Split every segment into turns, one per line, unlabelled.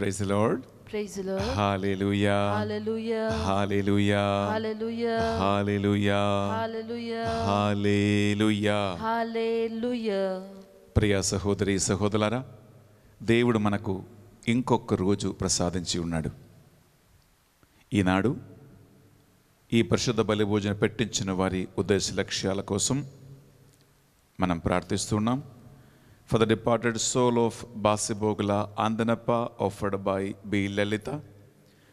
Praise Lord
praise Lord
hallelujah
hallelujah
hallelujah
hallelujah
hallelujah hallelujah hallelujah
hallelujah
ప్రియ సహోదరి సహోదరులారా దేవుడు మనకు ఇంకొక రోజు ప్రసాదించి ఉన్నాడు ఈనాడు ఈ పరిశుద్ధ బలిభోజన పెట్టించిన వారి ఉద్దేశ లక్ష్యాల కోసం మనం ప్రార్థిస్తున్నాం for the departed soul of Basibogla Andanappa offered by B. Lalita,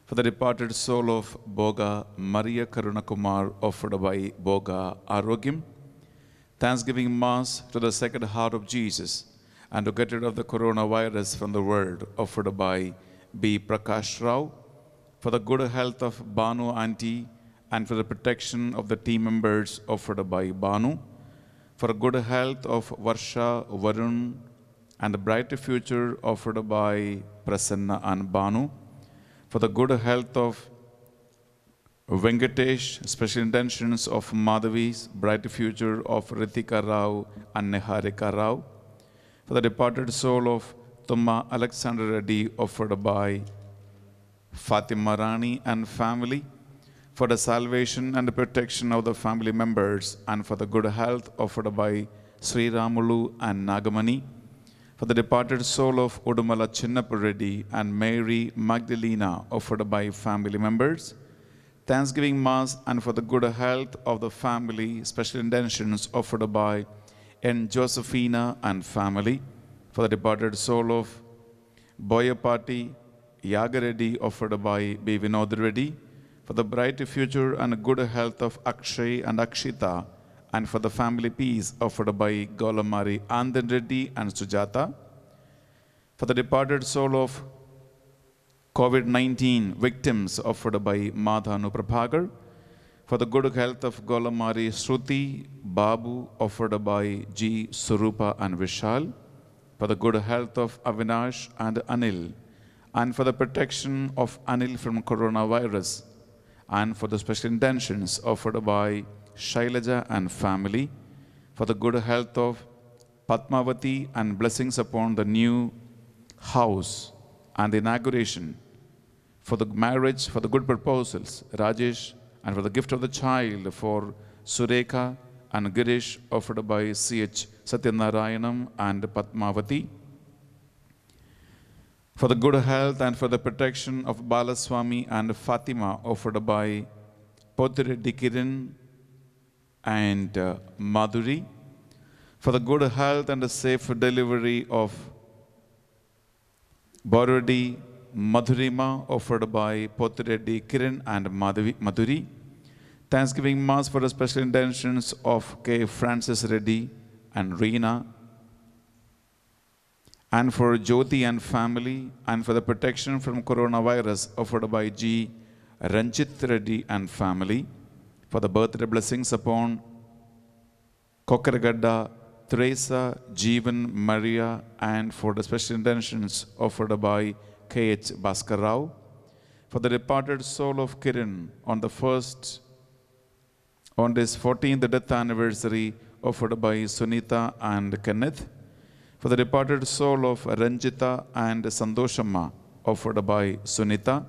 for the departed soul of Boga Maria Karunakumar offered by Boga Arogim, thanksgiving mass to the Sacred Heart of Jesus and to get rid of the coronavirus from the world offered by B. Prakash Rao, for the good health of Banu Auntie and for the protection of the team members offered by Banu, for good health of Varsha, Varun, and the bright future offered by Prasanna and Banu, for the good health of Venkatesh, special intentions of Madhavi's, bright future of Ritika Rao and Neharika Rao, for the departed soul of Tumma Alexander Reddy offered by Fatima Rani and family, for the salvation and the protection of the family members and for the good health offered by Sri Ramulu and Nagamani, for the departed soul of Udumala Chinnapurreddy and Mary Magdalena offered by family members, Thanksgiving Mass and for the good health of the family, special intentions offered by N. Josephina and family, for the departed soul of Boyapati Yagareddy offered by B. Vinod Reddy, for the bright future and good health of Akshay and Akshita, and for the family peace offered by Golamari Andan and Sujata, for the departed soul of COVID-19 victims offered by Madhanu Prabhakar, for the good health of Golamari Shruti Babu offered by G. Surupa and Vishal, for the good health of Avinash and Anil, and for the protection of Anil from coronavirus and for the special intentions offered by Shailaja and family, for the good health of Patmavati and blessings upon the new house and the inauguration, for the marriage, for the good proposals, Rajesh, and for the gift of the child for Surekha and Girish offered by C.H. Satyanarayanam and Patmavati, for the good health and for the protection of Balaswami and Fatima offered by Podre Dikiran and uh, Madhuri, for the good health and the safe delivery of Borodi Madhurima offered by Potireddy Kiran and Madhuri. Thanksgiving Mass for the special intentions of K. Francis Reddy and Reena and for Jyoti and family, and for the protection from coronavirus offered by G. Ranjit Reddy and family, for the birthday blessings upon Kokaragadda, Teresa, Jeevan, Maria, and for the special intentions offered by K.H. Bhaskar Rao, for the departed soul of Kiran on the first, on this 14th death anniversary offered by Sunita and Kenneth, for the departed soul of Ranjita and Sandoshamma, offered by Sunita,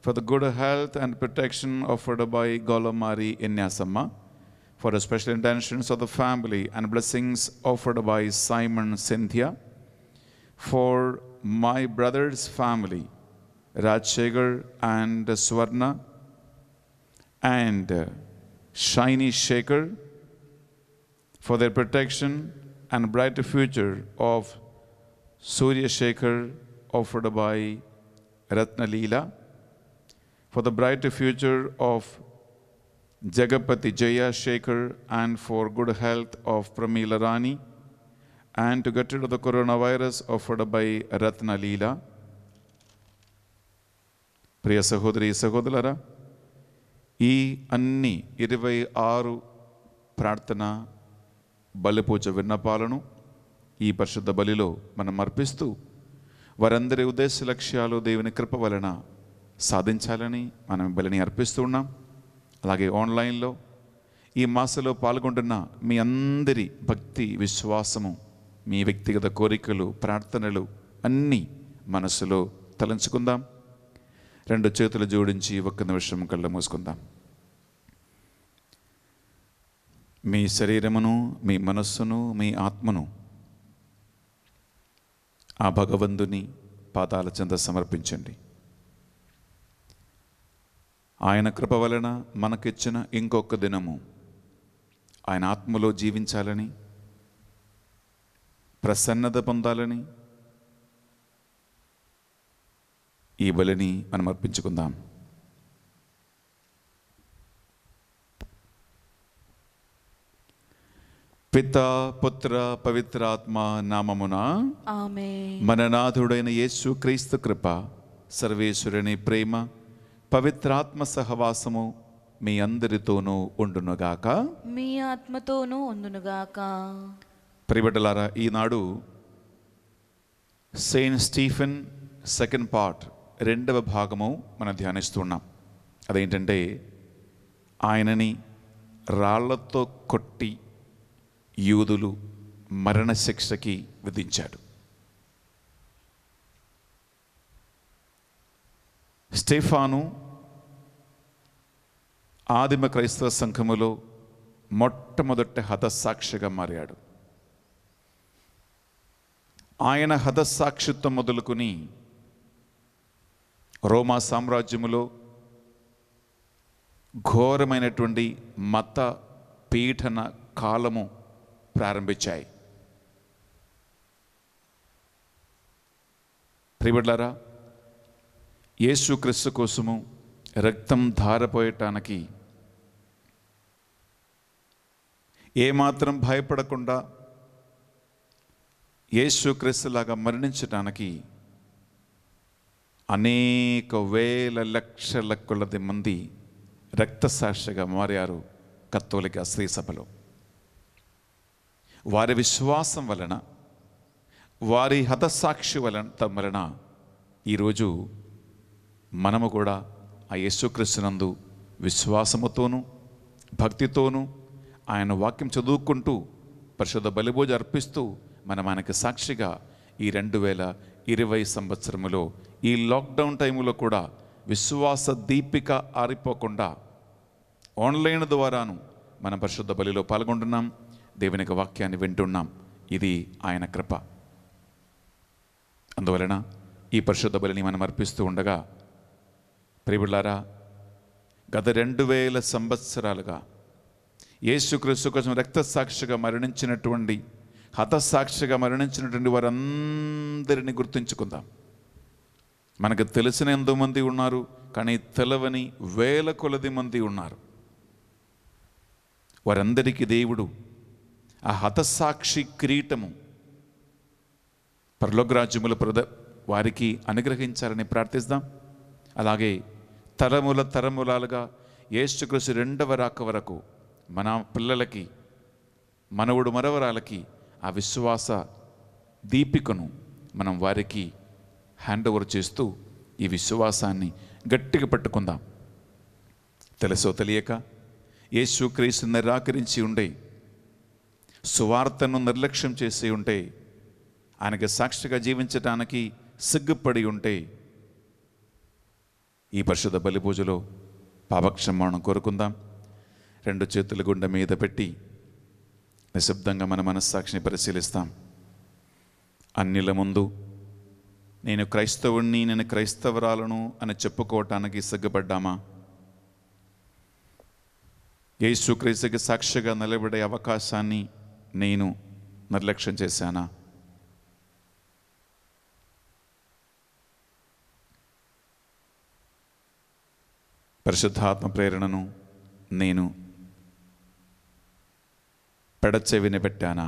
for the good health and protection offered by Golamari Inyasamma, for the special intentions of the family and blessings offered by Simon Cynthia, for my brother's family, Rajshagar and Swarna, and Shiny Shaker, for their protection and brighter future of Surya Shekhar offered by Ratna Leela, for the brighter future of Jagapati Jaya Shekhar and for good health of Pramila Rani and to get rid of the coronavirus offered by Ratna Leela. ಪ್ರಿಯ ಸಹೋದರಿ ಸಹೋದರರ anni ಅನ್ನಿ ಇರವೈ ಆರು ಪ್ರಾರ್ಥನಾ బలిపూజ విన్నపాలను ఈ పరిశుద్ధ బలిలో మనం అర్పిస్తూ వారందరి ఉద్దేశ లక్ష్యాలు దేవుని కృప వలన సాధించాలని మనం బలిని అర్పిస్తూ ఉన్నాం అలాగే ఆన్లైన్లో ఈ మాసలో పాల్గొంటున్న మీ అందరి భక్తి విశ్వాసము మీ వ్యక్తిగత కోరికలు ప్రార్థనలు అన్నీ మనసులో తలంచుకుందాం రెండు చేతులు జోడించి ఒక్క నిమిషం కళ్ళ మూసుకుందాం మీ శరీరమును మీ మనస్సును మీ ఆత్మను ఆ భగవంతుని పాదాల చెంద సమర్పించండి ఆయన కృప వలన మనకిచ్చిన ఇంకొక దినము ఆయన ఆత్మలో జీవించాలని ప్రసన్నత పొందాలని ఈ బలిని మనం అర్పించుకుందాం పిత పుత్ర పవిత్రాత్మ నామమున మన నాథుడైన యేసు క్రీస్తు కృప సర్వేశ్వరుని ప్రేమ పవిత్రాత్మ సహవాసము మీ అందరితోనూ ఉండునుగాక
మీ ఆత్మతోనూ ఉండునుగాక
ప్రిబిటలారా ఈనాడు సెయింట్ స్టీఫెన్ సెకండ్ పార్ట్ రెండవ భాగము మనం ధ్యానిస్తున్నాం అదేంటంటే ఆయనని రాళ్లతో కొట్టి యూదులు మరణశిక్షకి విధించాడు స్టేఫాను ఆదిమ క్రైస్తవ సంఘములో మొట్టమొదటి హతసాక్షిగా మారాడు ఆయన హతసాక్షిత్వం మొదలుకొని రోమా సామ్రాజ్యములో ఘోరమైనటువంటి మత పీఠన కాలము ప్రారంభించాయి ప్రిబడ్లరా యేసుక్రీస్తు కోసము రక్తం ధారపోయటానికి ఏమాత్రం భయపడకుండా యేసుక్రీస్తులాగా మరణించటానికి అనేక వేల లక్షల కొలది మంది రక్తసాక్షిగా మారారు కత్తోలిక శ్రీసభలో వారి విశ్వాసం వలన వారి హతసాక్షి వలన వలన ఈరోజు మనము కూడా ఆ యేసుక్రీస్తునందు విశ్వాసముతోనూ భక్తితోనూ ఆయన వాక్యం చదువుకుంటూ పరిశుద్ధ బలిబోజ అర్పిస్తూ మనం ఆయనకి సాక్షిగా ఈ రెండు వేల ఇరవై సంవత్సరములో ఈ లాక్డౌన్ టైంలో కూడా విశ్వాస దీపిక ఆరిపోకుండా ఆన్లైన్ ద్వారాను మన పరిశుద్ధ బలిలో పాల్గొంటున్నాం దేవుని యొక్క వాక్యాన్ని వింటున్నాం ఇది ఆయన కృప అందువలన ఈ పరిశుద్ధ బలిని మనం అర్పిస్తూ ఉండగా ప్రియులారా గత రెండు వేల సంవత్సరాలుగా యేసుక్రీస్తు కోసం రక్తసాక్షిగా మరణించినటువంటి హతసాక్షిగా మరణించినటువంటి వారందరినీ గుర్తుంచుకుందాం మనకు తెలిసిన ఎంతోమంది ఉన్నారు కానీ తెలవని వేల కొలది మంది ఉన్నారు వారందరికీ దేవుడు ఆ హతసాక్షి కిరీటము పర్లోగ్రాజ్యముల ప్రద వారికి అనుగ్రహించాలని ప్రార్థిస్తాం అలాగే తరముల తరములాలుగా ఏసుకృషి రెండవ రాక వరకు మన పిల్లలకి మనవుడు మరవరాలకి ఆ విశ్వాస దీపికను మనం వారికి హ్యాండ్ ఓవర్ చేస్తూ ఈ విశ్వాసాన్ని గట్టిగా పట్టుకుందాం తెలుసో తెలియక క్రీస్తుని నిరాకరించి ఉండే సువార్తను నిర్లక్ష్యం చేసి ఉంటే ఆయనకి సాక్షిగా జీవించటానికి సిగ్గుపడి ఉంటే ఈ పరిశుద్ధ బలి పూజలో పాపక్షమాణం కోరుకుందాం రెండు చేతుల గుండె మీద పెట్టి నిశ్శబ్దంగా మన మనస్సాక్షిని పరిశీలిస్తాం అన్నిల ముందు నేను క్రైస్తవుణ్ణి నేను క్రైస్తవరాలను అని చెప్పుకోవటానికి సిగ్గుపడ్డామా ఏసుక్రీస్తుకి సాక్షిగా నిలబడే అవకాశాన్ని నేను నిర్లక్ష్యం చేశానా పరిశుద్ధాత్మ ప్రేరణను నేను పెడచెవిని పెట్టానా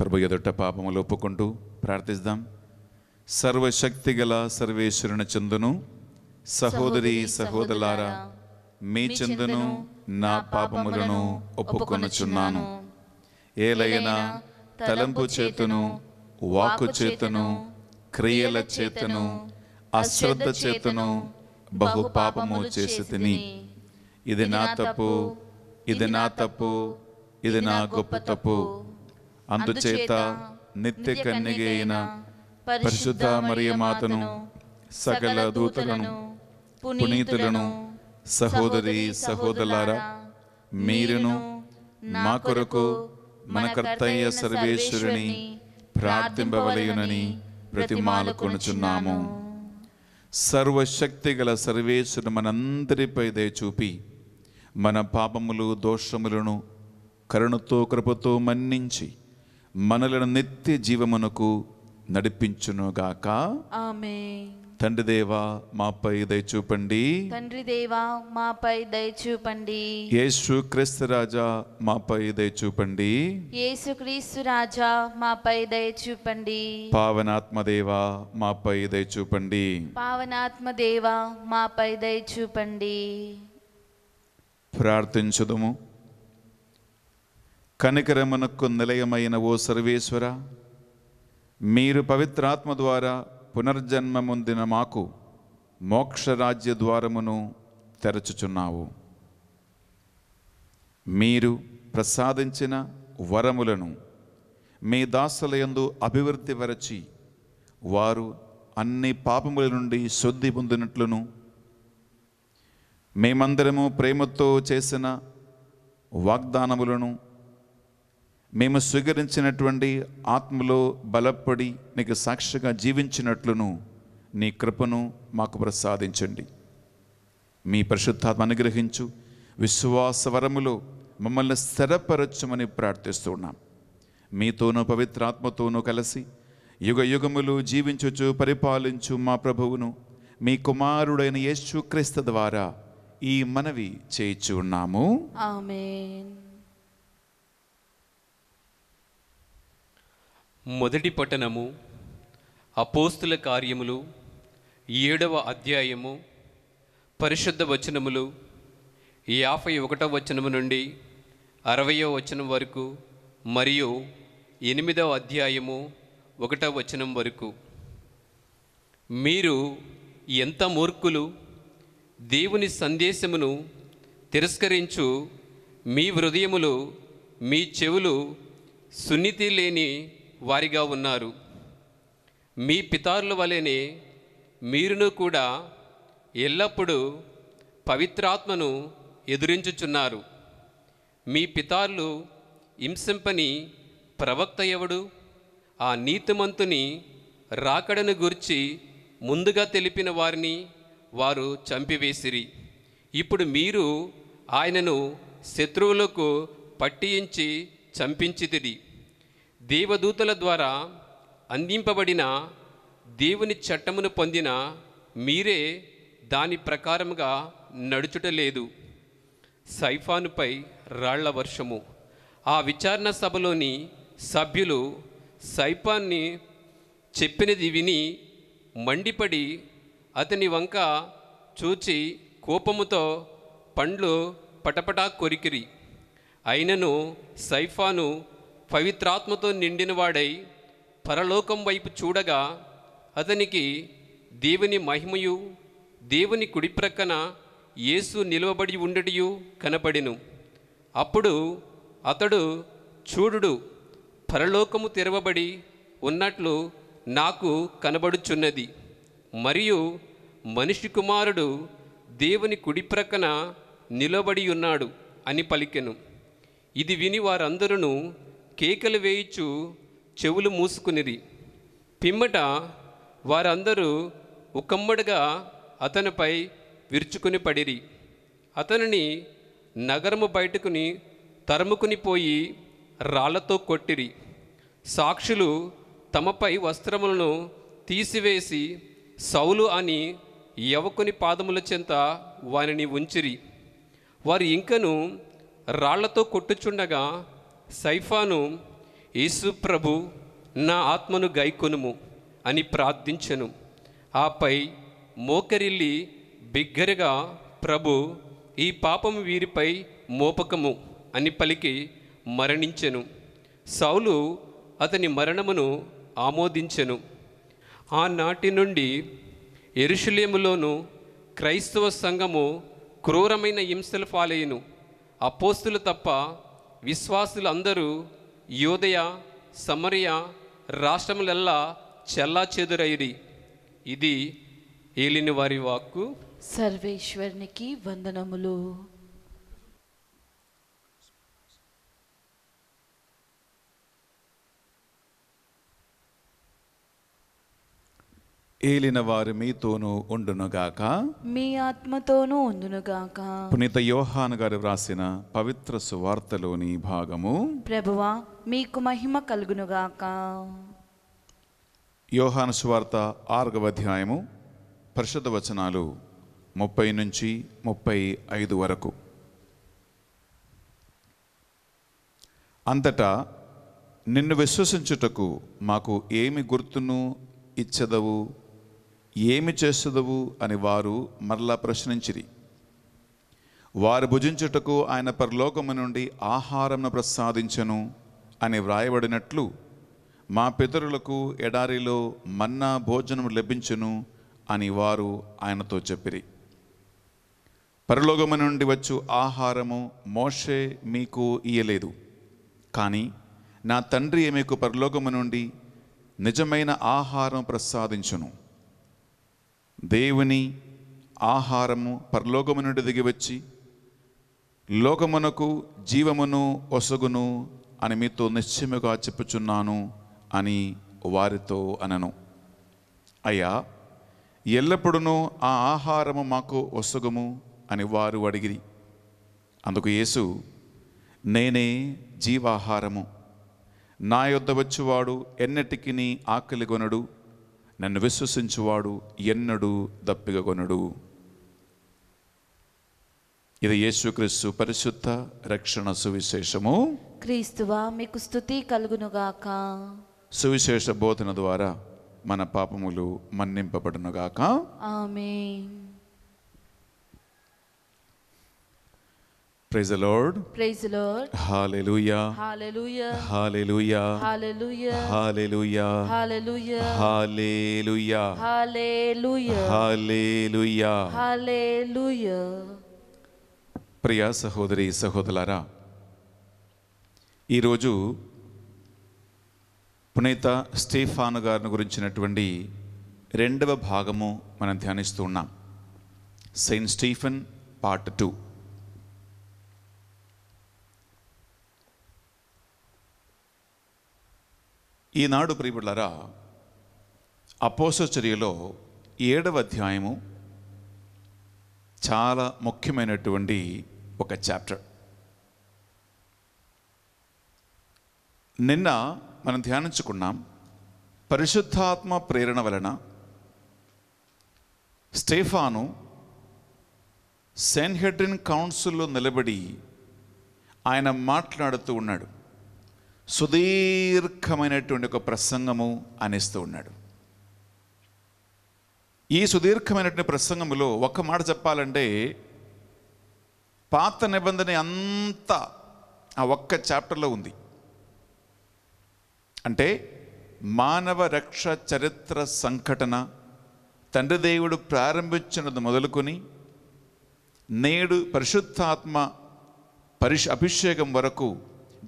ప్రభు ఎదుట పాపములు ఒప్పుకుంటూ ప్రార్థిస్తాం సర్వశక్తి గల సర్వేశ్వరుని చందును సహోదరి సహోదరులారా మీ చందును నా పాపములను ఒప్పుకొనుచున్నాను ఏలైనా తలంపు చేతును వాకు చేతును క్రియల చేతును అశ్రద్ధ చేతును బహు పాపము చేసి తిని ఇది నా తప్పు ఇది నా తప్పు ఇది నా గొప్ప తప్పు అందుచేత నిత్య కన్నిగైన
పరిశుద్ధ మరియమాతను
సకల దూతలను
పునీతులను
సహోదరి సహోదరులారా మీరును మా కొరకు మన కర్తయ్య సర్వేశ్వరుని ప్రార్థింపవలయునని ప్రతిమాలు కొనుచున్నాము సర్వశక్తి గల సర్వేశ్వరుడు మనందరిపై దయచూపి మన పాపములు దోషములను కరుణతో కృపతో మన్నించి మనలను నిత్య జీవమునకు నడిపించునుగాక ఆమె తండ్రి దేవా మాపై దయచూపండి
చూపండి తండ్రి దేవా మాపై దయ చూపండి
యేసు క్రీస్తు రాజా మాపై దయచూపండి చూపండి
యేసు క్రీస్తు రాజా మాపై దయ చూపండి
పావనాత్మ దేవా మాపై దయచూపండి చూపండి
పావనాత్మ దేవా మాపై దయ చూపండి
ప్రార్థించుదుము కనికరమునకు నిలయమైన ఓ సర్వేశ్వర మీరు పవిత్రాత్మ ద్వారా పునర్జన్మముందిన మాకు మోక్షరాజ్య ద్వారమును తెరచుచున్నావు మీరు ప్రసాదించిన వరములను మీ అభివృద్ధి అభివృద్ధిపరచి వారు అన్ని పాపముల నుండి శుద్ధి పొందినట్లును మేమందరము ప్రేమతో చేసిన వాగ్దానములను మేము స్వీకరించినటువంటి ఆత్మలో బలపడి నీకు సాక్షిగా జీవించినట్లును నీ కృపను మాకు ప్రసాదించండి మీ పరిశుద్ధాత్మ అనుగ్రహించు విశ్వాసవరములో మమ్మల్ని స్థిరపరచమని ప్రార్థిస్తున్నాం మీతోనూ పవిత్రాత్మతోనూ కలిసి యుగ యుగములు జీవించుచు పరిపాలించు మా ప్రభువును మీ కుమారుడైన యేసు క్రీస్తు ద్వారా ఈ మనవి చేయిచున్నాము
ఆమెన్
మొదటి పట్టణము అపోస్తుల కార్యములు ఏడవ అధ్యాయము పరిశుద్ధ వచనములు యాభై ఒకటవ వచనము నుండి అరవయో వచనం వరకు మరియు ఎనిమిదవ అధ్యాయము ఒకటవ వచనం వరకు మీరు ఎంత మూర్ఖులు దేవుని సందేశమును తిరస్కరించు మీ హృదయములు మీ చెవులు సున్నితి లేని వారిగా ఉన్నారు మీ పితారుల వలెనే మీరును కూడా ఎల్లప్పుడూ పవిత్రాత్మను ఎదురించుచున్నారు మీ పితారులు హింసింపని ప్రవక్త ఎవడు ఆ నీతిమంతుని రాకడను గురించి ముందుగా తెలిపిన వారిని వారు చంపివేసిరి ఇప్పుడు మీరు ఆయనను శత్రువులకు పట్టించి చంపించితిడి దేవదూతల ద్వారా అందింపబడిన దేవుని చట్టమును పొందిన మీరే దాని ప్రకారముగా నడుచుట లేదు సైఫానుపై రాళ్ల వర్షము ఆ విచారణ సభలోని సభ్యులు సైఫాన్ని చెప్పినది విని మండిపడి అతని వంక చూచి కోపముతో పండ్లు పటపటా కొరికిరి అయినను సైఫాను పవిత్రాత్మతో నిండినవాడై పరలోకం వైపు చూడగా అతనికి దేవుని మహిమయు దేవుని కుడిప్రక్కన యేసు నిలవబడి ఉండడియు కనపడిను అప్పుడు అతడు చూడుడు పరలోకము తెరవబడి ఉన్నట్లు నాకు కనబడుచున్నది మరియు మనిషి కుమారుడు దేవుని కుడిప్రక్కన నిలబడి ఉన్నాడు అని పలికెను ఇది విని వారందరూ కేకలు వేయిచు చెవులు మూసుకునిది పిమ్మట వారందరూ ఒకమ్మడిగా అతనిపై విరుచుకుని పడిరి అతనిని నగరము బయటకుని తరుముకుని పోయి రాళ్లతో కొట్టిరి సాక్షులు తమపై వస్త్రములను తీసివేసి సౌలు అని యవకుని పాదముల చెంత వానిని ఉంచిరి వారు ఇంకను రాళ్లతో కొట్టుచుండగా సైఫాను ప్రభు నా ఆత్మను గైకొనుము అని ప్రార్థించను ఆపై మోకరిల్లి బిగ్గరగా ప్రభు ఈ పాపము వీరిపై మోపకము అని పలికి మరణించెను సౌలు అతని మరణమును ఆమోదించెను ఆనాటి నుండి ఎరుషులేములోను క్రైస్తవ సంఘము క్రూరమైన హింసలు పాలయ్యను అపోస్తులు తప్ప విశ్వాసులందరూ యోదయ సమరియ రాష్ట్రములెల్లా చెల్లా చెదురైరి ఇది ఏలిని వారి వాక్కు
సర్వేశ్వరునికి
వందనములు
ఏలిన వారు మీతోనూ ఉండునుగాక
మీ ఆత్మతోనూ ఉండునుగాక
పునీత యోహాన్ గారు వ్రాసిన పవిత్ర సువార్తలోని భాగము
ప్రభువా మీకు మహిమ కలుగునుగాక
యోహాన సువార్త ఆరగవ అధ్యాయము పరిషత్ వచనాలు ముప్పై నుంచి ముప్పై ఐదు వరకు అంతటా నిన్ను విశ్వసించుటకు మాకు ఏమి గుర్తును ఇచ్చదవు ఏమి చేస్తుదవు అని వారు మరలా ప్రశ్నించిరి వారు భుజించుటకు ఆయన పరలోకము నుండి ఆహారంను ప్రసాదించను అని వ్రాయబడినట్లు మా పితరులకు ఎడారిలో మన్నా భోజనం లభించును అని వారు ఆయనతో చెప్పిరి పరలోకము నుండి వచ్చు ఆహారము మోషే మీకు ఇయ్యలేదు కానీ నా తండ్రి మీకు పరలోకము నుండి నిజమైన ఆహారం ప్రసాదించును దేవుని ఆహారము పరలోకము నుండి దిగి వచ్చి లోకమునకు జీవమును ఒసగును అని మీతో నిశ్చయముగా చెప్పుచున్నాను అని వారితో అనను అయ్యా ఎల్లప్పుడూ ఆ ఆహారము మాకు ఒసగుము అని వారు అడిగిరి అందుకు యేసు నేనే జీవాహారము నా యొద్ద వచ్చువాడు ఎన్నటికి ఆకలిగొనడు నన్ను విశ్వసించువాడు ఎన్నడూ దప్పికొనడు ఇది యేసుక్రీస్తు పరిశుద్ధ రక్షణ సువిశేషము
క్రీస్తువా మీకు స్థుతి కలుగునుగాక
సువిశేష బోధన ద్వారా మన పాపములు మన్నింపబడునుగాక ఆమె praise Lord
praise Lord
hallelujah
hallelujah
hallelujah hallelujah
hallelujah
hallelujah hallelujah
hallelujah
hallelujah
hallelujah
ప్రియ సహోదరి సహోదరులారా ఈరోజు పునీత స్టీఫాన్ గారిని గురించినటువంటి రెండవ భాగము మనం ధ్యానిస్తూ ఉన్నాం సెయింట్ స్టీఫెన్ పార్ట్ టూ ఈనాడు ప్రియులరా అపోసచర్యలో ఏడవ అధ్యాయము చాలా ముఖ్యమైనటువంటి ఒక చాప్టర్ నిన్న మనం ధ్యానించుకున్నాం పరిశుద్ధాత్మ ప్రేరణ వలన స్టేఫాను సెన్హెడ్రిన్ కౌన్సిల్లో నిలబడి ఆయన మాట్లాడుతూ ఉన్నాడు సుదీర్ఘమైనటువంటి ఒక ప్రసంగము అనేస్తూ ఉన్నాడు ఈ సుదీర్ఘమైనటువంటి ప్రసంగములో ఒక్క మాట చెప్పాలంటే పాత నిబంధన అంతా ఆ ఒక్క చాప్టర్లో ఉంది అంటే మానవ రక్ష చరిత్ర సంఘటన తండ్రి దేవుడు ప్రారంభించినది మొదలుకొని నేడు పరిశుద్ధాత్మ పరిష్ అభిషేకం వరకు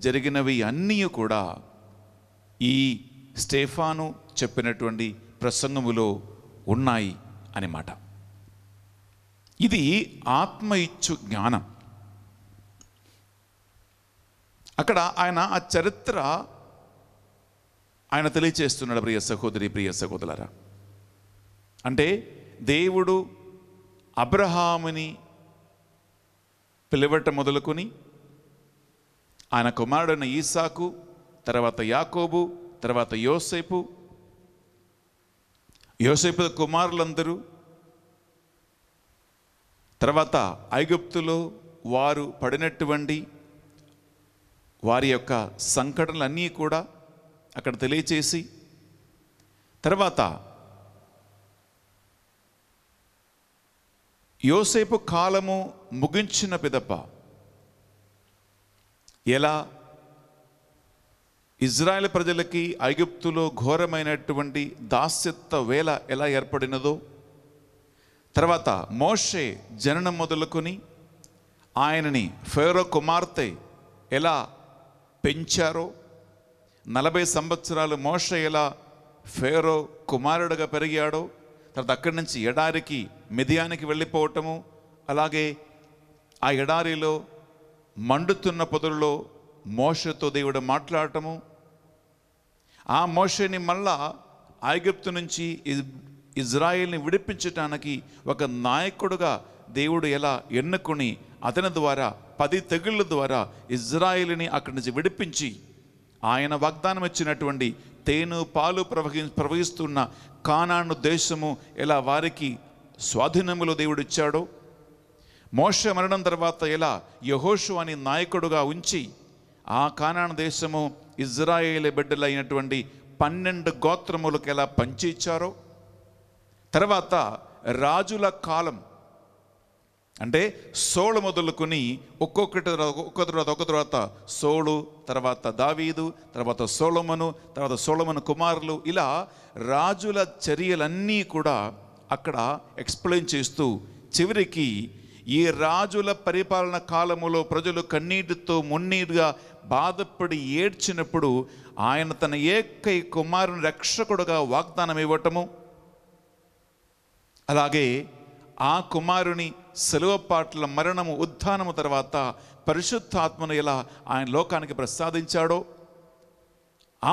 జరిగినవి అన్నీ కూడా ఈ స్టేఫాను చెప్పినటువంటి ప్రసంగములో ఉన్నాయి అనమాట ఇది ఆత్మ ఇచ్చు జ్ఞానం అక్కడ ఆయన ఆ చరిత్ర ఆయన తెలియచేస్తున్నాడు ప్రియ సహోదరి ప్రియ సహోదరులారా అంటే దేవుడు అబ్రహాముని పిలవట మొదలుకొని ఆయన కుమారుడైన ఈసాకు తర్వాత యాకోబు తర్వాత యోసేపు యోసేపు కుమారులందరూ తర్వాత ఐగుప్తులో వారు పడినటువంటి వారి యొక్క సంఘటనలన్నీ కూడా అక్కడ తెలియచేసి తర్వాత యోసేపు కాలము ముగించిన పిదప ఎలా ఇజ్రాయెల్ ప్రజలకి ఐగుప్తులో ఘోరమైనటువంటి దాస్యత్వ వేళ ఎలా ఏర్పడినదో తర్వాత మోషే జననం మొదలుకొని ఆయనని ఫేరో కుమార్తె ఎలా పెంచారో నలభై సంవత్సరాలు మోష ఎలా ఫేరో కుమారుడుగా పెరిగాడో తర్వాత అక్కడి నుంచి ఎడారికి మిథియానికి వెళ్ళిపోవటము అలాగే ఆ ఎడారిలో మండుతున్న పొదలలో మోషతో దేవుడు మాట్లాడటము ఆ మోషని మళ్ళా ఐగుప్తు నుంచి ఇజ్రాయిల్ని విడిపించటానికి ఒక నాయకుడుగా దేవుడు ఎలా ఎన్నుకొని అతని ద్వారా పది తెగుళ్ళ ద్వారా ఇజ్రాయిల్ని అక్కడి నుంచి విడిపించి ఆయన వాగ్దానం ఇచ్చినటువంటి తేను పాలు ప్రవహి ప్రవహిస్తున్న కానాను దేశము ఎలా వారికి స్వాధీనములో దేవుడు ఇచ్చాడో మోష మరణం తర్వాత ఇలా యహోషు అని నాయకుడుగా ఉంచి ఆ కానాన దేశము ఇజ్రాయేల్ బిడ్డలైనటువంటి పన్నెండు గోత్రములకు ఎలా పంచి ఇచ్చారో తర్వాత రాజుల కాలం అంటే సోళ మొదలుకొని ఒక్కొక్కటి ఒక్క తర్వాత ఒక తర్వాత సోళు తర్వాత దావీదు తర్వాత సోళమను తర్వాత సోళమను కుమారులు ఇలా రాజుల చర్యలన్నీ కూడా అక్కడ ఎక్స్ప్లెయిన్ చేస్తూ చివరికి ఈ రాజుల పరిపాలన కాలములో ప్రజలు కన్నీటితో మున్నీరుగా బాధపడి ఏడ్చినప్పుడు ఆయన తన ఏకై కుమారుని రక్షకుడుగా వాగ్దానం ఇవ్వటము అలాగే ఆ కుమారుని సెలవు పాటల మరణము ఉద్ధానము తర్వాత పరిశుద్ధాత్మను ఎలా ఆయన లోకానికి ప్రసాదించాడో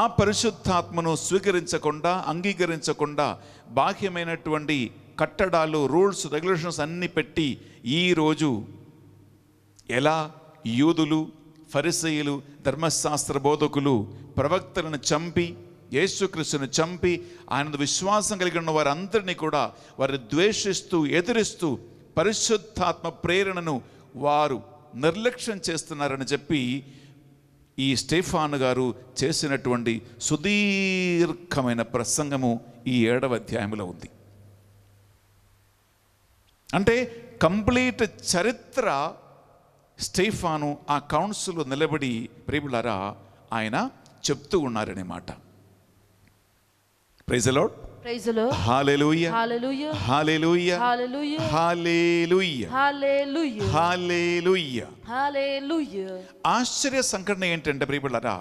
ఆ పరిశుద్ధాత్మను స్వీకరించకుండా అంగీకరించకుండా బాహ్యమైనటువంటి కట్టడాలు రూల్స్ రెగ్యులేషన్స్ అన్నీ పెట్టి ఈరోజు ఎలా యూదులు ఫరిసయులు ధర్మశాస్త్ర బోధకులు ప్రవక్తలను చంపి యేసుక్రీస్తుని చంపి ఆయన విశ్వాసం కలిగి ఉన్న వారందరినీ కూడా వారిని ద్వేషిస్తూ ఎదిరిస్తూ పరిశుద్ధాత్మ ప్రేరణను వారు నిర్లక్ష్యం చేస్తున్నారని చెప్పి ఈ స్టేఫాన్ గారు చేసినటువంటి సుదీర్ఘమైన ప్రసంగము ఈ ఏడవ అధ్యాయంలో ఉంది అంటే కంప్లీట్ చరిత్ర స్టెఫాను ఆ కౌన్సిల్ నిలబడి ప్రేమిలారా ఆయన చెప్తూ ఉన్నారనేమాట ప్రైజలోడ్ ఆశ్చర్య సంఘటన ఏంటంటే ప్రియపడారా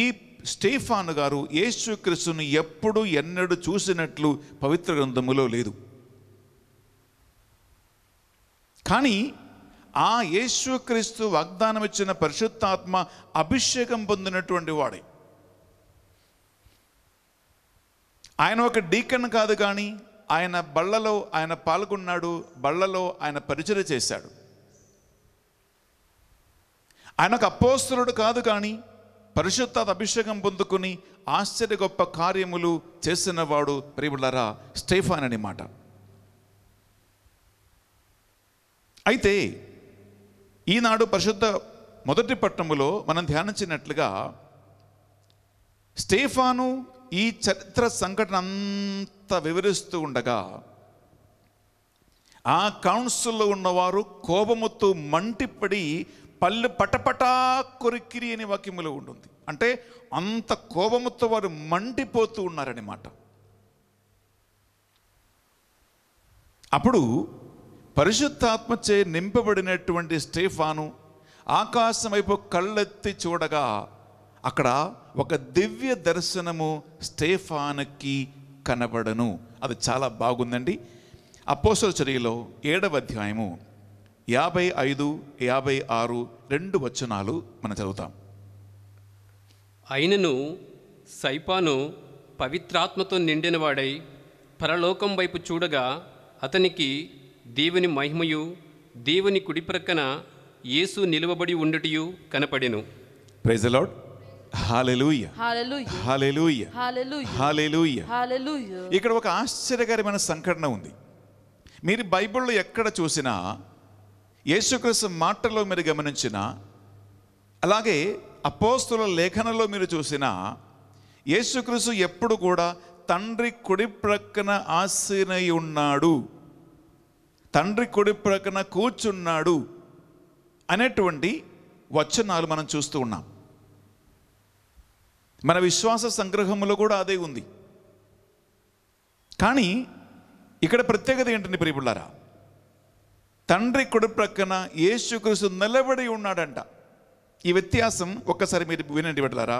ఈ స్టేఫాన్ గారు యేసుక్రీస్తుని ఎప్పుడు ఎన్నడూ చూసినట్లు పవిత్ర గ్రంథములో లేదు కానీ ఆ యేసుక్రీస్తు వాగ్దానం ఇచ్చిన పరిశుద్ధాత్మ అభిషేకం పొందినటువంటి వాడే ఆయన ఒక డీకన్ కాదు కానీ ఆయన బళ్ళలో ఆయన పాల్గొన్నాడు బళ్ళలో ఆయన పరిచయం చేశాడు ఆయన ఒక అపోస్తులుడు కాదు కానీ పరిశుద్ధాత్ అభిషేకం పొందుకుని ఆశ్చర్య గొప్ప కార్యములు చేసినవాడు ప్రియులరా స్టేఫాన్ అనే మాట అయితే ఈనాడు పరిశుద్ధ మొదటి పట్టణములో మనం ధ్యానించినట్లుగా స్టేఫాను ఈ చరిత్ర సంఘటన అంతా వివరిస్తూ ఉండగా ఆ కౌన్సిల్లో ఉన్నవారు కోపముతో మంటిపడి పళ్ళు పటపటా కొరికిరి అనే వాక్యములో ఉంటుంది అంటే అంత కోపముతో వారు మండిపోతూ ఉన్నారన్నమాట అప్పుడు పరిశుద్ధాత్మచే నింపబడినటువంటి స్టేఫాను ఆకాశం వైపు కళ్ళెత్తి చూడగా అక్కడ ఒక దివ్య దర్శనము స్టేఫానికి కనబడను అది చాలా బాగుందండి అపోసల చర్యలో ఏడవ అధ్యాయము యాభై ఐదు యాభై ఆరు రెండు వచనాలు మనం చదువుతాం
అయినను సైపాను పవిత్రాత్మతో నిండినవాడై పరలోకం వైపు చూడగా అతనికి దేవుని మహిమయు దేవుని కుడి ప్రక్కన యేసు నిలవబడి ఉండటియు కనపడెను
ప్రైజ్ లార్డ్ ఇక్కడ ఒక ఆశ్చర్యకరమైన సంఘటన ఉంది మీరు బైబిల్లో ఎక్కడ చూసినా యేసుక్రీస్తు మాటల్లో మీరు గమనించిన అలాగే అపోస్తుల లేఖనలో మీరు చూసినా యేసుక్రీస్తు ఎప్పుడు కూడా తండ్రి కుడి ప్రక్కన ఆశీనై ఉన్నాడు తండ్రి కొడి ప్రక్కన కూర్చున్నాడు అనేటువంటి వచనాలు మనం చూస్తూ ఉన్నాం మన విశ్వాస సంగ్రహంలో కూడా అదే ఉంది కానీ ఇక్కడ ప్రత్యేకత ఏంటండి ప్రియుళ్ళారా తండ్రి కొడు ప్రక్కన యేసుక్రీస్తు నిలబడి ఉన్నాడంట ఈ వ్యత్యాసం ఒక్కసారి మీరు వినండి వెళ్ళారా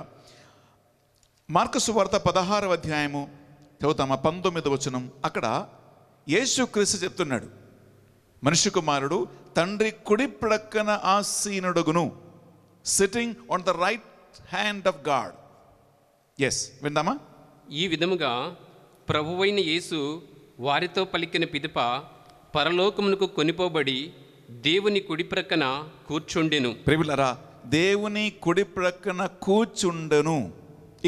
మార్కసు వార్త పదహారవ అధ్యాయము చదువుతామా పంతొమ్మిది వచనం అక్కడ యేసుక్రీస్తు చెప్తున్నాడు మనిషి కుమారుడు తండ్రి కుడి ప్రక్కన ఆసీనుడుగును sitting on the right
hand of God
ఎస్ విందామా
ఈ విధముగా ప్రభువైన యేసు వారితో పలికిన పిదప పరలోకమునకు కొనిపోబడి దేవుని కుడి ప్రక్కన కూర్చుండెను
ప్రియులరా దేవుని కుడి ప్రక్కన కూర్చుండెను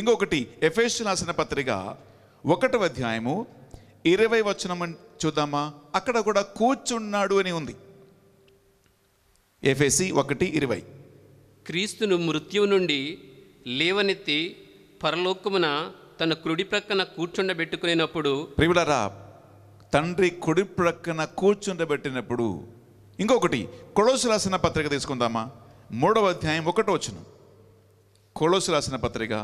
ఇంకొకటి ఎఫేషు రాసిన పత్రిక ఒకటవ అధ్యాయము ఇరవై వచనం చూద్దామా అక్కడ కూడా కూర్చున్నాడు అని ఉంది ఎఫ్ఎసి ఒకటి ఇరవై
క్రీస్తును మృత్యువు నుండి లేవనెత్తి పరలోకమున తన కుడి ప్రక్కన కూర్చుండబెట్టుకునేటప్పుడు
ప్రియులరా తండ్రి కుడి ప్రక్కన కూర్చుండబెట్టినప్పుడు ఇంకొకటి కొలోసు రాసిన పత్రిక తీసుకుందామా మూడవ అధ్యాయం ఒకటో వచ్చిన కొలోసు రాసిన పత్రిక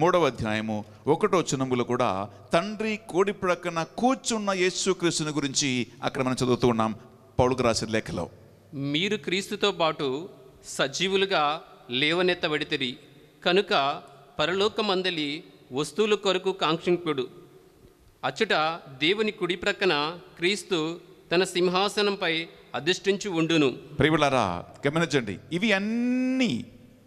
మూడవ అధ్యాయము ఒకటో చిన్నములు కూడా తండ్రి కోడి ప్రక్కన కూర్చున్న యేసుక్రీస్తుని గురించి అక్కడ మనం చదువుతూ ఉన్నాం పౌలుకు రాసిన లేఖలో
మీరు క్రీస్తుతో పాటు సజీవులుగా లేవనెత్తబడితిరి కనుక పరలోకమందలి వస్తువుల కొరకు కాంక్షింపుడు అచ్చట దేవుని కుడి ప్రక్కన క్రీస్తు తన సింహాసనంపై అధిష్ఠించి ఉండును
ప్రియులారా గమనించండి ఇవి అన్నీ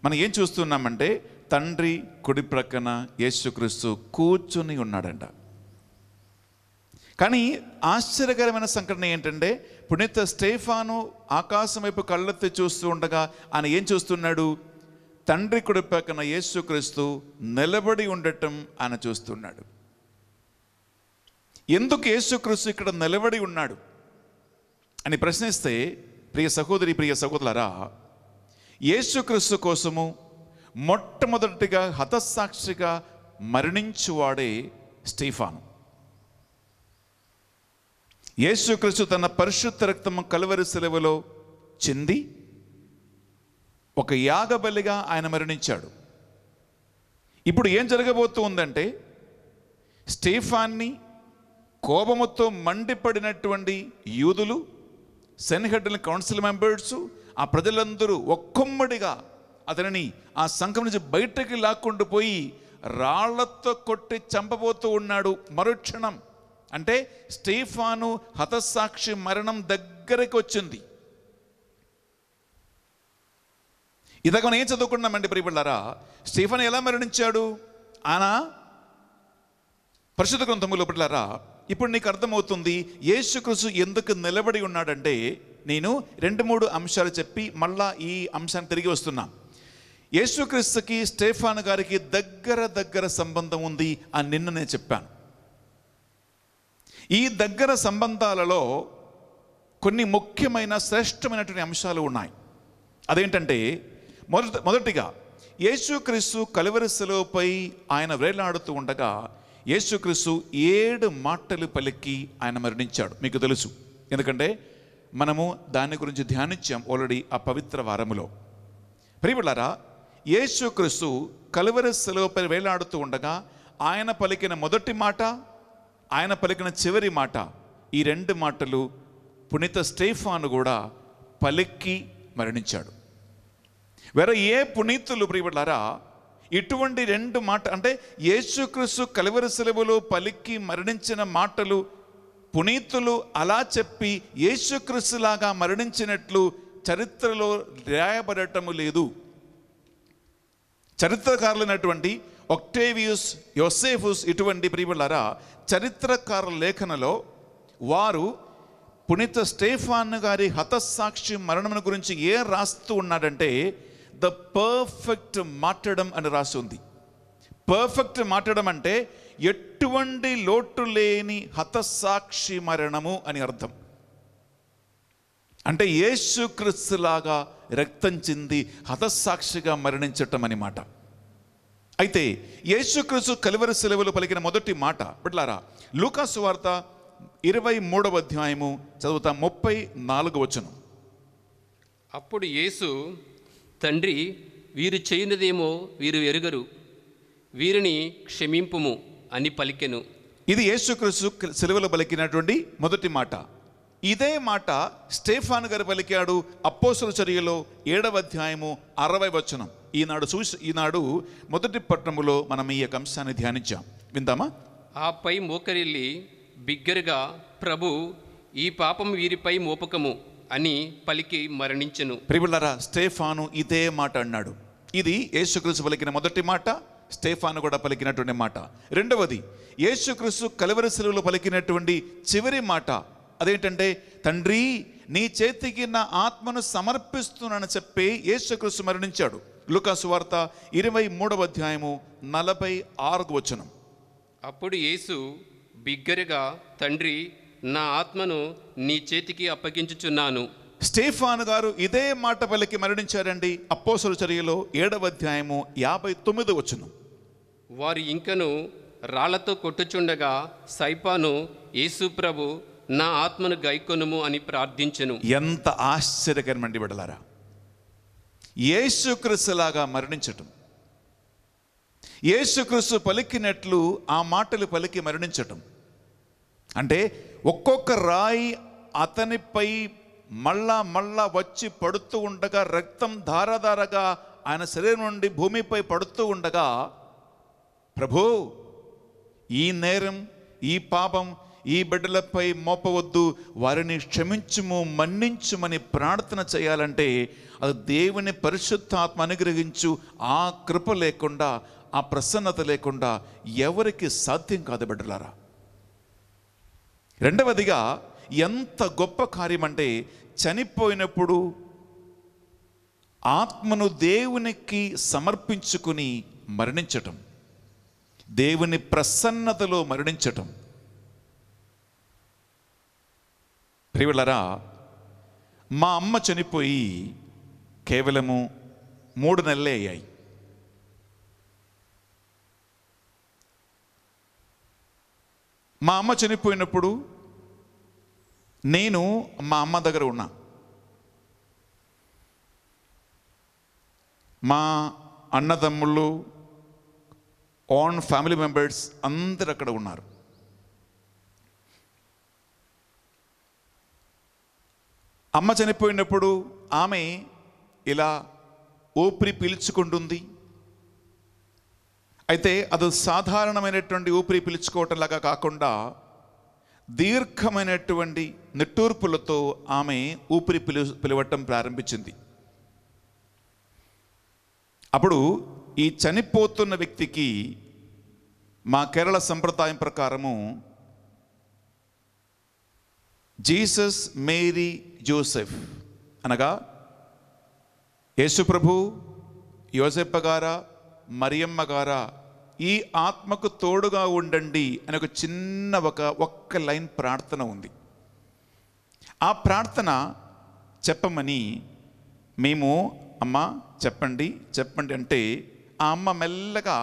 మనం ఏం చూస్తున్నామంటే తండ్రి కుడి ప్రక్కన యేసుక్రీస్తు కూర్చుని ఉన్నాడంట కానీ ఆశ్చర్యకరమైన సంఘటన ఏంటంటే పునీత స్టేఫాను ఆకాశం వైపు కళ్ళెత్తి చూస్తూ ఉండగా ఆయన ఏం చూస్తున్నాడు తండ్రి కుడి ప్రక్కన యేసుక్రీస్తు నిలబడి ఉండటం ఆయన చూస్తున్నాడు ఎందుకు యేసుక్రీస్తు ఇక్కడ నిలబడి ఉన్నాడు అని ప్రశ్నిస్తే ప్రియ సహోదరి ప్రియ సహోదరులరా యేసుక్రీస్తు కోసము మొట్టమొదటిగా హతసాక్షిగా మరణించువాడే స్టీఫాను యేసుక్రీస్తు తన పరిశుద్ధ రక్తము కలువరి సెలవులో చెంది ఒక యాగబలిగా ఆయన మరణించాడు ఇప్పుడు ఏం జరగబోతుందంటే స్టీఫాన్ని కోపముతో మండిపడినటువంటి యూదులు సెన్హెడ్ కౌన్సిల్ మెంబర్స్ ఆ ప్రజలందరూ ఒక్కొమ్మడిగా అతనిని ఆ సంఘం నుంచి బయటకి లాక్కుండా పోయి రాళ్లతో కొట్టి చంపబోతూ ఉన్నాడు మరుక్షణం అంటే స్టీఫాను హతసాక్షి మరణం దగ్గరికి వచ్చింది మనం ఏం చదువుకున్నామండి ప్రియపడ్డారా స్టీఫాన్ ఎలా మరణించాడు ఆయన పరిశుద్ధ గ్రంథములో పట్లారా ఇప్పుడు నీకు అర్థమవుతుంది యేసుక్రీస్తు ఎందుకు నిలబడి ఉన్నాడంటే నేను రెండు మూడు అంశాలు చెప్పి మళ్ళా ఈ అంశాన్ని తిరిగి వస్తున్నాను యేసుక్రీస్తుకి స్టేఫాన్ గారికి దగ్గర దగ్గర సంబంధం ఉంది అని నిన్న నేను చెప్పాను ఈ దగ్గర సంబంధాలలో కొన్ని ముఖ్యమైన శ్రేష్టమైనటువంటి అంశాలు ఉన్నాయి అదేంటంటే మొదట మొదటిగా యేసుక్రీస్తు కలువరి ఆయన వేలాడుతూ ఉండగా యేసుక్రీస్తు ఏడు మాటలు పలికి ఆయన మరణించాడు మీకు తెలుసు ఎందుకంటే మనము దాని గురించి ధ్యానించాం ఆల్రెడీ ఆ పవిత్ర వారములో ప్రియులారా క్రిస్తు కలువర సెలవుపై వేలాడుతూ ఉండగా ఆయన పలికిన మొదటి మాట ఆయన పలికిన చివరి మాట ఈ రెండు మాటలు పునీత స్టేఫాను కూడా పలికి మరణించాడు వేరే ఏ పునీతులు ప్రియబడారా ఇటువంటి రెండు మాట అంటే యేసుక్రీస్తు కలివర సెలవులో పలికి మరణించిన మాటలు పునీతులు అలా చెప్పి యేసుక్రీస్తులాగా మరణించినట్లు చరిత్రలో రాయబడటము లేదు చరిత్రకారులైనటువంటి ఒక్టేవియస్ యోసేఫుస్ ఇటువంటి ప్రియులారా చరిత్రకారుల లేఖనలో వారు పునీత స్టేఫాన్ గారి హతసాక్షి మరణమును గురించి ఏ రాస్తూ ఉన్నాడంటే ద పర్ఫెక్ట్ మాట్లాడడం అని రాసి ఉంది పర్ఫెక్ట్ మాట్లాడడం అంటే ఎటువంటి లోటు లేని హతసాక్షి మరణము అని అర్థం అంటే యేసుక్రీస్తులాగా లాగా రక్తం చెంది హతసాక్షిగా మరణించటం అనమాట అయితే యేసుక్రీసు కలువరి సెలవులు పలికిన మొదటి మాట బిడ్లారా లూకాసు వార్త ఇరవై మూడవ అధ్యాయము చదువుతా ముప్పై నాలుగు వచనం
అప్పుడు యేసు తండ్రి వీరు చేయనిదేమో వీరు ఎరుగరు వీరిని క్షమింపుము అని పలికెను ఇది యేసుక్రీసు
సెలవులు పలికినటువంటి మొదటి మాట ఇదే మాట స్టేఫాన్ గారు పలికాడు అప్పోసుల చర్యలో ఏడవ అధ్యాయము అరవై వచనం ఈనాడు చూసి ఈనాడు మొదటి పట్టణములో మనం ఈ యొక్క అంశాన్ని ధ్యానించాం విందామా
ఆపై మోకరిల్లి బిగ్గరగా ప్రభు ఈ పాపం వీరిపై మోపకము అని పలికి మరణించను
ప్రిబులరా స్టేఫాను ఇదే మాట అన్నాడు ఇది యేసుక్రీస్తు పలికిన మొదటి మాట స్టేఫాను కూడా పలికినటువంటి మాట రెండవది యేసుక్రీస్తు కలవరి సెలవులో పలికినటువంటి చివరి మాట అదేంటంటే తండ్రి నీ చేతికి నా ఆత్మను సమర్పిస్తున్నానని చెప్పి యేసుక్రీస్తు మరణించాడు లుకాసు వార్త ఇరవై మూడవ అధ్యాయము నలభై ఆరుకు వచనం
అప్పుడు యేసు బిగ్గరగా తండ్రి నా ఆత్మను నీ చేతికి అప్పగించుచున్నాను స్టేఫాన్
గారు ఇదే మాట పలికి మరణించారండి అప్పోసల చర్యలో ఏడవ అధ్యాయము యాభై తొమ్మిది వచనం
వారు ఇంకను రాళ్లతో కొట్టుచుండగా సైపాను యేసు ప్రభు నా ఆత్మను గైకొనుము అని ప్రార్థించను ఎంత ఆశ్చర్యకరమండి బిడలారా యేసుక్రీస్తులాగా మరణించటం
యేసుక్రీస్తు పలికినట్లు ఆ మాటలు పలికి మరణించటం అంటే ఒక్కొక్క రాయి అతనిపై మళ్ళా మళ్ళా వచ్చి పడుతూ ఉండగా రక్తం ధారధారగా ఆయన శరీరం నుండి భూమిపై పడుతూ ఉండగా ప్రభు ఈ నేరం ఈ పాపం ఈ బిడ్డలపై మోపవద్దు వారిని క్షమించుము మన్నించుమని ప్రార్థన చేయాలంటే అది దేవుని పరిశుద్ధాత్మ అనుగ్రహించు ఆ కృప లేకుండా ఆ ప్రసన్నత లేకుండా ఎవరికి సాధ్యం కాదు బిడ్డలారా రెండవదిగా ఎంత గొప్ప కార్యం అంటే చనిపోయినప్పుడు ఆత్మను దేవునికి సమర్పించుకుని మరణించటం దేవుని ప్రసన్నతలో మరణించటం ప్రియులరా మా అమ్మ చనిపోయి కేవలము మూడు నెలలే అయ్యాయి మా అమ్మ చనిపోయినప్పుడు నేను మా అమ్మ దగ్గర ఉన్నా మా అన్నదమ్ముళ్ళు ఓన్ ఫ్యామిలీ మెంబర్స్ అందరు అక్కడ ఉన్నారు అమ్మ చనిపోయినప్పుడు ఆమె ఇలా ఊపిరి పీల్చుకుంటుంది అయితే అది సాధారణమైనటువంటి ఊపిరి పీల్చుకోవటంలాగా కాకుండా దీర్ఘమైనటువంటి నిట్టూర్పులతో ఆమె ఊపిరి పిలు పిలవటం ప్రారంభించింది అప్పుడు ఈ చనిపోతున్న వ్యక్తికి మా కేరళ సంప్రదాయం ప్రకారము జీసస్ మేరీ జోసెఫ్ అనగా యేసుప్రభు యోసెప్ప గారా మరియమ్మ గారా ఈ ఆత్మకు తోడుగా ఉండండి అని ఒక చిన్న ఒక ఒక్క లైన్ ప్రార్థన ఉంది ఆ ప్రార్థన చెప్పమని మేము అమ్మ చెప్పండి చెప్పండి అంటే ఆ అమ్మ మెల్లగా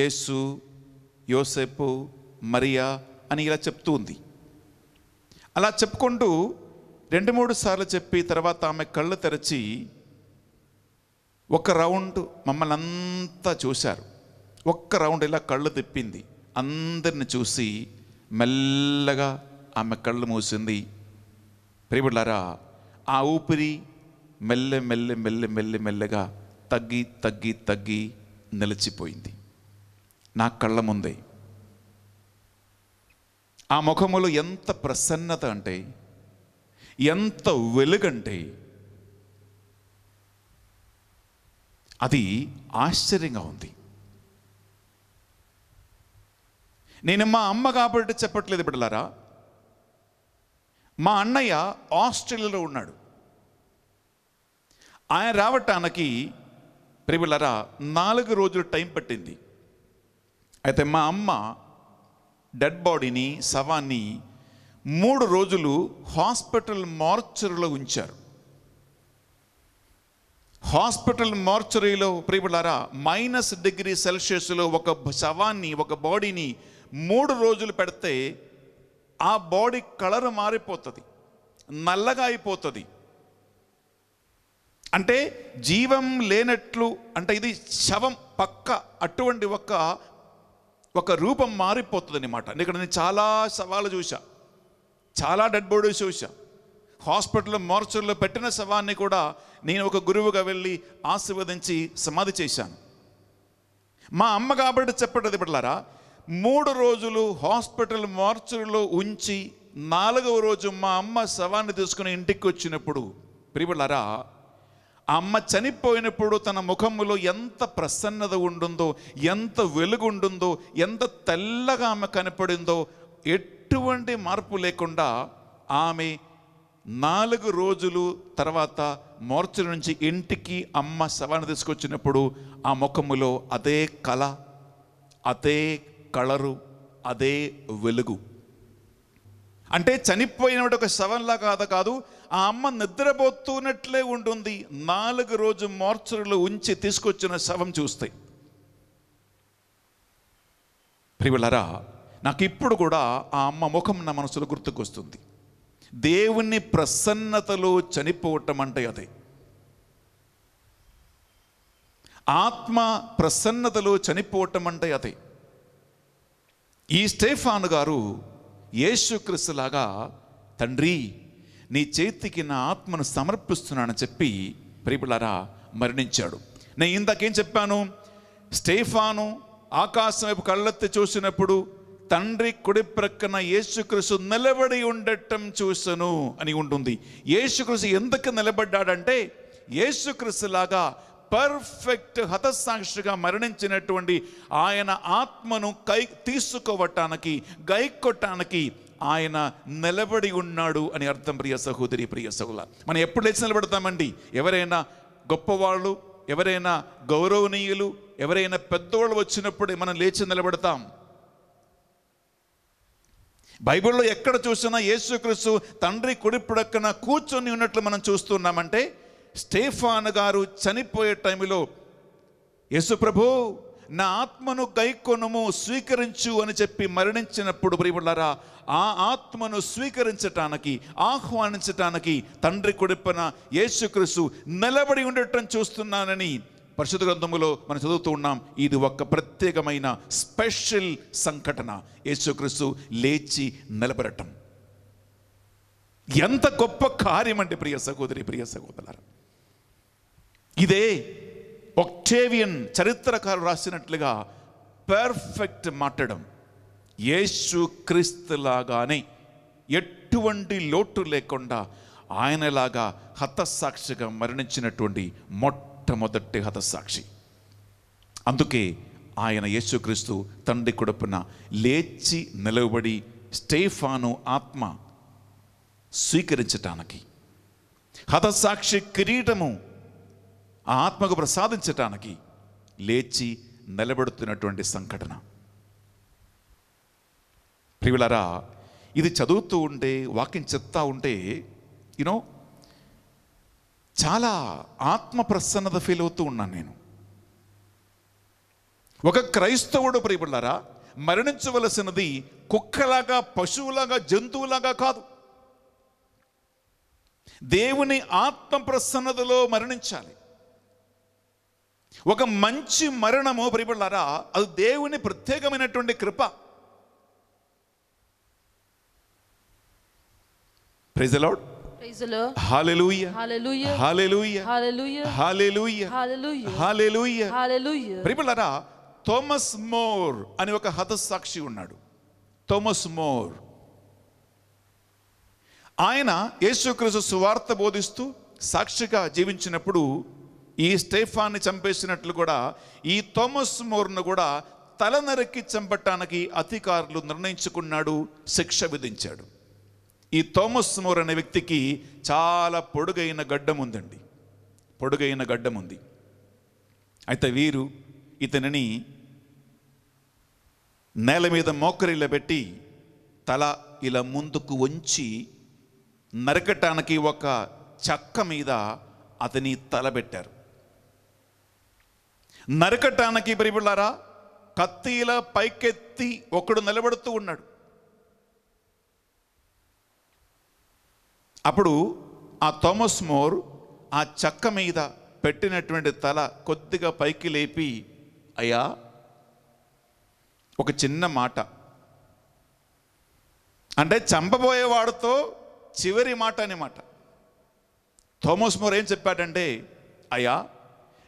యేసు యోసేపు మరియా అని ఇలా చెప్తూ ఉంది అలా చెప్పుకుంటూ రెండు మూడు సార్లు చెప్పి తర్వాత ఆమె కళ్ళు తెరచి ఒక రౌండ్ మమ్మల్ని అంతా చూశారు ఒక్క రౌండ్ ఇలా కళ్ళు తిప్పింది అందరిని చూసి మెల్లగా ఆమె కళ్ళు మూసింది ప్రియబుళ్ళారా ఆ ఊపిరి మెల్లె మెల్లె మెల్లె మెల్లె మెల్లగా తగ్గి తగ్గి తగ్గి నిలిచిపోయింది నా కళ్ళ ముందే ఆ ముఖములో ఎంత ప్రసన్నత అంటే ఎంత వెలుగంటే అది ఆశ్చర్యంగా ఉంది నేను మా అమ్మ కాబట్టి చెప్పట్లేదు బిడ్డలారా మా అన్నయ్య ఆస్ట్రేలియాలో ఉన్నాడు ఆయన రావటానికి ప్రియులరా నాలుగు రోజులు టైం పట్టింది అయితే మా అమ్మ డెడ్ బాడీని శవాన్ని మూడు రోజులు హాస్పిటల్ మార్చరీలో ఉంచారు హాస్పిటల్ మార్చరీలో ప్రియులారా మైనస్ డిగ్రీ సెల్సియస్లో ఒక శవాన్ని ఒక బాడీని మూడు రోజులు పెడితే ఆ బాడీ కలర్ మారిపోతుంది నల్లగా అయిపోతుంది అంటే జీవం లేనట్లు అంటే ఇది శవం పక్క అటువంటి ఒక ఒక రూపం మారిపోతుంది అనమాట ఇక్కడ నేను చాలా సవాలు చూశాను చాలా డెడ్ బాడీస్ చూసా హాస్పిటల్లో మోర్చర్లో పెట్టిన శవాన్ని కూడా నేను ఒక గురువుగా వెళ్ళి ఆశీర్వదించి సమాధి చేశాను మా అమ్మ కాబట్టి చెప్పటది బిడ్డలారా మూడు రోజులు హాస్పిటల్ మార్చర్లో ఉంచి నాలుగవ రోజు మా అమ్మ శవాన్ని తీసుకుని ఇంటికి వచ్చినప్పుడు ప్రియులరా అమ్మ చనిపోయినప్పుడు తన ముఖములో ఎంత ప్రసన్నత ఉంటుందో ఎంత వెలుగు ఉండుందో ఎంత తెల్లగా ఆమె కనపడిందో ఎట్ ఎటువంటి మార్పు లేకుండా ఆమె నాలుగు రోజులు తర్వాత మోర్చి నుంచి ఇంటికి అమ్మ శవాన్ని తీసుకొచ్చినప్పుడు ఆ ముఖములో అదే కళ అదే కళరు అదే వెలుగు అంటే చనిపోయిన ఒక శవంలా కాదు కాదు ఆ అమ్మ నిద్రపోతున్నట్లే ఉంటుంది నాలుగు రోజు మార్చరులో ఉంచి తీసుకొచ్చిన శవం చూస్తే ప్రియులరా నాకు ఇప్పుడు కూడా ఆ అమ్మ ముఖం నా మనసులో గుర్తుకొస్తుంది దేవుని ప్రసన్నతలో చనిపోవటం అంటే అదే ఆత్మ ప్రసన్నతలో చనిపోవటం అంటే అదే ఈ స్టేఫాను గారు యేసుక్రిస్తులాగా తండ్రి నీ చేతికి నా ఆత్మను సమర్పిస్తున్నానని చెప్పి ప్రియులారా మరణించాడు నేను ఇందాకేం చెప్పాను స్టేఫాను ఆకాశం వైపు కళ్ళెత్తి చూసినప్పుడు తండ్రి కుడి ప్రక్కన యేసుక్రీస్తు నిలబడి ఉండటం చూసను అని ఉంటుంది యేసుక్రిసు ఎందుకు నిలబడ్డాడంటే యేసుక్రీస్తులాగా పర్ఫెక్ట్ హతసాక్షిగా మరణించినటువంటి ఆయన ఆత్మను కై తీసుకోవటానికి కొట్టడానికి ఆయన నిలబడి ఉన్నాడు అని అర్థం ప్రియ సహోదరి ప్రియ సహుల మనం ఎప్పుడు లేచి నిలబడతామండి ఎవరైనా గొప్పవాళ్ళు ఎవరైనా గౌరవనీయులు ఎవరైనా పెద్దవాళ్ళు వచ్చినప్పుడు మనం లేచి నిలబడతాం బైబిల్లో ఎక్కడ చూసినా యేసుక్రీస్తు తండ్రి కుడిపుడక్కన కూర్చొని ఉన్నట్లు మనం చూస్తున్నామంటే స్టేఫాన్ గారు చనిపోయే టైంలో యేసుప్రభు నా ఆత్మను గైకొనము స్వీకరించు అని చెప్పి మరణించినప్పుడు ప్రియులారా ఆ ఆత్మను స్వీకరించటానికి ఆహ్వానించటానికి తండ్రి కొడిపిన యేసుక్రీసు నిలబడి ఉండటం చూస్తున్నానని పరిశుద్ధ గ్రంథములో మనం చదువుతూ ఉన్నాం ఇది ఒక ప్రత్యేకమైన స్పెషల్ సంఘటన యేసుక్రీస్తు లేచి నిలబడటం ఎంత గొప్ప కార్యం అంటే ప్రియ సహోదరి ప్రియ సహోదరు ఇదే ఒక్టేవియన్ చరిత్రకారు రాసినట్లుగా పర్ఫెక్ట్ మాట్లాడడం యేసు క్రీస్తులాగానే ఎటువంటి లోటు లేకుండా ఆయనలాగా హతసాక్షిగా మరణించినటువంటి మొట్ట మొట్టమొదటి హతసాక్షి అందుకే ఆయన యేసుక్రీస్తు తండ్రి కొడుపున లేచి నిలవబడి స్టేఫాను ఆత్మ స్వీకరించటానికి హతసాక్షి కిరీటము ఆ ఆత్మకు ప్రసాదించటానికి లేచి నిలబడుతున్నటువంటి సంఘటన ప్రియులరా ఇది చదువుతూ ఉంటే వాక్యం చెప్తా ఉంటే యునో చాలా ఆత్మ ప్రసన్నత ఫీల్ అవుతూ ఉన్నాను నేను ఒక క్రైస్తవుడు ప్రియపడ్డారా మరణించవలసినది కుక్కలాగా పశువులాగా జంతువులాగా కాదు దేవుని ఆత్మ ప్రసన్నతలో మరణించాలి ఒక మంచి మరణము ప్రియపడ్డారా అది దేవుని ప్రత్యేకమైనటువంటి కృప ప్రెజలాడ్ ప్రిపలరా థోమస్ మోర్ అని ఒక హతసాక్షి ఉన్నాడు థోమస్ మోర్ ఆయన యేసుక్రీస్తు సువార్త బోధిస్తూ సాక్షిగా జీవించినప్పుడు ఈ స్టేఫాన్ని చంపేసినట్లు కూడా ఈ థోమస్ మోర్ను కూడా తల నరికి చంపటానికి అధికారులు నిర్ణయించుకున్నాడు శిక్ష విధించాడు ఈ థోమస్ మోర్ అనే వ్యక్తికి చాలా పొడుగైన గడ్డం ఉందండి పొడుగైన గడ్డం ఉంది అయితే వీరు ఇతనిని నేల మీద మోకరిలో పెట్టి తల ఇలా ముందుకు వంచి నరకటానికి ఒక చక్క మీద అతని తల పెట్టారు నరకటానికి పరిబిళ్ళారా కత్తిలా పైకెత్తి ఒకడు నిలబడుతూ ఉన్నాడు అప్పుడు ఆ థామస్ మోర్ ఆ చెక్క మీద పెట్టినటువంటి తల కొద్దిగా పైకి లేపి అయ్యా ఒక చిన్న మాట అంటే చంపబోయేవాడితో చివరి మాట మాట థామస్ మోర్ ఏం చెప్పాడంటే అయ్యా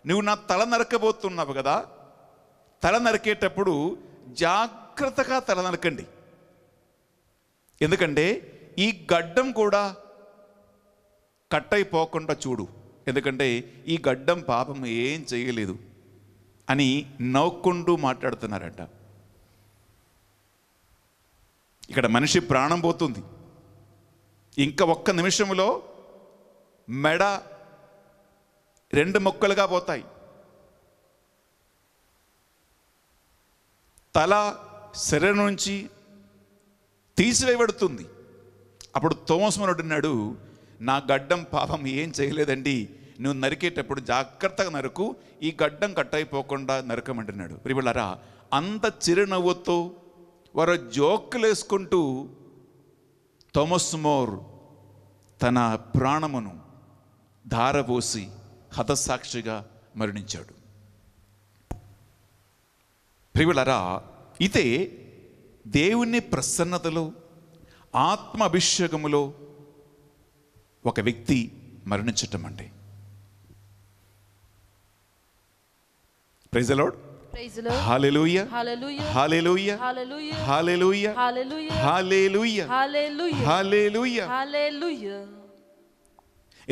నువ్వు నా తల నరకబోతున్నావు కదా తల నరికేటప్పుడు జాగ్రత్తగా తల నరకండి ఎందుకంటే ఈ గడ్డం కూడా కట్ అయిపోకుండా చూడు ఎందుకంటే ఈ గడ్డం పాపం ఏం చేయలేదు అని నవ్వుకుంటూ మాట్లాడుతున్నారట ఇక్కడ మనిషి ప్రాణం పోతుంది ఇంకా ఒక్క నిమిషంలో మెడ రెండు మొక్కలుగా పోతాయి తల శరీరం నుంచి తీసివేయబడుతుంది అప్పుడు తోమస్మరుడున్నాడు నా గడ్డం పాపం ఏం చేయలేదండి నువ్వు నరికేటప్పుడు జాగ్రత్తగా నరుకు ఈ గడ్డం కట్ అయిపోకుండా నరకమంటున్నాడు ప్రిబులరా అంత చిరునవ్వుతో వారు జోకులు వేసుకుంటూ మోర్ తన ప్రాణమును ధారపోసి హతసాక్షిగా మరణించాడు ప్రియులరా ఇదే దేవుని ప్రసన్నతలో ఆత్మ అభిషేకములో ఒక వ్యక్తి మరణించటం అండి ప్రైజ్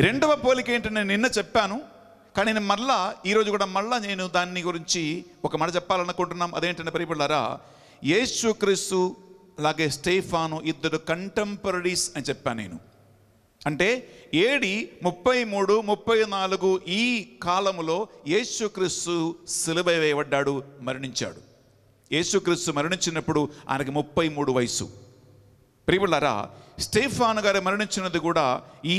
రెండవ పోలిక ఏంటంటే నిన్న చెప్పాను కానీ నేను మళ్ళా ఈరోజు కూడా మళ్ళా నేను దాన్ని గురించి ఒక మాట చెప్పాలనుకుంటున్నాం అదేంటంటే పరిపడారా క్రీస్తు అలాగే స్టేఫాను ఇద్దరు కంటెంపరీస్ అని చెప్పాను నేను అంటే ఏడి ముప్పై మూడు ముప్పై నాలుగు ఈ కాలములో యేసుక్రీస్తు సిలబ వేయబడ్డాడు మరణించాడు యేసుక్రీస్తు మరణించినప్పుడు ఆయనకి ముప్పై మూడు వయసు ప్రియులరా స్టేఫాన్ గారు మరణించినది కూడా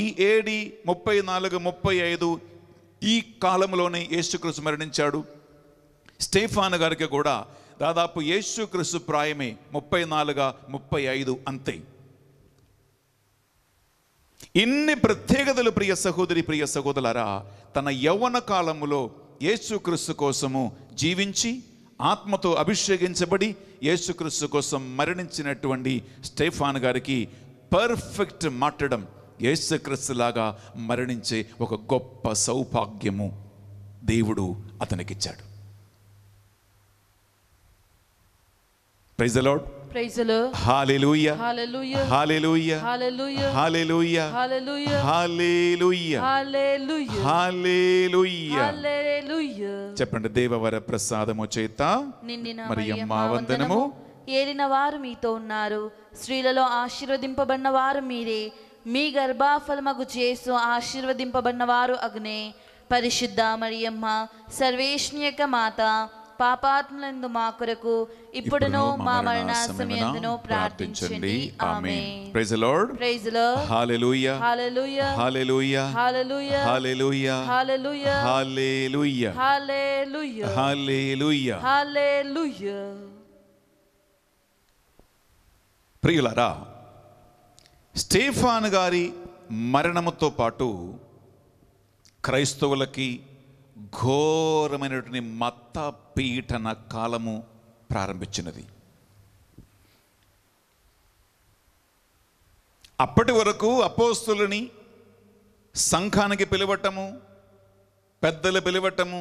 ఈ ఏడి ముప్పై నాలుగు ముప్పై ఐదు ఈ కాలంలోనే యేసుక్రీస్తు మరణించాడు స్టేఫాన్ గారికి కూడా దాదాపు యేసుక్రీస్తు ప్రాయమే ముప్పై నాలుగు ముప్పై ఐదు అంతే ఇన్ని ప్రత్యేకతలు ప్రియ సహోదరి ప్రియ సహోదరులారా తన యవ్వన కాలములో యేసుక్రీస్తు కోసము జీవించి ఆత్మతో అభిషేకించబడి యేసుక్రీస్తు కోసం మరణించినటువంటి స్టెఫాన్ గారికి పర్ఫెక్ట్ మాట్లాడడం యేసుక్రీస్తులాగా మరణించే ఒక గొప్ప సౌభాగ్యము దేవుడు అతనికిచ్చాడు ప్రైజ్ లార్డ్
చెప్పండి
దేవవర ప్రసాదము చేత
నిండిన వందనము ఏలిన వారు మీతో ఉన్నారు స్త్రీలలో ఆశీర్వదింపబడిన వారు మీరే మీ గర్భాఫలమగు చేసు ఆశీర్వదింపబడిన వారు అగ్నే పరిశుద్ధ మరియమ్మ సర్వేష్ణియక మాత పాపాత్మలందు మా కొరకు ఇప్పుడును మా మరణ సమయందును
ప్రార్థించండి amen praise the Lord
praise the Lord
hallelujah
hallelujah
hallelujah hallelujah
hallelujah
hallelujah hallelujah
hallelujah
hallelujah
hallelujah
ప్రియులారా స్టేఫాన్ గారి మరణముతో పాటు క్రైస్తవులకి ఘోరమైనటువంటి మత పీఠన కాలము ప్రారంభించినది అప్పటి వరకు అపోస్తులని సంఘానికి పిలవటము పెద్దలు పిలవటము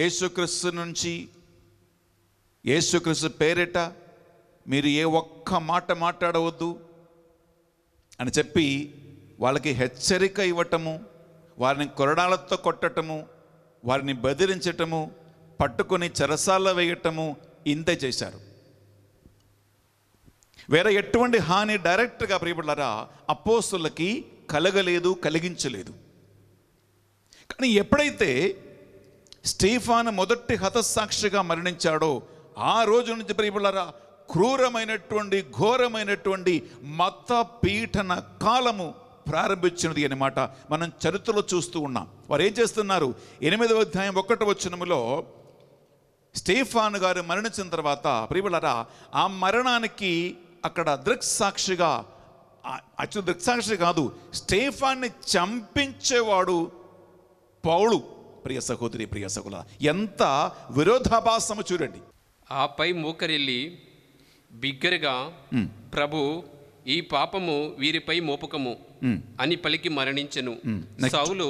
యేసుక్రీస్తు నుంచి యేసుక్రీస్తు పేరిట మీరు ఏ ఒక్క మాట మాట్లాడవద్దు అని చెప్పి వాళ్ళకి హెచ్చరిక ఇవ్వటము వారిని కొరడాలతో కొట్టటము వారిని బెదిరించటము పట్టుకొని చెరసాల వేయటము ఇంతే చేశారు వేరే ఎటువంటి హాని డైరెక్ట్గా ప్రియపడారా అపోస్తులకి కలగలేదు కలిగించలేదు కానీ ఎప్పుడైతే స్టీఫాన్ మొదటి హతసాక్షిగా మరణించాడో ఆ రోజు నుంచి ప్రియపడారా క్రూరమైనటువంటి ఘోరమైనటువంటి మత పీఠన కాలము ప్రారంభించినది అనమాట మనం చరిత్రలో చూస్తూ ఉన్నాం వారు ఏం చేస్తున్నారు ఎనిమిదవ అధ్యాయం ఒకటి వచ్చినములో స్టేఫాన్ గారు మరణించిన తర్వాత ప్రియులరా ఆ మరణానికి అక్కడ దృక్సాక్షిగా అచ్చు దృక్సాక్షి కాదు స్టేఫాన్ని చంపించేవాడు పౌడు ప్రియ సహోదరి ప్రియ సహుల ఎంత విరోధాభాసము చూడండి
ఆపై మూకరిల్లి బిగ్గరగా ప్రభు ఈ పాపము వీరిపై మోపకము Hmm. అని పలికి మరణించెను hmm. సౌలు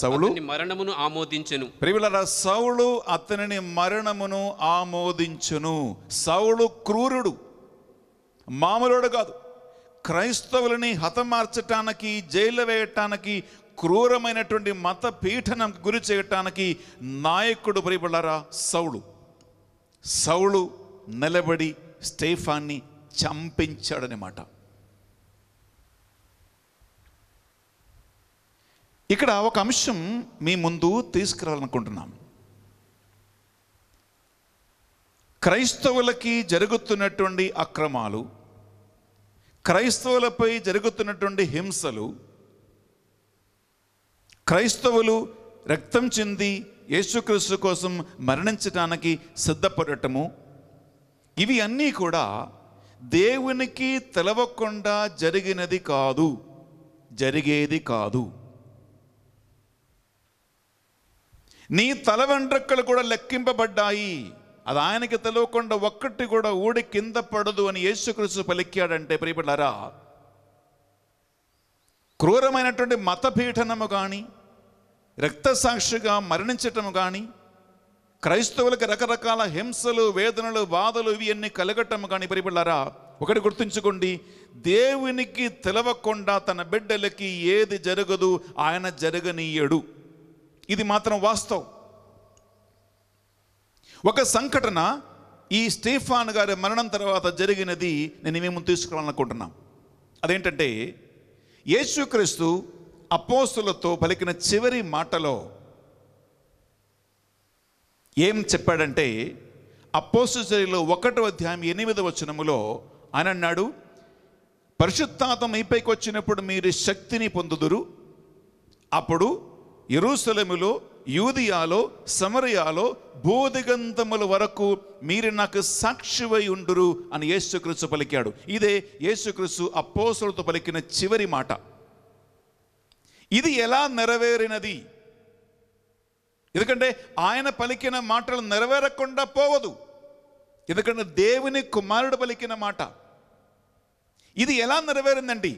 సౌలు మరణమును ఆమోదించెను
ప్రియులరా సౌలు అతనిని మరణమును ఆమోదించును సౌలు క్రూరుడు మామూలుడు కాదు క్రైస్తవులని హతమార్చటానికి జైలు వేయటానికి క్రూరమైనటువంటి మత పీఠనం గురి చేయటానికి నాయకుడు పరిబడరా సౌలు సౌలు నిలబడి స్టేఫాన్ని చంపించాడనమాట ఇక్కడ ఒక అంశం మీ ముందు తీసుకురావాలనుకుంటున్నాం క్రైస్తవులకి జరుగుతున్నటువంటి అక్రమాలు క్రైస్తవులపై జరుగుతున్నటువంటి హింసలు క్రైస్తవులు రక్తం చెంది యేసుక్రీస్తు కోసం మరణించడానికి సిద్ధపడటము ఇవి అన్నీ కూడా దేవునికి తెలవకుండా జరిగినది కాదు జరిగేది కాదు నీ తల వెంట్రుక్కలు కూడా లెక్కింపబడ్డాయి అది ఆయనకి తెలియకుండా ఒక్కటి కూడా ఊడి కింద పడదు అని యేసుక్రీస్తు పలికాడంటే ప్రియపడ్డారా క్రూరమైనటువంటి మతపీఠనము కానీ రక్తసాక్షిగా మరణించటము కానీ క్రైస్తవులకు రకరకాల హింసలు వేదనలు బాధలు ఇవి కలగటము కానీ పరిపడారా ఒకటి గుర్తుంచుకోండి దేవునికి తెలవకుండా తన బిడ్డలకి ఏది జరగదు ఆయన జరగనీయడు ఇది మాత్రం వాస్తవం ఒక సంఘటన ఈ స్టీఫాన్ గారి మరణం తర్వాత జరిగినది నేను మేము తీసుకోవాలనుకుంటున్నాం అదేంటంటే యేసుక్రీస్తు అపోస్తులతో పలికిన చివరి మాటలో ఏం చెప్పాడంటే చర్యలో ఒకటో అధ్యాయం ఎనిమిదవ వచనములో అని అన్నాడు పరిశుద్ధాత్మ మీపైకి వచ్చినప్పుడు మీరు శక్తిని పొందుదురు అప్పుడు ఎరుసలములో యూదియాలో సమరయాలో బోధిగంధముల వరకు మీరు నాకు సాక్షివై ఉండురు అని యేసుక్రీస్తు పలికాడు ఇదే యేసుక్రీస్తు అపోసులతో పలికిన చివరి మాట ఇది ఎలా నెరవేరినది ఎందుకంటే ఆయన పలికిన మాటలు నెరవేరకుండా పోవదు ఎందుకంటే దేవుని కుమారుడు పలికిన మాట ఇది ఎలా నెరవేరిందండి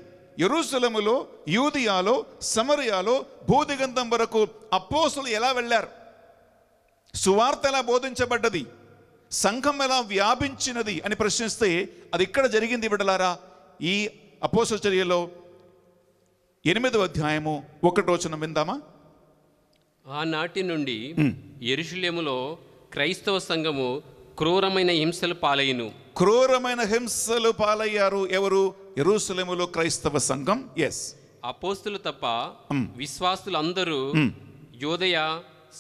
ఎరుసలములో యూదియాలో సమరియాలో భూదిగంధం వరకు అపోసులు ఎలా వెళ్ళారు సువార్త ఎలా బోధించబడ్డది సంఘం ఎలా వ్యాపించినది అని ప్రశ్నిస్తే అది ఇక్కడ జరిగింది విడలారా ఈ అపోస చర్యలో ఎనిమిదవ అధ్యాయము ఒకటి రోజున విందామా
ఆనాటి నుండి ఎరుషులేములో క్రైస్తవ సంఘము క్రూరమైన హింసలు పాలయ్యను
క్రూరమైన హింసలు పాలయ్యారు ఎవరు ఎరుసలేములో క్రైస్తవ సంఘం ఎస్
అపోస్తులు తప్ప hmm. విశ్వాసులు అందరూ hmm. యోదయ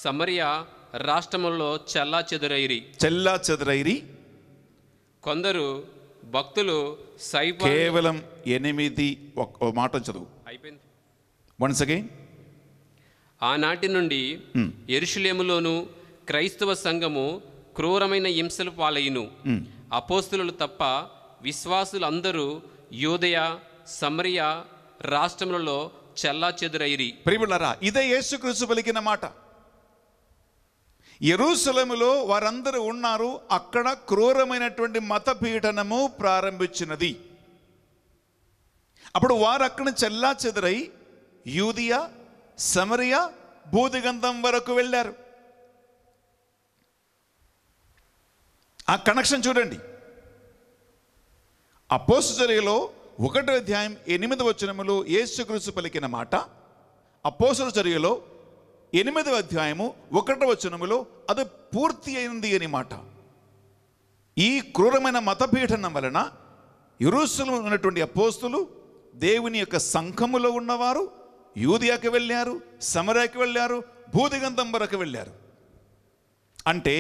సమరియ రాష్ట్రములో చెల్లా చెదురైరి
చెల్లా చెదురైరి
కొందరు భక్తులు సై కేవలం
ఎనిమిది మాట చదువు అయిపోయింది వన్స్ అగైన్
ఆనాటి నుండి ఎరుషులేములోను hmm. క్రైస్తవ సంఘము క్రూరమైన హింసలు పాలయ్యను అపోస్తులు తప్ప విశ్వాసులందరూ యోదయ సమరియ రాష్ట్రములలో చల్లా చెదురైరి
ప్రియులరా ఇదే యేసుక్రీస్తు పలికిన మాట ఎరుసలములో వారందరూ ఉన్నారు అక్కడ క్రూరమైనటువంటి మత పీడనము ప్రారంభించినది అప్పుడు వారు అక్కడ చెల్లా చెదరై యూదియా సమరియా బూదిగంధం వరకు వెళ్ళారు ఆ కనెక్షన్ చూడండి ఆ చర్యలో ఒకటో అధ్యాయం ఎనిమిది వచనములో యేసుక్రీస్తు పలికిన మాట ఆ పోసల చర్యలో ఎనిమిదవ అధ్యాయము ఒకటవ వచనములో అది పూర్తి అయింది అని మాట ఈ క్రూరమైన మతపీఠనం వలన యురుసులు ఉన్నటువంటి అపోస్తులు దేవుని యొక్క సంఘములో ఉన్నవారు యూదియాకి వెళ్ళారు సమరాకి వెళ్ళారు భూదిగంధం వరకు వెళ్ళారు అంటే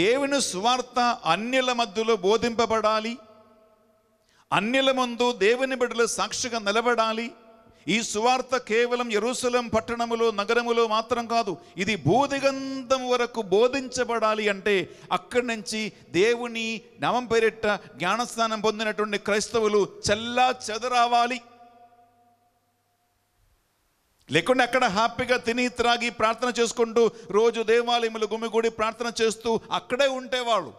దేవుని సువార్త అన్యుల మధ్యలో బోధింపబడాలి అన్యుల ముందు దేవుని బిడ్డలు సాక్షిగా నిలబడాలి ఈ సువార్త కేవలం ఎరుసలం పట్టణములో నగరములో మాత్రం కాదు ఇది బోధిగంధం వరకు బోధించబడాలి అంటే అక్కడి నుంచి దేవుని నవం పేరిట్ట జ్ఞానస్నానం పొందినటువంటి క్రైస్తవులు చెల్లా చెదరావాలి లేకుండా అక్కడ హ్యాపీగా తిని త్రాగి ప్రార్థన చేసుకుంటూ రోజు దేవాలయములు గుమిగూడి ప్రార్థన చేస్తూ అక్కడే ఉండేవాళ్ళు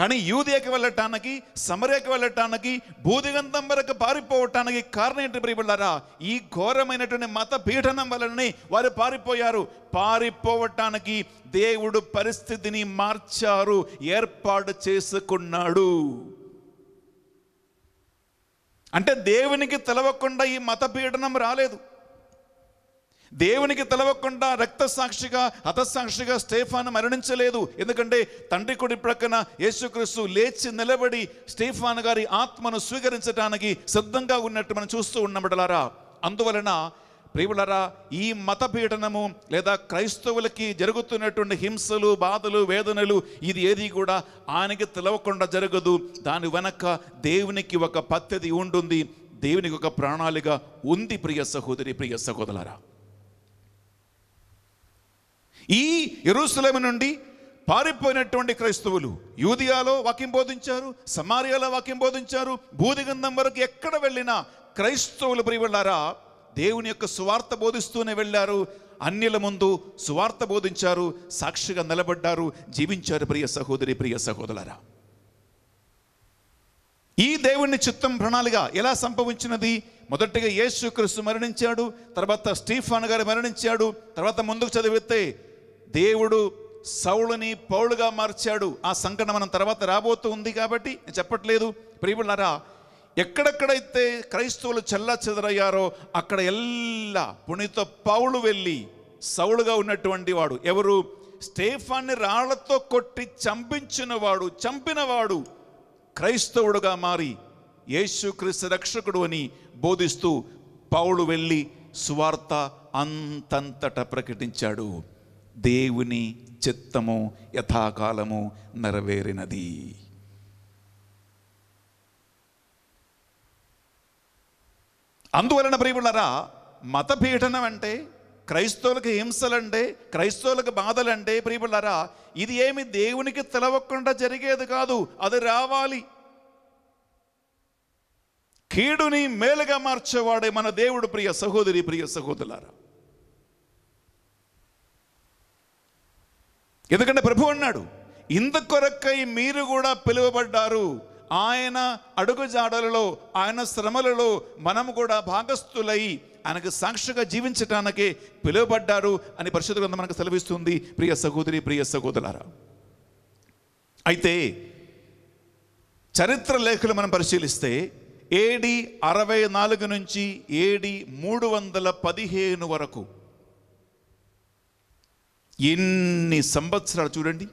కానీ యూదియాకి వెళ్ళటానికి సమరేకి వెళ్ళటానికి బూదిగంధం వరకు పారిపోవటానికి కారణం ఏంటి ప్రియబిళ్ళారా ఈ ఘోరమైనటువంటి మత పీఠనం వలననే వారు పారిపోయారు పారిపోవటానికి దేవుడు పరిస్థితిని మార్చారు ఏర్పాటు చేసుకున్నాడు అంటే దేవునికి తెలవకుండా ఈ మత పీడనం రాలేదు దేవునికి తెలవకుండా రక్తసాక్షిగా హతసాక్షిగా స్టేఫాను మరణించలేదు ఎందుకంటే తండ్రి కొడి ప్రక్కన యేసుక్రీస్తు లేచి నిలబడి స్టేఫాన్ గారి ఆత్మను స్వీకరించడానికి సిద్ధంగా ఉన్నట్టు మనం చూస్తూ ఉన్నబడలారా అందువలన ప్రియులరా ఈ మత పీడనము లేదా క్రైస్తవులకి జరుగుతున్నటువంటి హింసలు బాధలు వేదనలు ఇది ఏది కూడా ఆయనకి తెలవకుండా జరగదు దాని వెనక దేవునికి ఒక పద్ధతి ఉంటుంది దేవునికి ఒక ప్రణాళిక ఉంది ప్రియ సహోదరి ప్రియ సహోదరరా ఈ ఎరుసలేము నుండి పారిపోయినటువంటి క్రైస్తవులు యూదియాలో వాక్యం బోధించారు సమారియాలో వాక్యం బోధించారు భూదిగంధం వరకు ఎక్కడ వెళ్ళినా క్రైస్తవులు ప్రి వెళ్ళారా దేవుని యొక్క సువార్త బోధిస్తూనే వెళ్ళారు అన్యుల ముందు సువార్త బోధించారు సాక్షిగా నిలబడ్డారు జీవించారు ప్రియ సహోదరి ప్రియ సహోదరులరా ఈ దేవుని చిత్తం ప్రణాళిక ఎలా సంభవించినది మొదటిగా యేసుక్రీస్తు మరణించాడు తర్వాత స్టీఫాన్ గారు మరణించాడు తర్వాత ముందుకు చదివితే దేవుడు సౌలుని పౌలుగా మార్చాడు ఆ సంఘటన మనం తర్వాత రాబోతూ ఉంది కాబట్టి నేను చెప్పట్లేదు ప్రియులారా ఎక్కడెక్కడైతే క్రైస్తవులు చెల్లా చెదరయ్యారో అక్కడ ఎల్లా పునీత పౌలు వెళ్ళి సౌలుగా ఉన్నటువంటి వాడు ఎవరు స్టేఫాన్ని రాళ్లతో కొట్టి చంపించినవాడు చంపినవాడు క్రైస్తవుడుగా మారి యేసుక్రీస్తు రక్షకుడు అని బోధిస్తూ పౌలు వెళ్ళి సువార్త అంతంతట ప్రకటించాడు దేవుని చిత్తము యథాకాలము నెరవేరినది అందువలన ప్రియులరా మతపీఠనం అంటే క్రైస్తవులకు హింసలంటే క్రైస్తవులకు బాధలంటే ప్రియులరా ఇది ఏమి దేవునికి తెలవకుండా జరిగేది కాదు అది రావాలి కీడుని మేలుగా మార్చేవాడే మన దేవుడు ప్రియ సహోదరి ప్రియ సహోదరులారా ఎందుకంటే ప్రభు అన్నాడు కొరకై మీరు కూడా పిలువబడ్డారు ఆయన అడుగుజాడలలో ఆయన శ్రమలలో మనము కూడా భాగస్థులై ఆయనకు సాక్షిగా జీవించటానికి పిలువబడ్డారు అని పరిశుద్ధ గ్రంథం మనకు సెలవిస్తుంది ప్రియ సహోదరి ప్రియ సహోదరారా అయితే చరిత్ర లేఖలు మనం పరిశీలిస్తే ఏడి అరవై నాలుగు నుంచి ఏడి మూడు వందల పదిహేను వరకు ఎన్ని సంవత్సరాలు చూడండి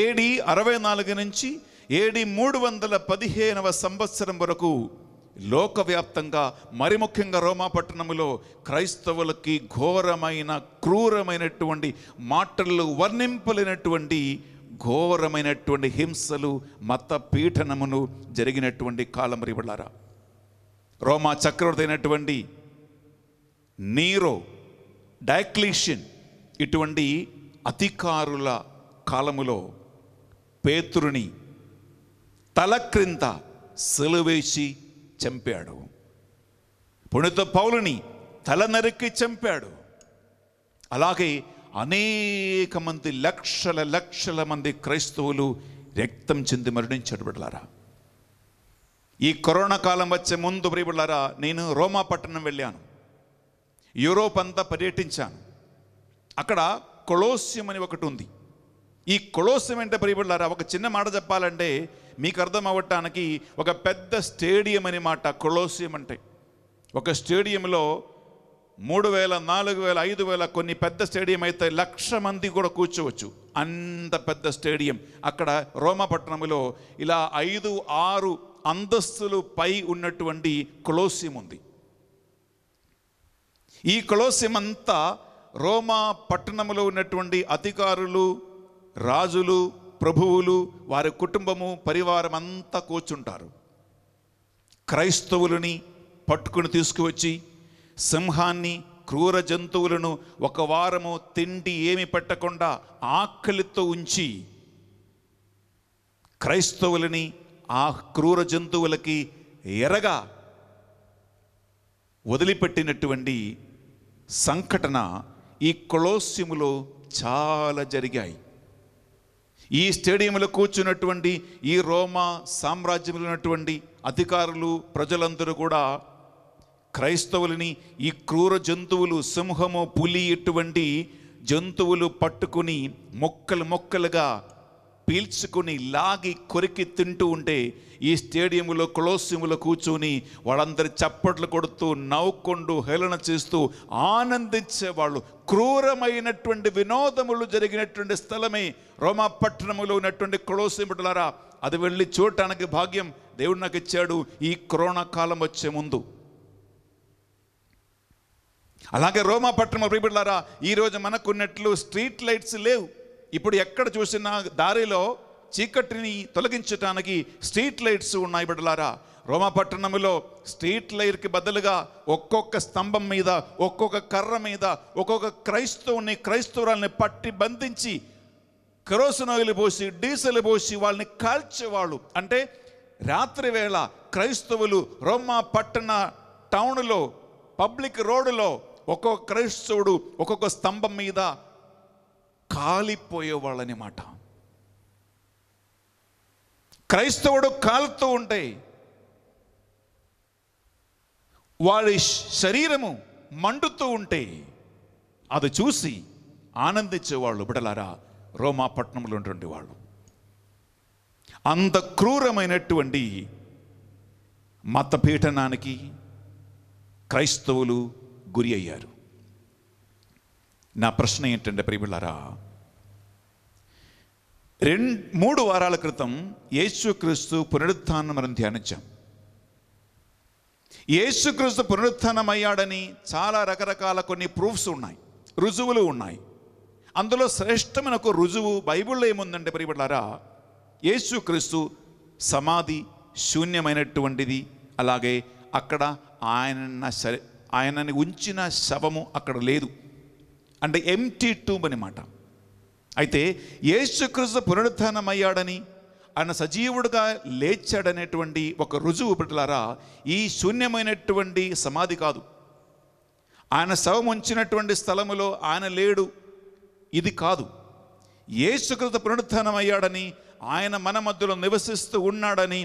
ఏడి అరవై నాలుగు నుంచి ఏడి మూడు వందల పదిహేనవ సంవత్సరం వరకు లోకవ్యాప్తంగా మరి ముఖ్యంగా రోమాపట్టణంలో క్రైస్తవులకి ఘోరమైన క్రూరమైనటువంటి మాటలు వర్ణింపలేనటువంటి ఘోరమైనటువంటి హింసలు మత పీఠనమును జరిగినటువంటి కాలం రివళ్ళారా రోమా చక్రవర్తి అయినటువంటి నీరో డైక్లీషియన్ ఇటువంటి అధికారుల కాలములో పేతురుని తల క్రింద సెలవేసి చంపాడు పుణిత పౌలుని తల నరికి చంపాడు అలాగే అనేక మంది లక్షల లక్షల మంది క్రైస్తవులు రక్తం చెంది మరణించాడు బిడ్డలారా ఈ కరోనా కాలం వచ్చే ముందు ప్రియబిడ్డారా నేను రోమా పట్టణం వెళ్ళాను యూరోప్ అంతా పర్యటించాను అక్కడ కొలోస్యం అని ఒకటి ఉంది ఈ కొలోస్యం అంటే పరిపడారా ఒక చిన్న మాట చెప్పాలంటే మీకు అర్థం అవ్వటానికి ఒక పెద్ద స్టేడియం అనే మాట కొలోస్యం అంటే ఒక స్టేడియంలో మూడు వేల నాలుగు వేల ఐదు వేల కొన్ని పెద్ద స్టేడియం అయితే లక్ష మంది కూడా కూర్చోవచ్చు అంత పెద్ద స్టేడియం అక్కడ రోమపట్నంలో ఇలా ఐదు ఆరు అంతస్తులు పై ఉన్నటువంటి కొలోస్యం ఉంది ఈ కొలోసిమంతా రోమా పట్టణంలో ఉన్నటువంటి అధికారులు రాజులు ప్రభువులు వారి కుటుంబము పరివారం అంతా కూర్చుంటారు క్రైస్తవులని పట్టుకుని తీసుకువచ్చి సింహాన్ని క్రూర జంతువులను ఒక వారము తిండి ఏమి పెట్టకుండా ఆకలితో ఉంచి క్రైస్తవులని ఆ క్రూర జంతువులకి ఎరగా వదిలిపెట్టినటువంటి సంఘటన ఈ కొలోసిములో చాలా జరిగాయి ఈ స్టేడియంలో కూర్చున్నటువంటి ఈ రోమా సామ్రాజ్యంలో ఉన్నటువంటి అధికారులు ప్రజలందరూ కూడా క్రైస్తవులని ఈ క్రూర జంతువులు సింహము పులి ఇటువంటి జంతువులు పట్టుకుని మొక్కలు మొక్కలుగా పీల్చుకుని లాగి కొరికి తింటూ ఉంటే ఈ స్టేడియంలో కొలోస్యంలో కూర్చొని వాళ్ళందరి చప్పట్లు కొడుతూ నవ్వుకుంటూ హేళన చేస్తూ ఆనందించేవాళ్ళు క్రూరమైనటువంటి వినోదములు జరిగినటువంటి స్థలమే రోమా పట్టణములో ఉన్నటువంటి కొలోసింపులారా అది వెళ్ళి చూడటానికి భాగ్యం దేవుడు నాకు ఇచ్చాడు ఈ కరోనా కాలం వచ్చే ముందు అలాగే రోమా పట్టణం ప్రిబిడ్లారా ఈరోజు మనకున్నట్లు స్ట్రీట్ లైట్స్ లేవు ఇప్పుడు ఎక్కడ చూసినా దారిలో చీకటిని తొలగించటానికి స్ట్రీట్ లైట్స్ ఉన్నాయి బిడలారా పట్టణంలో స్ట్రీట్ లైట్కి బదులుగా ఒక్కొక్క స్తంభం మీద ఒక్కొక్క కర్ర మీద ఒక్కొక్క క్రైస్తవుని క్రైస్తవురాల్ని పట్టి బంధించి కరోసనోయిలు పోసి డీజిల్ పోసి వాళ్ళని కాల్చేవాళ్ళు అంటే రాత్రి వేళ క్రైస్తవులు రోమా పట్టణ టౌన్లో పబ్లిక్ రోడ్డులో ఒక్కొక్క క్రైస్తవుడు ఒక్కొక్క స్తంభం మీద మాట క్రైస్తవుడు కాలుతూ ఉంటే వాడి శరీరము మండుతూ ఉంటే అది చూసి ఆనందించేవాళ్ళు బిడలారా రోమాపట్నంలో ఉన్నటువంటి వాళ్ళు అంత క్రూరమైనటువంటి మత పీఠనానికి క్రైస్తవులు గురి అయ్యారు నా ప్రశ్న ఏంటంటే ప్రియులారా రెండు మూడు వారాల క్రితం యేసుక్రీస్తు పునరుత్థానం మనం ధ్యానించాం యేసుక్రీస్తు పునరుత్థానం అయ్యాడని చాలా రకరకాల కొన్ని ప్రూఫ్స్ ఉన్నాయి రుజువులు ఉన్నాయి అందులో శ్రేష్టమైన ఒక రుజువు బైబిల్లో ఏముందంటే ప్రియులారా యేసుక్రీస్తు సమాధి శూన్యమైనటువంటిది అలాగే అక్కడ ఆయన ఆయనని ఉంచిన శవము అక్కడ లేదు అంటే ఎంటీ టూబ్ అనమాట అయితే యేసుక్రీస్తు అయ్యాడని ఆయన సజీవుడుగా లేచాడనేటువంటి ఒక రుజువు పెట్టలారా ఈ శూన్యమైనటువంటి సమాధి కాదు ఆయన శవం ఉంచినటువంటి స్థలములో ఆయన లేడు ఇది కాదు పునరుద్ధానం అయ్యాడని ఆయన మన మధ్యలో నివసిస్తూ ఉన్నాడని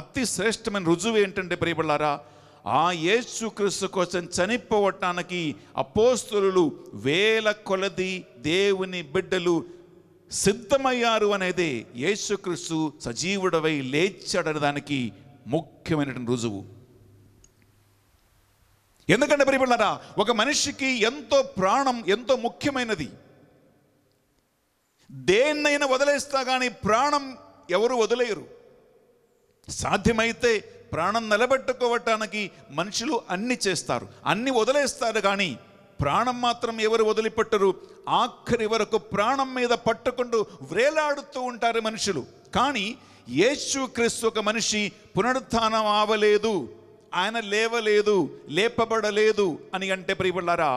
అతి శ్రేష్టమైన రుజువు ఏంటంటే ప్రియబళ్ళారా ఆ యేసుక్రీస్తు కోసం చనిపోవటానికి అపోస్తులు వేల కొలది దేవుని బిడ్డలు సిద్ధమయ్యారు అనేది యేసుక్రీస్తు సజీవుడవై లేచాడనే దానికి ముఖ్యమైనటువంటి రుజువు ఎందుకంటే ప్రియపడారా ఒక మనిషికి ఎంతో ప్రాణం ఎంతో ముఖ్యమైనది దేన్నైనా వదిలేస్తా కానీ ప్రాణం ఎవరు వదిలేయరు సాధ్యమైతే ప్రాణం నిలబెట్టుకోవటానికి మనుషులు అన్ని చేస్తారు అన్ని వదిలేస్తారు కానీ ప్రాణం మాత్రం ఎవరు వదిలిపెట్టరు ఆఖరి వరకు ప్రాణం మీద పట్టుకుంటూ వ్రేలాడుతూ ఉంటారు మనుషులు కానీ యేసు క్రీస్తు ఒక మనిషి పునరుత్నం ఆవలేదు ఆయన లేవలేదు లేపబడలేదు అని అంటే ప్రియబళ్ళారా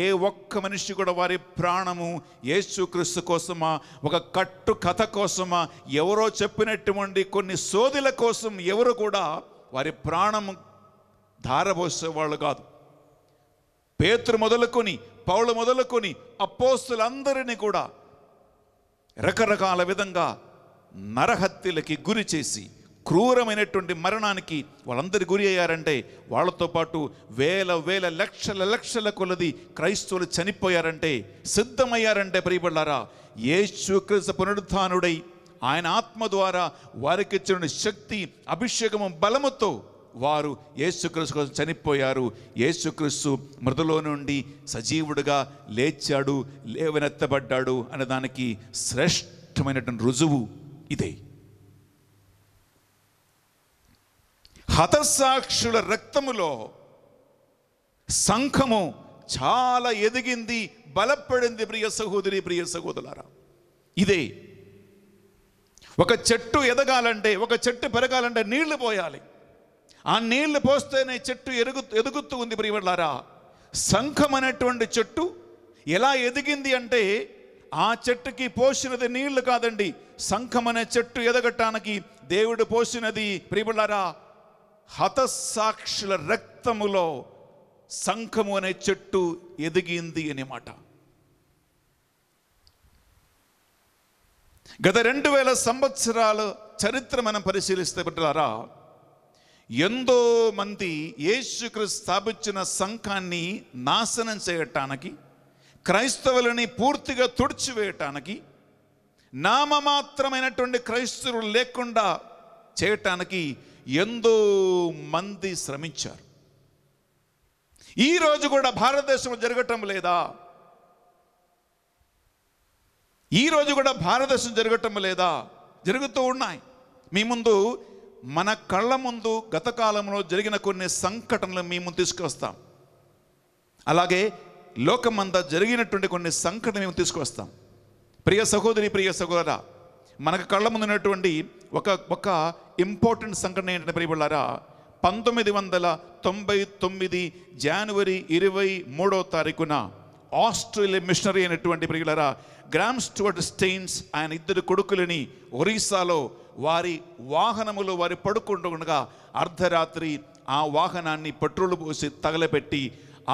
ఏ ఒక్క మనిషి కూడా వారి ప్రాణము యేసుక్రీస్తు కోసమా ఒక కట్టు కథ కోసమా ఎవరో చెప్పినటువంటి కొన్ని సోదిల కోసం ఎవరు కూడా వారి ప్రాణము ధారబోసేవాళ్ళు కాదు పేతృ మొదలుకొని పౌలు మొదలుకొని అప్పోస్తులందరినీ కూడా రకరకాల విధంగా నరహత్యలకి గురి చేసి క్రూరమైనటువంటి మరణానికి వాళ్ళందరి గురి అయ్యారంటే వాళ్ళతో పాటు వేల వేల లక్షల లక్షల కొలది క్రైస్తవులు చనిపోయారంటే సిద్ధమయ్యారంటే ప్రియబళ్ళారా యేసుక్రీస్తు పునరుద్ధానుడై ఆయన ఆత్మ ద్వారా వారికి ఇచ్చిన శక్తి అభిషేకము బలముతో వారు యేసుక్రీస్తు కోసం చనిపోయారు యేసుక్రీస్తు మృదులో నుండి సజీవుడుగా లేచాడు లేవనెత్తబడ్డాడు అనే దానికి శ్రేష్టమైనటువంటి రుజువు ఇదే హతసాక్షుల రక్తములో సంఘము చాలా ఎదిగింది బలపడింది ప్రియ సహోదరి ప్రియ సహోదరులారా ఇదే ఒక చెట్టు ఎదగాలంటే ఒక చెట్టు పెరగాలంటే నీళ్లు పోయాలి ఆ నీళ్లు పోస్తేనే చెట్టు ఎరుగు ఎదుగుతూ ఉంది ప్రియవర్లారా సంఘం అనేటువంటి చెట్టు ఎలా ఎదిగింది అంటే ఆ చెట్టుకి పోసినది నీళ్లు కాదండి సంఘం అనే చెట్టు ఎదగటానికి దేవుడు పోసినది ప్రియబళ్ళారా హతసాక్షుల రక్తములో సంఖము అనే చెట్టు ఎదిగింది అనే మాట గత రెండు వేల సంవత్సరాల చరిత్ర మనం పరిశీలిస్తే బిడ్డారా ఎంతో మంది యేసుక్రి స్థాపించిన సంఘాన్ని నాశనం చేయటానికి క్రైస్తవులని పూర్తిగా తుడిచివేయటానికి నామమాత్రమైనటువంటి క్రైస్తవులు లేకుండా చేయటానికి ఎంతో మంది శ్రమించారు ఈరోజు కూడా భారతదేశంలో జరగటం లేదా ఈరోజు కూడా భారతదేశం జరగటం లేదా జరుగుతూ ఉన్నాయి మీ ముందు మన కళ్ళ ముందు గత కాలంలో జరిగిన కొన్ని సంఘటనలు మేము తీసుకొస్తాం అలాగే లోకమంతా జరిగినటువంటి కొన్ని సంఘటన మేము తీసుకొస్తాం ప్రియ సహోదరి ప్రియ సహోదరా మనకు కళ్ళ ముందునటువంటి ఒక ఒక ఇంపార్టెంట్ సంఘటన ఏంటంటే ప్రియబుళ్ళారా పంతొమ్మిది వందల తొంభై తొమ్మిది జనవరి ఇరవై మూడో తారీఖున ఆస్ట్రేలియా మిషనరీ అయినటువంటి ప్రియులరా గ్రామ్ స్టువర్ట్ స్టెయిన్స్ ఆయన ఇద్దరు కొడుకులని ఒరిస్సాలో వారి వాహనములో వారి పడుకుంటుండగా అర్ధరాత్రి ఆ వాహనాన్ని పెట్రోల్ పోసి తగలబెట్టి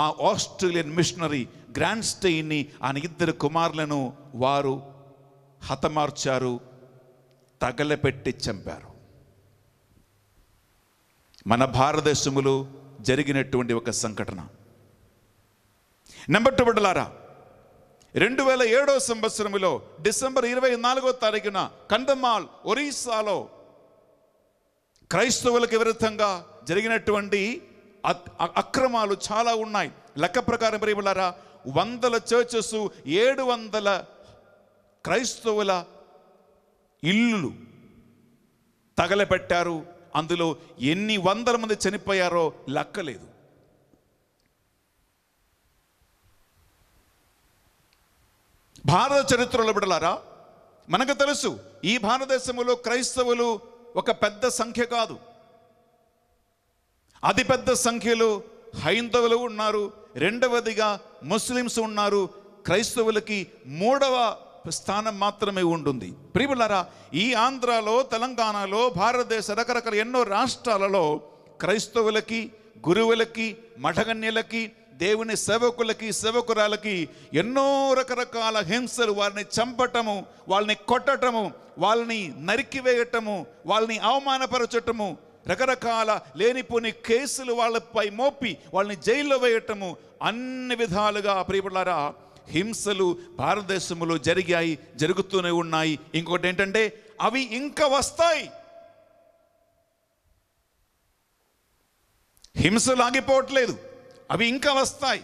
ఆ ఆస్ట్రేలియన్ మిషనరీ గ్రాండ్ స్టెయిన్ని ఆయన ఇద్దరు కుమారులను వారు హతమార్చారు తగలపెట్టి చంపారు మన భారతదేశములు జరిగినటువంటి ఒక సంఘటన నెంబర్ టూ బిడ్డలారా రెండు వేల ఏడో సంవత్సరంలో డిసెంబర్ ఇరవై నాలుగో తారీఖున కందమాల్ ఒరిస్సాలో క్రైస్తవులకు విరుద్ధంగా జరిగినటువంటి అక్రమాలు చాలా ఉన్నాయి లెక్క ప్రకారం ప్రేమలారా వందల చర్చెస్ ఏడు వందల క్రైస్తవుల ఇల్లులు తగలపెట్టారు అందులో ఎన్ని వందల మంది చనిపోయారో లక్కలేదు భారత చరిత్రలో బిడలారా మనకు తెలుసు ఈ భారతదేశంలో క్రైస్తవులు ఒక పెద్ద సంఖ్య కాదు అతిపెద్ద సంఖ్యలో హైందవులు ఉన్నారు రెండవదిగా ముస్లిమ్స్ ఉన్నారు క్రైస్తవులకి మూడవ స్థానం మాత్రమే ఉంటుంది ప్రియులరా ఈ ఆంధ్రాలో తెలంగాణలో భారతదేశ రకరకాల ఎన్నో రాష్ట్రాలలో క్రైస్తవులకి గురువులకి మఠగన్యులకి దేవుని సేవకులకి సేవకురాలకి ఎన్నో రకరకాల హింసలు వారిని చంపటము వాళ్ళని కొట్టటము వాళ్ళని నరికివేయటము వాళ్ళని అవమానపరచటము రకరకాల లేనిపోని కేసులు వాళ్ళపై మోపి వాళ్ళని జైల్లో వేయటము అన్ని విధాలుగా ప్రియపడారా హింసలు భారతదేశంలో జరిగాయి జరుగుతూనే ఉన్నాయి ఇంకోటి ఏంటంటే అవి ఇంకా వస్తాయి హింసలు ఆగిపోవట్లేదు అవి ఇంకా వస్తాయి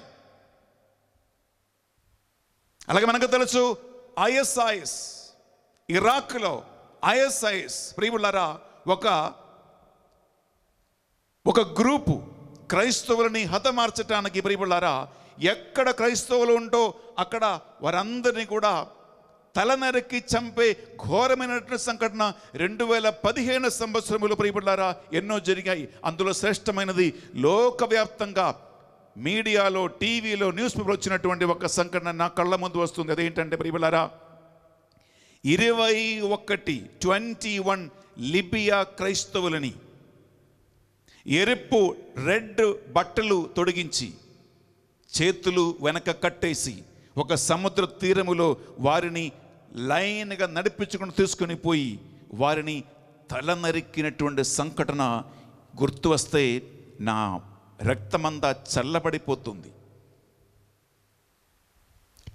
అలాగే మనకు తెలుసు ఐఎస్ఐఎస్ ఇరాక్లో ఐఎస్ఐఎస్ ప్రియులరా ఒక ఒక గ్రూపు క్రైస్తవులని హతమార్చటానికి ప్రియులరా ఎక్కడ క్రైస్తవులు ఉంటో అక్కడ వారందరినీ కూడా తలనరికి చంపే ఘోరమైనటువంటి సంఘటన రెండు వేల పదిహేను సంవత్సరములు ప్రియపడ్డారా ఎన్నో జరిగాయి అందులో శ్రేష్టమైనది లోకవ్యాప్తంగా మీడియాలో టీవీలో న్యూస్ పేపర్ వచ్చినటువంటి ఒక సంఘటన నా కళ్ళ ముందు వస్తుంది అదేంటంటే ప్రియపడ్డారా ఇరవై ఒకటి ట్వంటీ వన్ లిబియా క్రైస్తవులని ఎరుపు రెడ్ బట్టలు తొడిగించి చేతులు వెనక కట్టేసి ఒక సముద్ర తీరములో వారిని లైన్గా నడిపించుకుని తీసుకుని పోయి వారిని తల సంఘటన గుర్తు వస్తే నా రక్తమంతా చల్లబడిపోతుంది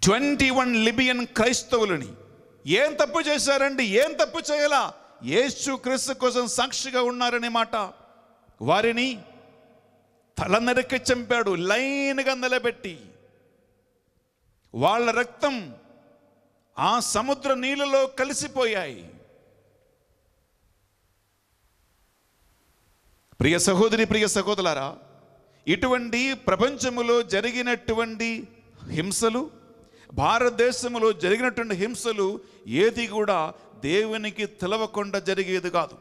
ట్వంటీ వన్ లిబియన్ క్రైస్తవులని ఏం తప్పు చేశారండి ఏం తప్పు చేయాలా ఏసు క్రీస్తు కోసం సాక్షిగా ఉన్నారనే మాట వారిని తల నరికి చంపాడు లైన్గా నిలబెట్టి వాళ్ళ రక్తం ఆ సముద్ర నీళ్ళలో కలిసిపోయాయి ప్రియ సహోదరి ప్రియ సహోదరులారా ఇటువంటి ప్రపంచములో జరిగినటువంటి హింసలు భారతదేశంలో జరిగినటువంటి హింసలు ఏది కూడా దేవునికి తెలవకుండా జరిగేది కాదు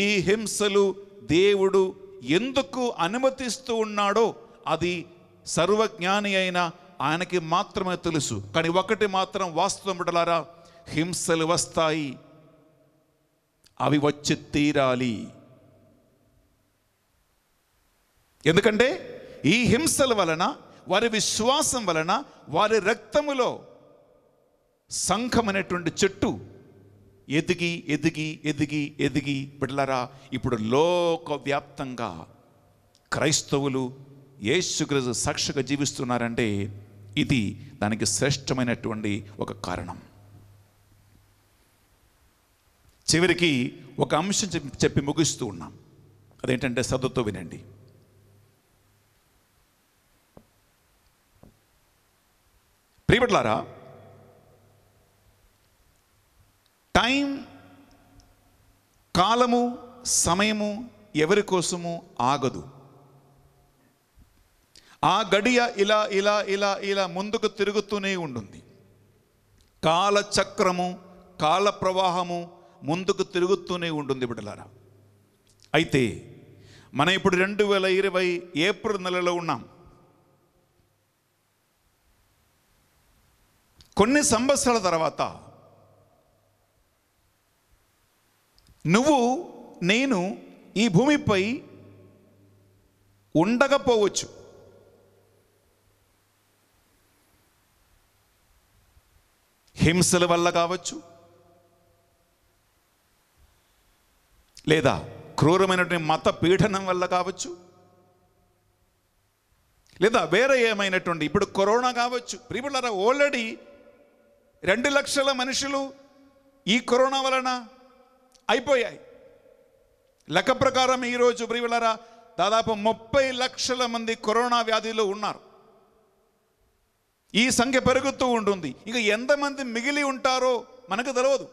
ఈ హింసలు దేవుడు ఎందుకు అనుమతిస్తూ ఉన్నాడో అది సర్వజ్ఞాని అయిన ఆయనకి మాత్రమే తెలుసు కానీ ఒకటి మాత్రం వాస్తవం పెట్టలారా హింసలు వస్తాయి అవి వచ్చి తీరాలి ఎందుకంటే ఈ హింసల వలన వారి విశ్వాసం వలన వారి రక్తములో సంఘం అనేటువంటి చెట్టు ఎదిగి ఎదిగి ఎదిగి ఎదిగి బిడ్డలరా ఇప్పుడు లోకవ్యాప్తంగా క్రైస్తవులు యేసుగ్రజు సాక్షిగా జీవిస్తున్నారంటే ఇది దానికి శ్రేష్టమైనటువంటి ఒక కారణం చివరికి ఒక అంశం చెప్పి ముగిస్తూ ఉన్నాం అదేంటంటే శ్రద్ధతో వినండి ప్రియపట్లారా టైం కాలము సమయము ఎవరి కోసము ఆగదు ఆ గడియ ఇలా ఇలా ఇలా ఇలా ముందుకు తిరుగుతూనే ఉంటుంది కాలచక్రము కాల ప్రవాహము ముందుకు తిరుగుతూనే ఉంటుంది బిడ్డలారా అయితే మనం ఇప్పుడు రెండు వేల ఇరవై ఏప్రిల్ నెలలో ఉన్నాం కొన్ని సంవత్సరాల తర్వాత నువ్వు నేను ఈ భూమిపై ఉండకపోవచ్చు హింసల వల్ల కావచ్చు లేదా క్రూరమైనటువంటి మత పీడనం వల్ల కావచ్చు లేదా వేరే ఏమైనటువంటి ఇప్పుడు కరోనా కావచ్చు ప్రియులారా ఆల్రెడీ రెండు లక్షల మనుషులు ఈ కరోనా వలన అయిపోయాయి లెక్క ప్రకారం ఈరోజు ప్రియులరా దాదాపు ముప్పై లక్షల మంది కరోనా వ్యాధిలో ఉన్నారు ఈ సంఖ్య పెరుగుతూ ఉంటుంది ఇక ఎంతమంది మిగిలి ఉంటారో మనకు తెలియదు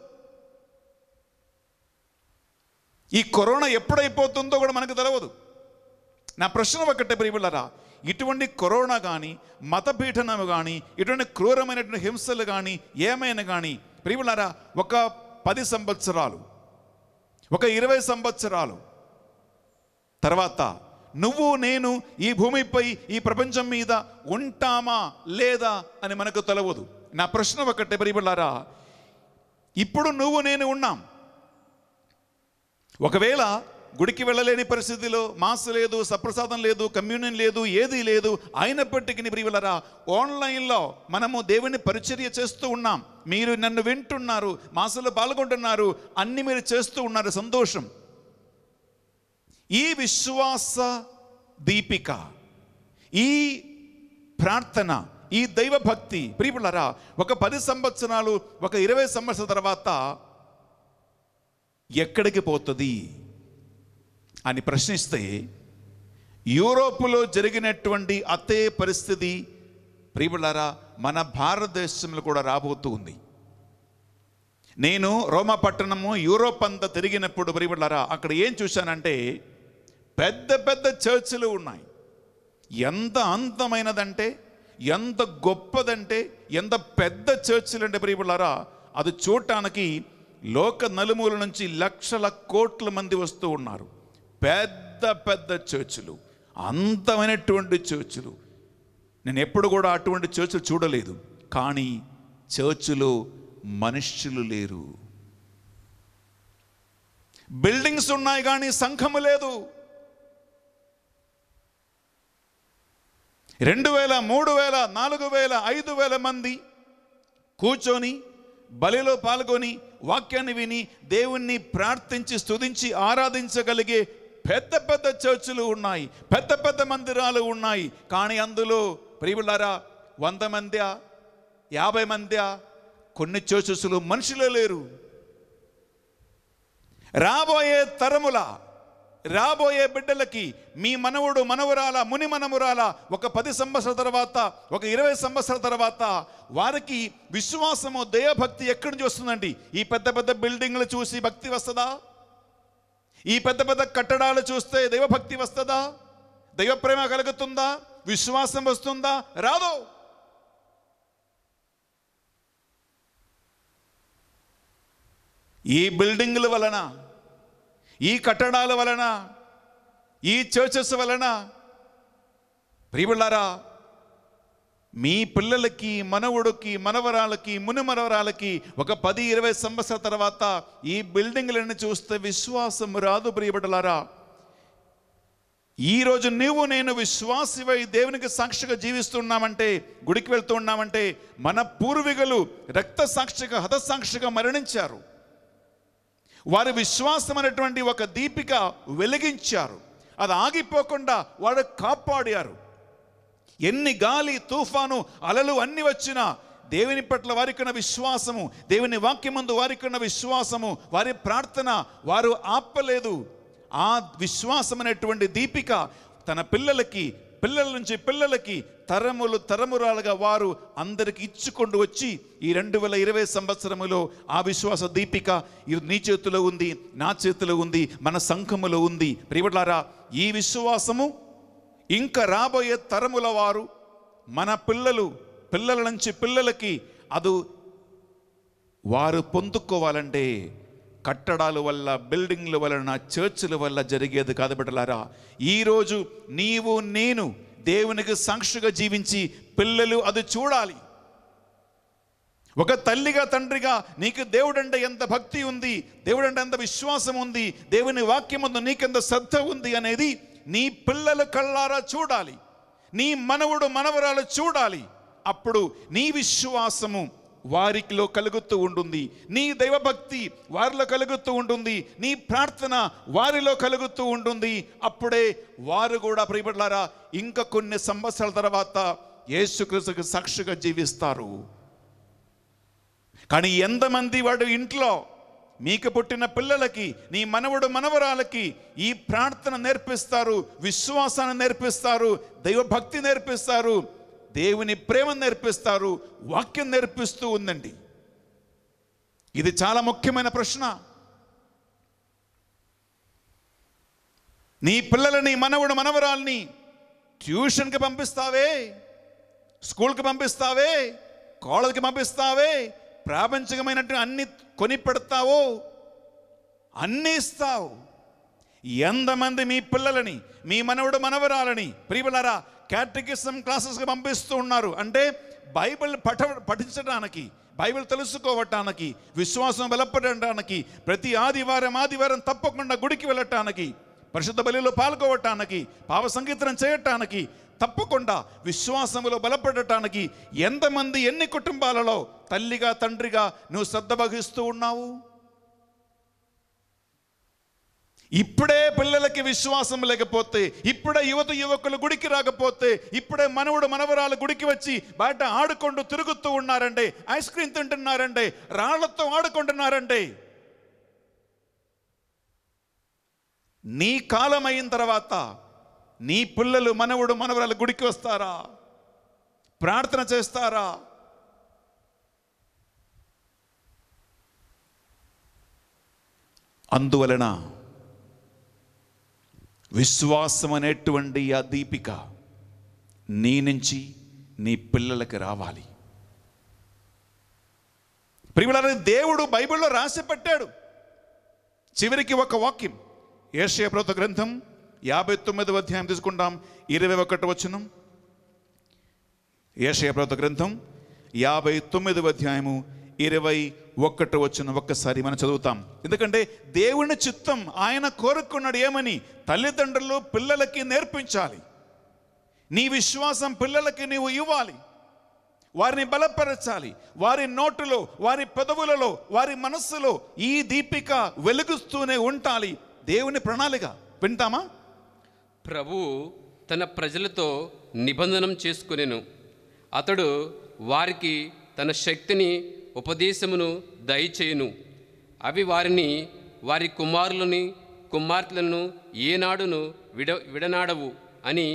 ఈ కరోనా ఎప్పుడైపోతుందో కూడా మనకు తెలియదు నా ప్రశ్న ఒకటే ప్రియులరా ఇటువంటి కరోనా కానీ మతపీఠనము కానీ ఇటువంటి క్రూరమైనటువంటి హింసలు కానీ ఏమైనా కానీ ప్రియులరా ఒక పది సంవత్సరాలు ఒక ఇరవై సంవత్సరాలు తర్వాత నువ్వు నేను ఈ భూమిపై ఈ ప్రపంచం మీద ఉంటామా లేదా అని మనకు తెలవదు నా ప్రశ్న ఒకటే పరిపడారా ఇప్పుడు నువ్వు నేను ఉన్నాం ఒకవేళ గుడికి వెళ్ళలేని పరిస్థితిలో మాస్ లేదు సప్రసాదం లేదు కమ్యూనియన్ లేదు ఏదీ లేదు అయినప్పటికీ ప్రియులరా ఆన్లైన్లో మనము దేవుని పరిచర్య చేస్తూ ఉన్నాం మీరు నన్ను వింటున్నారు మాసలో పాల్గొంటున్నారు అన్ని మీరు చేస్తూ ఉన్నారు సంతోషం ఈ విశ్వాస దీపిక ఈ ప్రార్థన ఈ దైవభక్తి ప్రియులరా ఒక పది సంవత్సరాలు ఒక ఇరవై సంవత్సరాల తర్వాత ఎక్కడికి పోతుంది అని ప్రశ్నిస్తే యూరోప్లో జరిగినటువంటి అతే పరిస్థితి ప్రియులారా మన భారతదేశంలో కూడా రాబోతూ ఉంది నేను రోమ పట్టణము యూరోప్ అంతా తిరిగినప్పుడు ప్రియులారా అక్కడ ఏం చూశానంటే పెద్ద పెద్ద చర్చిలు ఉన్నాయి ఎంత అంతమైనదంటే ఎంత గొప్పదంటే ఎంత పెద్ద చర్చిలు అంటే ప్రియులారా అది చూడటానికి లోక నలుమూల నుంచి లక్షల కోట్ల మంది వస్తూ ఉన్నారు పెద్ద పెద్ద చర్చిలు అంతమైనటువంటి చర్చిలు నేను ఎప్పుడు కూడా అటువంటి చర్చిలు చూడలేదు కానీ చర్చిలో మనుష్యులు లేరు బిల్డింగ్స్ ఉన్నాయి కానీ సంఘము లేదు రెండు వేల మూడు వేల నాలుగు వేల ఐదు వేల మంది కూర్చొని బలిలో పాల్గొని వాక్యాన్ని విని దేవుణ్ణి ప్రార్థించి స్తుతించి ఆరాధించగలిగే పెద్ద పెద్ద చర్చిలు ఉన్నాయి పెద్ద పెద్ద మందిరాలు ఉన్నాయి కానీ అందులో ప్రియులారా వంద మంద్యా యాభై మంద్యా కొన్ని చర్చస్లు మనుషులే లేరు రాబోయే తరముల రాబోయే బిడ్డలకి మీ మనవుడు మనవరాల ముని మనమురాల ఒక పది సంవత్సరాల తర్వాత ఒక ఇరవై సంవత్సరాల తర్వాత వారికి విశ్వాసము దయభక్తి ఎక్కడి నుంచి వస్తుందండి ఈ పెద్ద పెద్ద బిల్డింగ్లు చూసి భక్తి వస్తుందా ఈ పెద్ద పెద్ద కట్టడాలు చూస్తే దైవభక్తి వస్తుందా దైవ ప్రేమ కలుగుతుందా విశ్వాసం వస్తుందా రాదు ఈ బిల్డింగ్ల వలన ఈ కట్టడాల వలన ఈ చర్చెస్ వలన ప్రియుళ్ళారా మీ పిల్లలకి మనవుడికి మనవరాలకి మునిమనవరాలకి ఒక పది ఇరవై సంవత్సరాల తర్వాత ఈ బిల్డింగ్లను చూస్తే విశ్వాసం రాదు ప్రియబడలారా ఈరోజు నీవు నేను విశ్వాసివై దేవునికి సాక్షిగా జీవిస్తున్నామంటే గుడికి వెళ్తూ ఉన్నామంటే మన పూర్వీకులు రక్త సాక్షిగా హతసాక్షిగా మరణించారు వారి విశ్వాసం అనేటువంటి ఒక దీపిక వెలిగించారు అది ఆగిపోకుండా వారు కాపాడారు ఎన్ని గాలి తుఫాను అలలు అన్ని వచ్చినా దేవుని పట్ల వారికి ఉన్న విశ్వాసము దేవుని ముందు వారికి ఉన్న విశ్వాసము వారి ప్రార్థన వారు ఆపలేదు ఆ విశ్వాసం అనేటువంటి దీపిక తన పిల్లలకి పిల్లల నుంచి పిల్లలకి తరములు తరమురాలుగా వారు అందరికి ఇచ్చుకొండు వచ్చి ఈ రెండు వేల ఇరవై సంవత్సరములో ఆ విశ్వాస దీపిక నీ చేతిలో ఉంది నా చేతిలో ఉంది మన సంఘములో ఉంది ప్రియబడారా ఈ విశ్వాసము ఇంకా రాబోయే తరముల వారు మన పిల్లలు పిల్లల నుంచి పిల్లలకి అది వారు పొందుకోవాలంటే కట్టడాల వల్ల బిల్డింగ్ల వలన చర్చిల వల్ల జరిగేది కాదు బిడ్డలారా ఈరోజు నీవు నేను దేవునికి సాక్షిగా జీవించి పిల్లలు అది చూడాలి ఒక తల్లిగా తండ్రిగా నీకు దేవుడంటే ఎంత భక్తి ఉంది దేవుడంటే ఎంత విశ్వాసం ఉంది దేవుని వాక్యం నీకెంత శ్రద్ధ ఉంది అనేది నీ పిల్లలు కళ్ళారా చూడాలి నీ మనవుడు మనవరాలు చూడాలి అప్పుడు నీ విశ్వాసము వారికిలో కలుగుతూ ఉంటుంది నీ దైవభక్తి వారిలో కలుగుతూ ఉంటుంది నీ ప్రార్థన వారిలో కలుగుతూ ఉంటుంది అప్పుడే వారు కూడా ప్రియపడలారా ఇంకా కొన్ని సంవత్సరాల తర్వాత యేసుక్రీస్తుకు సాక్షిగా జీవిస్తారు కానీ ఎంతమంది వాడు ఇంట్లో మీకు పుట్టిన పిల్లలకి నీ మనవుడు మనవరాలకి ఈ ప్రార్థన నేర్పిస్తారు విశ్వాసాన్ని నేర్పిస్తారు దైవభక్తి నేర్పిస్తారు దేవుని ప్రేమ నేర్పిస్తారు వాక్యం నేర్పిస్తూ ఉందండి ఇది చాలా ముఖ్యమైన ప్రశ్న నీ పిల్లలని మనవుడు మనవరాల్ని ట్యూషన్కి పంపిస్తావే స్కూల్కి పంపిస్తావే కాలేజ్కి పంపిస్తావే ప్రాపంచకమైనట్టు అన్ని కొనిపెడతావో అన్నీ ఇస్తావు ఎంతమంది మీ పిల్లలని మీ మనవుడు మనవరాలని ప్రియులరా క్యాటకిజం క్లాసెస్కి పంపిస్తూ ఉన్నారు అంటే బైబిల్ పఠ పఠించడానికి బైబిల్ తెలుసుకోవటానికి విశ్వాసం బలపడటానికి ప్రతి ఆదివారం ఆదివారం తప్పకుండా గుడికి వెళ్ళటానికి పరిశుద్ధ బలిలో పాల్గొవటానికి పావ సంగీతం చేయటానికి తప్పకుండా విశ్వాసములో బలపడటానికి ఎంతమంది ఎన్ని కుటుంబాలలో తల్లిగా తండ్రిగా నువ్వు శ్రద్ధ వహిస్తూ ఉన్నావు ఇప్పుడే పిల్లలకి విశ్వాసం లేకపోతే ఇప్పుడే యువత యువకులు గుడికి రాకపోతే ఇప్పుడే మనవుడు మనవరాలు గుడికి వచ్చి బయట ఆడుకుంటూ తిరుగుతూ ఉన్నారండి ఐస్ క్రీమ్ తింటున్నారండి రాళ్లతో ఆడుకుంటున్నారండి నీ కాలం అయిన తర్వాత నీ పిల్లలు మనవుడు మనవరాలు గుడికి వస్తారా ప్రార్థన చేస్తారా అందువలన విశ్వాసం అనేటువంటి ఆ దీపిక నీ నుంచి నీ పిల్లలకి రావాలి ప్రియులని దేవుడు బైబిల్లో రాసి పెట్టాడు చివరికి ఒక వాక్యం ఏషియా ప్రోత గ్రంథం యాభై తొమ్మిదవ అధ్యాయం తీసుకుంటాం ఇరవై ఒకటి వచనం ఏషయ ప్రవత గ్రంథం యాభై తొమ్మిదవ అధ్యాయము ఇరవై ఒక్కటి వచ్చిన ఒక్కసారి మనం చదువుతాం ఎందుకంటే దేవుని చిత్తం ఆయన కోరుకున్నాడు ఏమని తల్లిదండ్రులు పిల్లలకి నేర్పించాలి నీ విశ్వాసం పిల్లలకి నీవు ఇవ్వాలి వారిని బలపరచాలి వారి నోటులో వారి పెదవులలో వారి మనస్సులో ఈ దీపిక వెలుగుస్తూనే ఉండాలి దేవుని ప్రణాళిక వింటామా
ప్రభు తన ప్రజలతో నిబంధనం చేసుకునేను అతడు వారికి తన శక్తిని ఉపదేశమును దయచేయును అవి వారిని వారి కుమారులని కుమార్తెలను ఏనాడును విడ విడనాడవు అని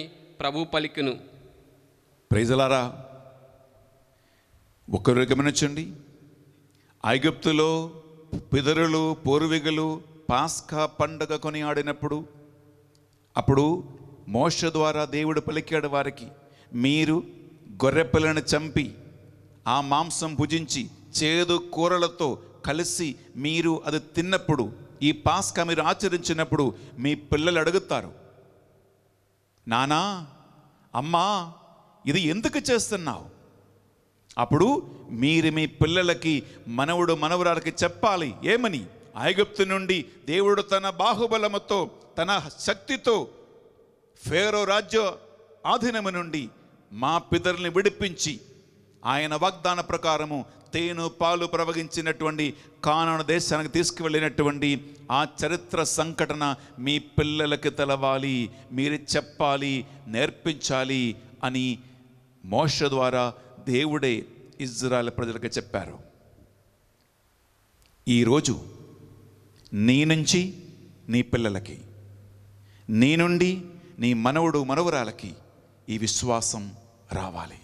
ప్రభు పలికిను
ప్రైజలారా ఒకరు గమనించండి ఐగుప్తులో పిదరులు పూర్వీకులు పాస్కా పండగ కొనియాడినప్పుడు అప్పుడు మోష ద్వారా దేవుడు పలికాడు వారికి మీరు గొర్రెపిల్లను చంపి ఆ మాంసం భుజించి చేదు కూరలతో కలిసి మీరు అది తిన్నప్పుడు ఈ పాస్క మీరు ఆచరించినప్పుడు మీ పిల్లలు అడుగుతారు నానా అమ్మా ఇది ఎందుకు చేస్తున్నావు అప్పుడు మీరు మీ పిల్లలకి మనవుడు మనవరాలకి చెప్పాలి ఏమని ఐగుప్తు నుండి దేవుడు తన బాహుబలముతో తన శక్తితో ఫేరో రాజ్య ఆధీనము నుండి మా పితరుల్ని విడిపించి ఆయన వాగ్దాన ప్రకారము తేను పాలు ప్రవగించినటువంటి కానాను దేశానికి తీసుకువెళ్ళినటువంటి ఆ చరిత్ర సంఘటన మీ పిల్లలకి తెలవాలి మీరు చెప్పాలి నేర్పించాలి అని మోష ద్వారా దేవుడే ఇజ్రాయల్ ప్రజలకు చెప్పారు ఈరోజు నీ నుంచి నీ పిల్లలకి నీ నుండి నీ మనవడు మనవరాలకి ఈ విశ్వాసం రావాలి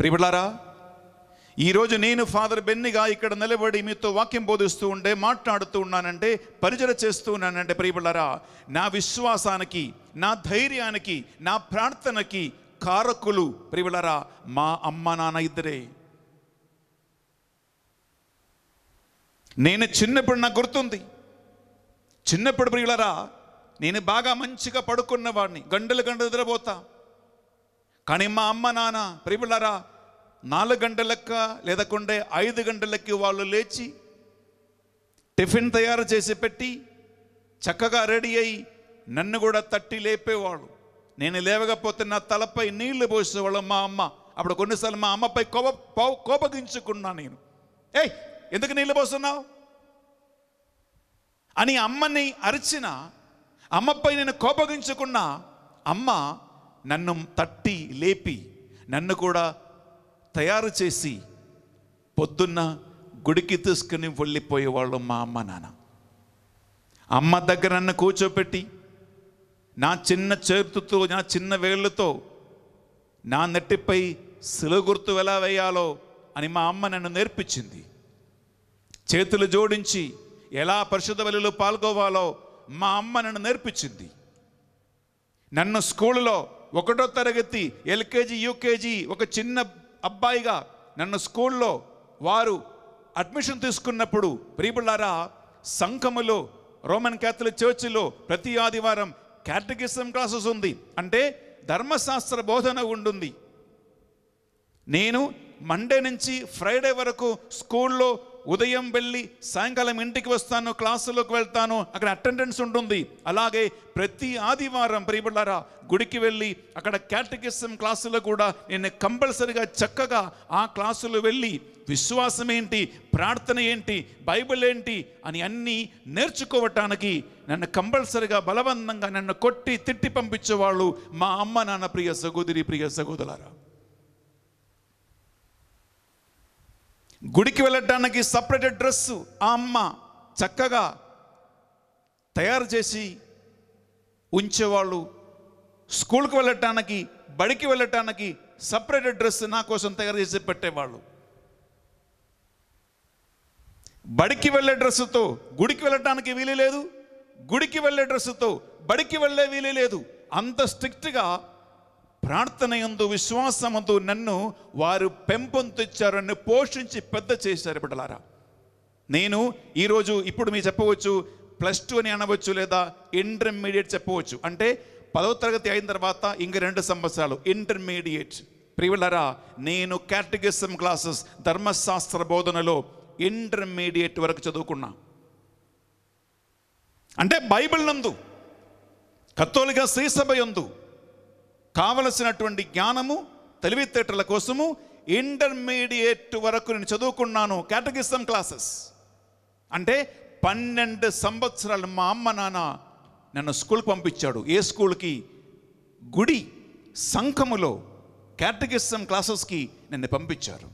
ప్రిబిడారా ఈరోజు నేను ఫాదర్ బెన్నిగా ఇక్కడ నిలబడి మీతో వాక్యం బోధిస్తూ ఉండే మాట్లాడుతూ ఉన్నానంటే పరిచయ చేస్తూ ఉన్నానంటే ప్రియబిళ్ళరా నా విశ్వాసానికి నా ధైర్యానికి నా ప్రార్థనకి కారకులు ప్రియబిళ్ళరా మా అమ్మ నాన్న ఇద్దరే నేను చిన్నప్పుడు నాకు గుర్తుంది చిన్నప్పుడు ప్రియులరా నేను బాగా మంచిగా పడుకున్నవాడిని గంటలు గంటలు నిద్రపోతా కానీ మా అమ్మ నాన్న ప్రియులరా నాలుగు గంటలక్క లేదకుండే ఐదు గంటలకి వాళ్ళు లేచి టిఫిన్ తయారు చేసి పెట్టి చక్కగా రెడీ అయ్యి నన్ను కూడా తట్టి లేపేవాడు నేను లేవకపోతే నా తలపై నీళ్లు పోసేవాళ్ళు మా అమ్మ అప్పుడు కొన్నిసార్లు మా అమ్మపై కోప కోపగించుకున్నా నేను ఏయ్ ఎందుకు నీళ్ళు పోస్తున్నావు అని అమ్మని అరిచిన అమ్మపై నేను కోపగించుకున్న అమ్మ నన్ను తట్టి లేపి నన్ను కూడా తయారు చేసి పొద్దున్న గుడికి తీసుకుని వెళ్ళిపోయేవాళ్ళు మా అమ్మ నాన్న అమ్మ దగ్గర నన్ను కూర్చోపెట్టి నా చిన్న చేతుతో నా చిన్న వేళ్ళతో నా నెట్టిపై సిలువ గుర్తు ఎలా వేయాలో అని మా అమ్మ నన్ను నేర్పించింది చేతులు జోడించి ఎలా పరిశుద్ధ బలిలో పాల్గొవాలో మా అమ్మ నన్ను నేర్పించింది నన్ను స్కూల్లో ఒకటో తరగతి ఎల్కేజీ యూకేజీ ఒక చిన్న అబ్బాయిగా నన్ను స్కూల్లో వారు అడ్మిషన్ తీసుకున్నప్పుడు ప్రీబుళ్ళారా సంఘములో రోమన్ క్యాథలిక్ చర్చిలో ప్రతి ఆదివారం క్యాటగిజం క్లాసెస్ ఉంది అంటే ధర్మశాస్త్ర బోధన ఉంటుంది నేను మండే నుంచి ఫ్రైడే వరకు స్కూల్లో ఉదయం వెళ్ళి సాయంకాలం ఇంటికి వస్తాను క్లాసులోకి వెళ్తాను అక్కడ అటెండెన్స్ ఉంటుంది అలాగే ప్రతి ఆదివారం ప్రియబళ్ళారా గుడికి వెళ్ళి అక్కడ క్యాటగిజం క్లాసులో కూడా నేను కంపల్సరిగా చక్కగా ఆ క్లాసులు వెళ్ళి విశ్వాసం ఏంటి ప్రార్థన ఏంటి బైబిల్ ఏంటి అని అన్నీ నేర్చుకోవటానికి నన్ను కంపల్సరిగా బలవంతంగా నన్ను కొట్టి తిట్టి పంపించేవాళ్ళు మా అమ్మ నాన్న ప్రియ సహోదరి ప్రియ సహోదరారా గుడికి వెళ్ళటానికి సపరేట్ డ్రెస్సు ఆ అమ్మ చక్కగా తయారు చేసి ఉంచేవాళ్ళు స్కూల్కి వెళ్ళటానికి బడికి వెళ్ళటానికి సపరేట్ డ్రెస్ నా కోసం తయారు చేసి పెట్టేవాళ్ళు బడికి వెళ్ళే డ్రెస్సుతో గుడికి వెళ్ళటానికి వీలు లేదు గుడికి వెళ్ళే డ్రెస్సుతో బడికి వెళ్ళే వీలు లేదు అంత స్ట్రిక్ట్గా ప్రార్థనయందు విశ్వాసమందు నన్ను వారు పెంపొందించారు నన్ను పోషించి పెద్ద చేశారు బిడ్డలారా నేను ఈరోజు ఇప్పుడు మీరు చెప్పవచ్చు ప్లస్ టూ అని అనవచ్చు లేదా ఇంటర్మీడియట్ చెప్పవచ్చు అంటే పదవ తరగతి అయిన తర్వాత ఇంక రెండు సంవత్సరాలు ఇంటర్మీడియట్ ప్రియులరా నేను క్యాటగిజం క్లాసెస్ ధర్మశాస్త్ర బోధనలో ఇంటర్మీడియట్ వరకు చదువుకున్నా అంటే బైబిల్ నందు కత్తోలిక శ్రీసభ ఎందు కావలసినటువంటి జ్ఞానము తెలివితేటల కోసము ఇంటర్మీడియట్ వరకు నేను చదువుకున్నాను క్యాటగిజం క్లాసెస్ అంటే పన్నెండు సంవత్సరాలు మా అమ్మ నాన్న నన్ను స్కూల్కి పంపించాడు ఏ స్కూల్కి గుడి సంఘములో క్యాటగిజం క్లాసెస్కి నన్ను పంపించారు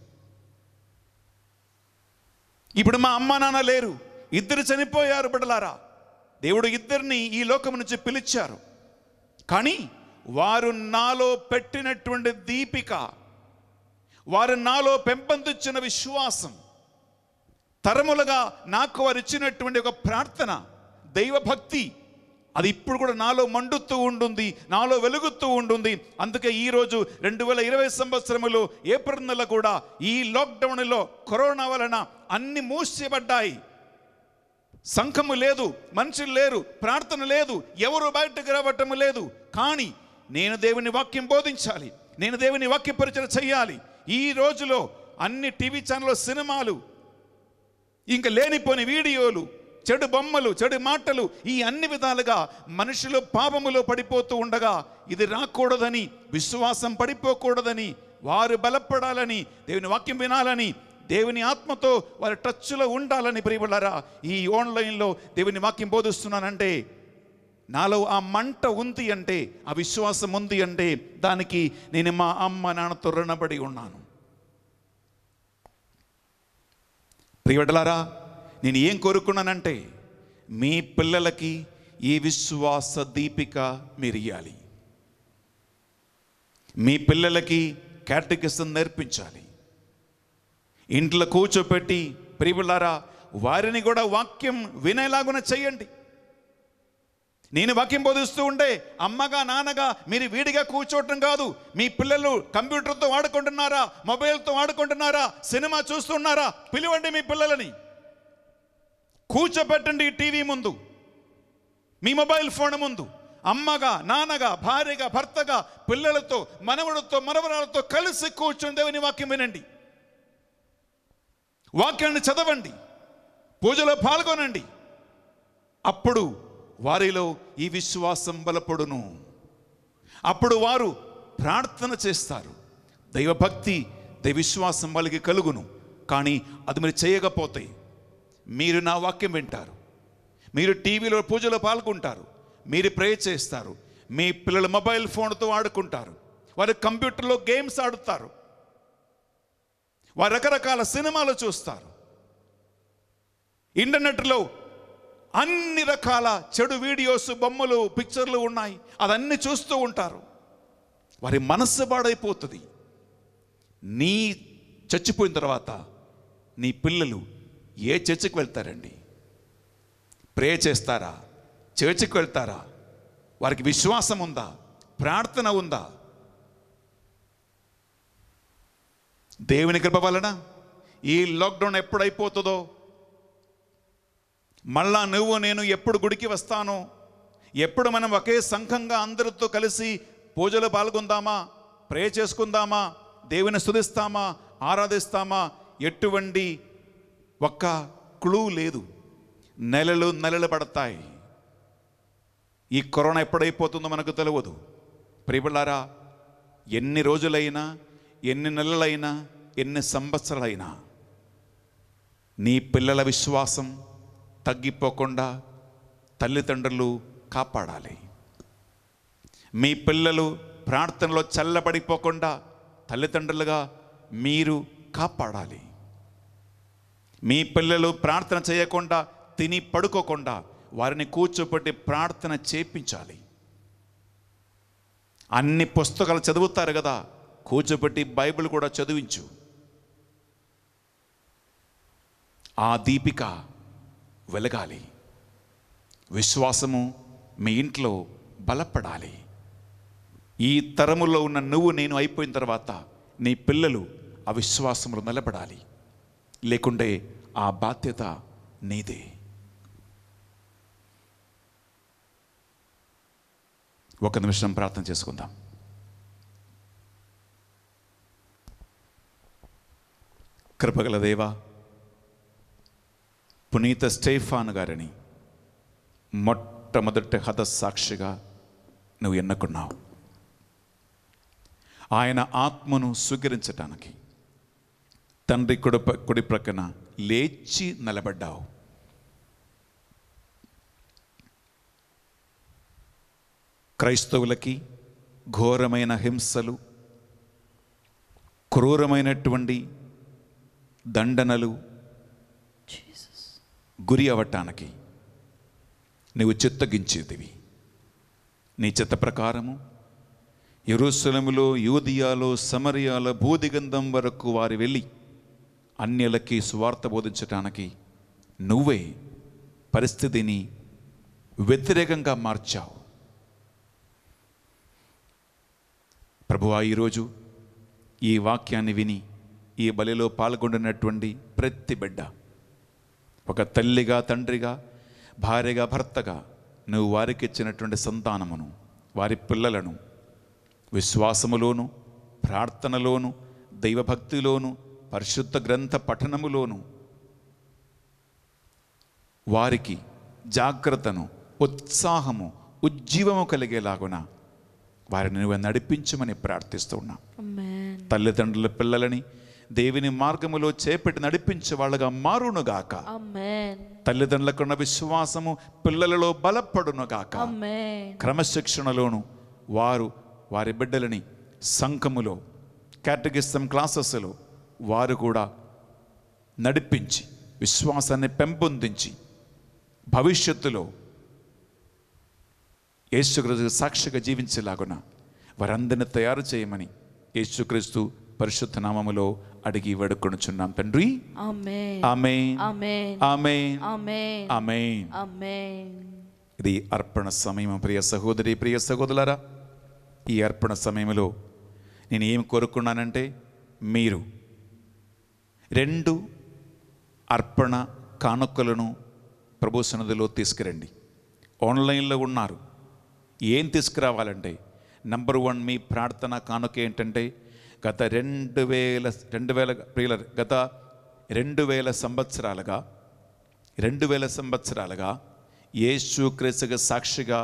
ఇప్పుడు మా అమ్మ నాన్న లేరు ఇద్దరు చనిపోయారు బిడలారా దేవుడు ఇద్దరిని ఈ లోకం నుంచి పిలిచారు కానీ వారు నాలో పెట్టినటువంటి దీపిక వారు నాలో పెంపొందించిన విశ్వాసం తరములుగా నాకు వారు ఇచ్చినటువంటి ఒక ప్రార్థన దైవభక్తి అది ఇప్పుడు కూడా నాలో మండుతూ ఉంటుంది నాలో వెలుగుతూ ఉంటుంది అందుకే ఈరోజు రెండు వేల ఇరవై సంవత్సరములో ఏప్రిల్ నెల కూడా ఈ లాక్డౌన్లో కరోనా వలన అన్ని మూసిబడ్డాయి సంఘము లేదు మనుషులు లేరు ప్రార్థన లేదు ఎవరు బయటకు రావటం లేదు కానీ నేను దేవుని వాక్యం బోధించాలి నేను దేవుని వాక్య పరిచయం చేయాలి ఈ రోజులో అన్ని టీవీ ఛానల్ సినిమాలు ఇంకా లేనిపోని వీడియోలు చెడు బొమ్మలు చెడు మాటలు ఈ అన్ని విధాలుగా మనుషులు పాపములో పడిపోతూ ఉండగా ఇది రాకూడదని విశ్వాసం పడిపోకూడదని వారు బలపడాలని దేవుని వాక్యం వినాలని దేవుని ఆత్మతో వారి టచ్లో ఉండాలని ప్రియులరా ఈ ఆన్లైన్లో దేవుని వాక్యం బోధిస్తున్నానంటే నాలో ఆ మంట ఉంది అంటే ఆ విశ్వాసం ఉంది అంటే దానికి నేను మా అమ్మ నాన్నతో రుణపడి ఉన్నాను ప్రియవడలారా నేను ఏం కోరుకున్నానంటే మీ పిల్లలకి ఈ విశ్వాస దీపిక మీరు ఇయ్యాలి మీ పిల్లలకి క్యాటగిజం నేర్పించాలి ఇంట్లో కూర్చోపెట్టి ప్రియులారా వారిని కూడా వాక్యం వినేలాగున చేయండి నేను వాక్యం బోధిస్తూ ఉంటే అమ్మగా నాన్నగా మీరు వీడిగా కూర్చోవటం కాదు మీ పిల్లలు కంప్యూటర్తో వాడుకుంటున్నారా మొబైల్తో వాడుకుంటున్నారా సినిమా చూస్తున్నారా పిలవండి మీ పిల్లలని కూర్చోబెట్టండి టీవీ ముందు మీ మొబైల్ ఫోన్ ముందు అమ్మగా నాన్నగా భార్యగా భర్తగా పిల్లలతో మనవడితో మనవరాలతో కలిసి కూర్చుని దేవుని వాక్యం వినండి వాక్యాన్ని చదవండి పూజలో పాల్గొనండి అప్పుడు వారిలో ఈ విశ్వాసం బలపడును అప్పుడు వారు ప్రార్థన చేస్తారు దైవభక్తి దైవిశ్వాసం వాళ్ళకి కలుగును కానీ అది మీరు చేయకపోతే మీరు నా వాక్యం వింటారు మీరు టీవీలో పూజలో పాల్గొంటారు మీరు ప్రే చేస్తారు మీ పిల్లలు మొబైల్ ఫోన్తో ఆడుకుంటారు వారి కంప్యూటర్లో గేమ్స్ ఆడుతారు వారు రకరకాల సినిమాలు చూస్తారు ఇంటర్నెట్లో అన్ని రకాల చెడు వీడియోస్ బొమ్మలు పిక్చర్లు ఉన్నాయి అదన్నీ చూస్తూ ఉంటారు వారి మనస్సు పాడైపోతుంది నీ చచ్చిపోయిన తర్వాత నీ పిల్లలు ఏ చర్చికి వెళ్తారండి ప్రే చేస్తారా చర్చికి వెళ్తారా వారికి విశ్వాసం ఉందా ప్రార్థన ఉందా దేవుని కృప వలన ఈ లాక్డౌన్ ఎప్పుడైపోతుందో మళ్ళా నువ్వు నేను ఎప్పుడు గుడికి వస్తాను ఎప్పుడు మనం ఒకే సంఘంగా అందరితో కలిసి పూజలు పాల్గొందామా ప్రే చేసుకుందామా దేవుని స్థుతిస్తామా ఆరాధిస్తామా ఎటువంటి ఒక్క క్లూ లేదు నెలలు నెలలు పడతాయి ఈ కరోనా ఎప్పుడైపోతుందో మనకు తెలియదు ప్రిబులారా ఎన్ని రోజులైనా ఎన్ని నెలలైనా ఎన్ని సంవత్సరాలైనా నీ పిల్లల విశ్వాసం తగ్గిపోకుండా తల్లిదండ్రులు కాపాడాలి మీ పిల్లలు ప్రార్థనలో చల్లబడిపోకుండా తల్లిదండ్రులుగా మీరు కాపాడాలి మీ పిల్లలు ప్రార్థన చేయకుండా తిని పడుకోకుండా వారిని కూర్చోబెట్టి ప్రార్థన చేపించాలి అన్ని పుస్తకాలు చదువుతారు కదా కూర్చోబెట్టి బైబిల్ కూడా చదివించు ఆ దీపిక వెలగాలి విశ్వాసము మీ ఇంట్లో బలపడాలి ఈ తరములో ఉన్న నువ్వు నేను అయిపోయిన తర్వాత నీ పిల్లలు ఆ నిలబడాలి లేకుంటే ఆ బాధ్యత నీదే ఒక నిమిషం ప్రార్థన చేసుకుందాం కృపగల దేవా పునీత స్టేఫాన్ గారిని మొట్టమొదటి సాక్షిగా నువ్వు ఎన్నుకున్నావు ఆయన ఆత్మను స్వీకరించటానికి తండ్రి కుడి కుడి ప్రక్కన లేచి నిలబడ్డావు క్రైస్తవులకి ఘోరమైన హింసలు క్రూరమైనటువంటి దండనలు గురి అవ్వటానికి నీవు చిత్తగించేదివి నీ చిత్త ప్రకారము ఎరుసలములో యోధియాలో సమరియాలో బోధిగంధం వరకు వారి వెళ్ళి అన్యలకి స్వార్థ బోధించటానికి నువ్వే పరిస్థితిని వ్యతిరేకంగా మార్చావు ప్రభువా ఈరోజు ఈ వాక్యాన్ని విని ఈ బలిలో పాల్గొండినటువంటి ప్రతి బిడ్డ ఒక తల్లిగా తండ్రిగా భార్యగా భర్తగా నువ్వు వారికి ఇచ్చినటువంటి సంతానమును వారి పిల్లలను విశ్వాసములోను ప్రార్థనలోను దైవభక్తిలోను పరిశుద్ధ గ్రంథ పఠనములోను వారికి జాగ్రత్తను ఉత్సాహము ఉజ్జీవము కలిగేలాగున వారిని నువ్వు నడిపించమని ప్రార్థిస్తున్నా తల్లిదండ్రుల పిల్లలని దేవుని మార్గములో చేపెట్టి నడిపించే వాళ్ళగా మారునుగాక తల్లిదండ్రులకున్న విశ్వాసము పిల్లలలో బలపడునుగాక క్రమశిక్షణలోను వారు వారి బిడ్డలని సంఘములో క్యాటగిస్తం క్లాసెస్లో వారు కూడా నడిపించి విశ్వాసాన్ని పెంపొందించి భవిష్యత్తులో యేసుక్రీస్తు సాక్షిగా జీవించేలాగున వారందరిని తయారు చేయమని యేసుక్రీస్తు పరిశుద్ధ నామములో అడిగి వేడుకొనుచున్నాం తండ్రి ఇది అర్పణ సమయం ప్రియ సహోదరి ప్రియ సహోదరులారా ఈ అర్పణ సమయంలో నేను ఏం కోరుకున్నానంటే మీరు రెండు అర్పణ కానుకలను ప్రభు సన్నిధిలో తీసుకురండి ఆన్లైన్లో ఉన్నారు ఏం తీసుకురావాలంటే నంబర్ వన్ మీ ప్రార్థన కానుక ఏంటంటే గత రెండు వేల రెండు వేల ప్రియుల గత రెండు వేల సంవత్సరాలుగా రెండు వేల సంవత్సరాలుగా క్రీస్తుగా సాక్షిగా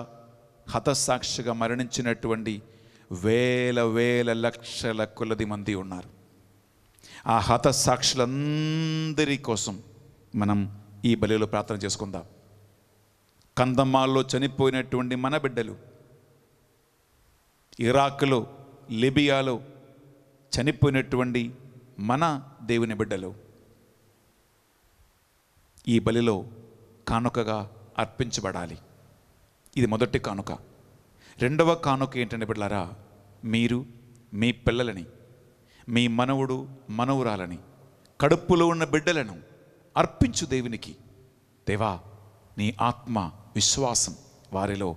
హతసాక్షిగా మరణించినటువంటి వేల వేల లక్షల కొలది మంది ఉన్నారు ఆ హతసాక్షులందరి కోసం మనం ఈ బలిలో ప్రార్థన చేసుకుందాం కందమ్మాల్లో చనిపోయినటువంటి మన బిడ్డలు ఇరాక్లో లిబియాలో చనిపోయినటువంటి మన దేవుని బిడ్డలు ఈ బలిలో కానుకగా అర్పించబడాలి ఇది మొదటి కానుక రెండవ కానుక ఏంటంటే బిడ్డలారా మీరు మీ పిల్లలని మీ మనవుడు మనవురాలని కడుపులో ఉన్న బిడ్డలను అర్పించు దేవునికి దేవా నీ ఆత్మ విశ్వాసం వారిలో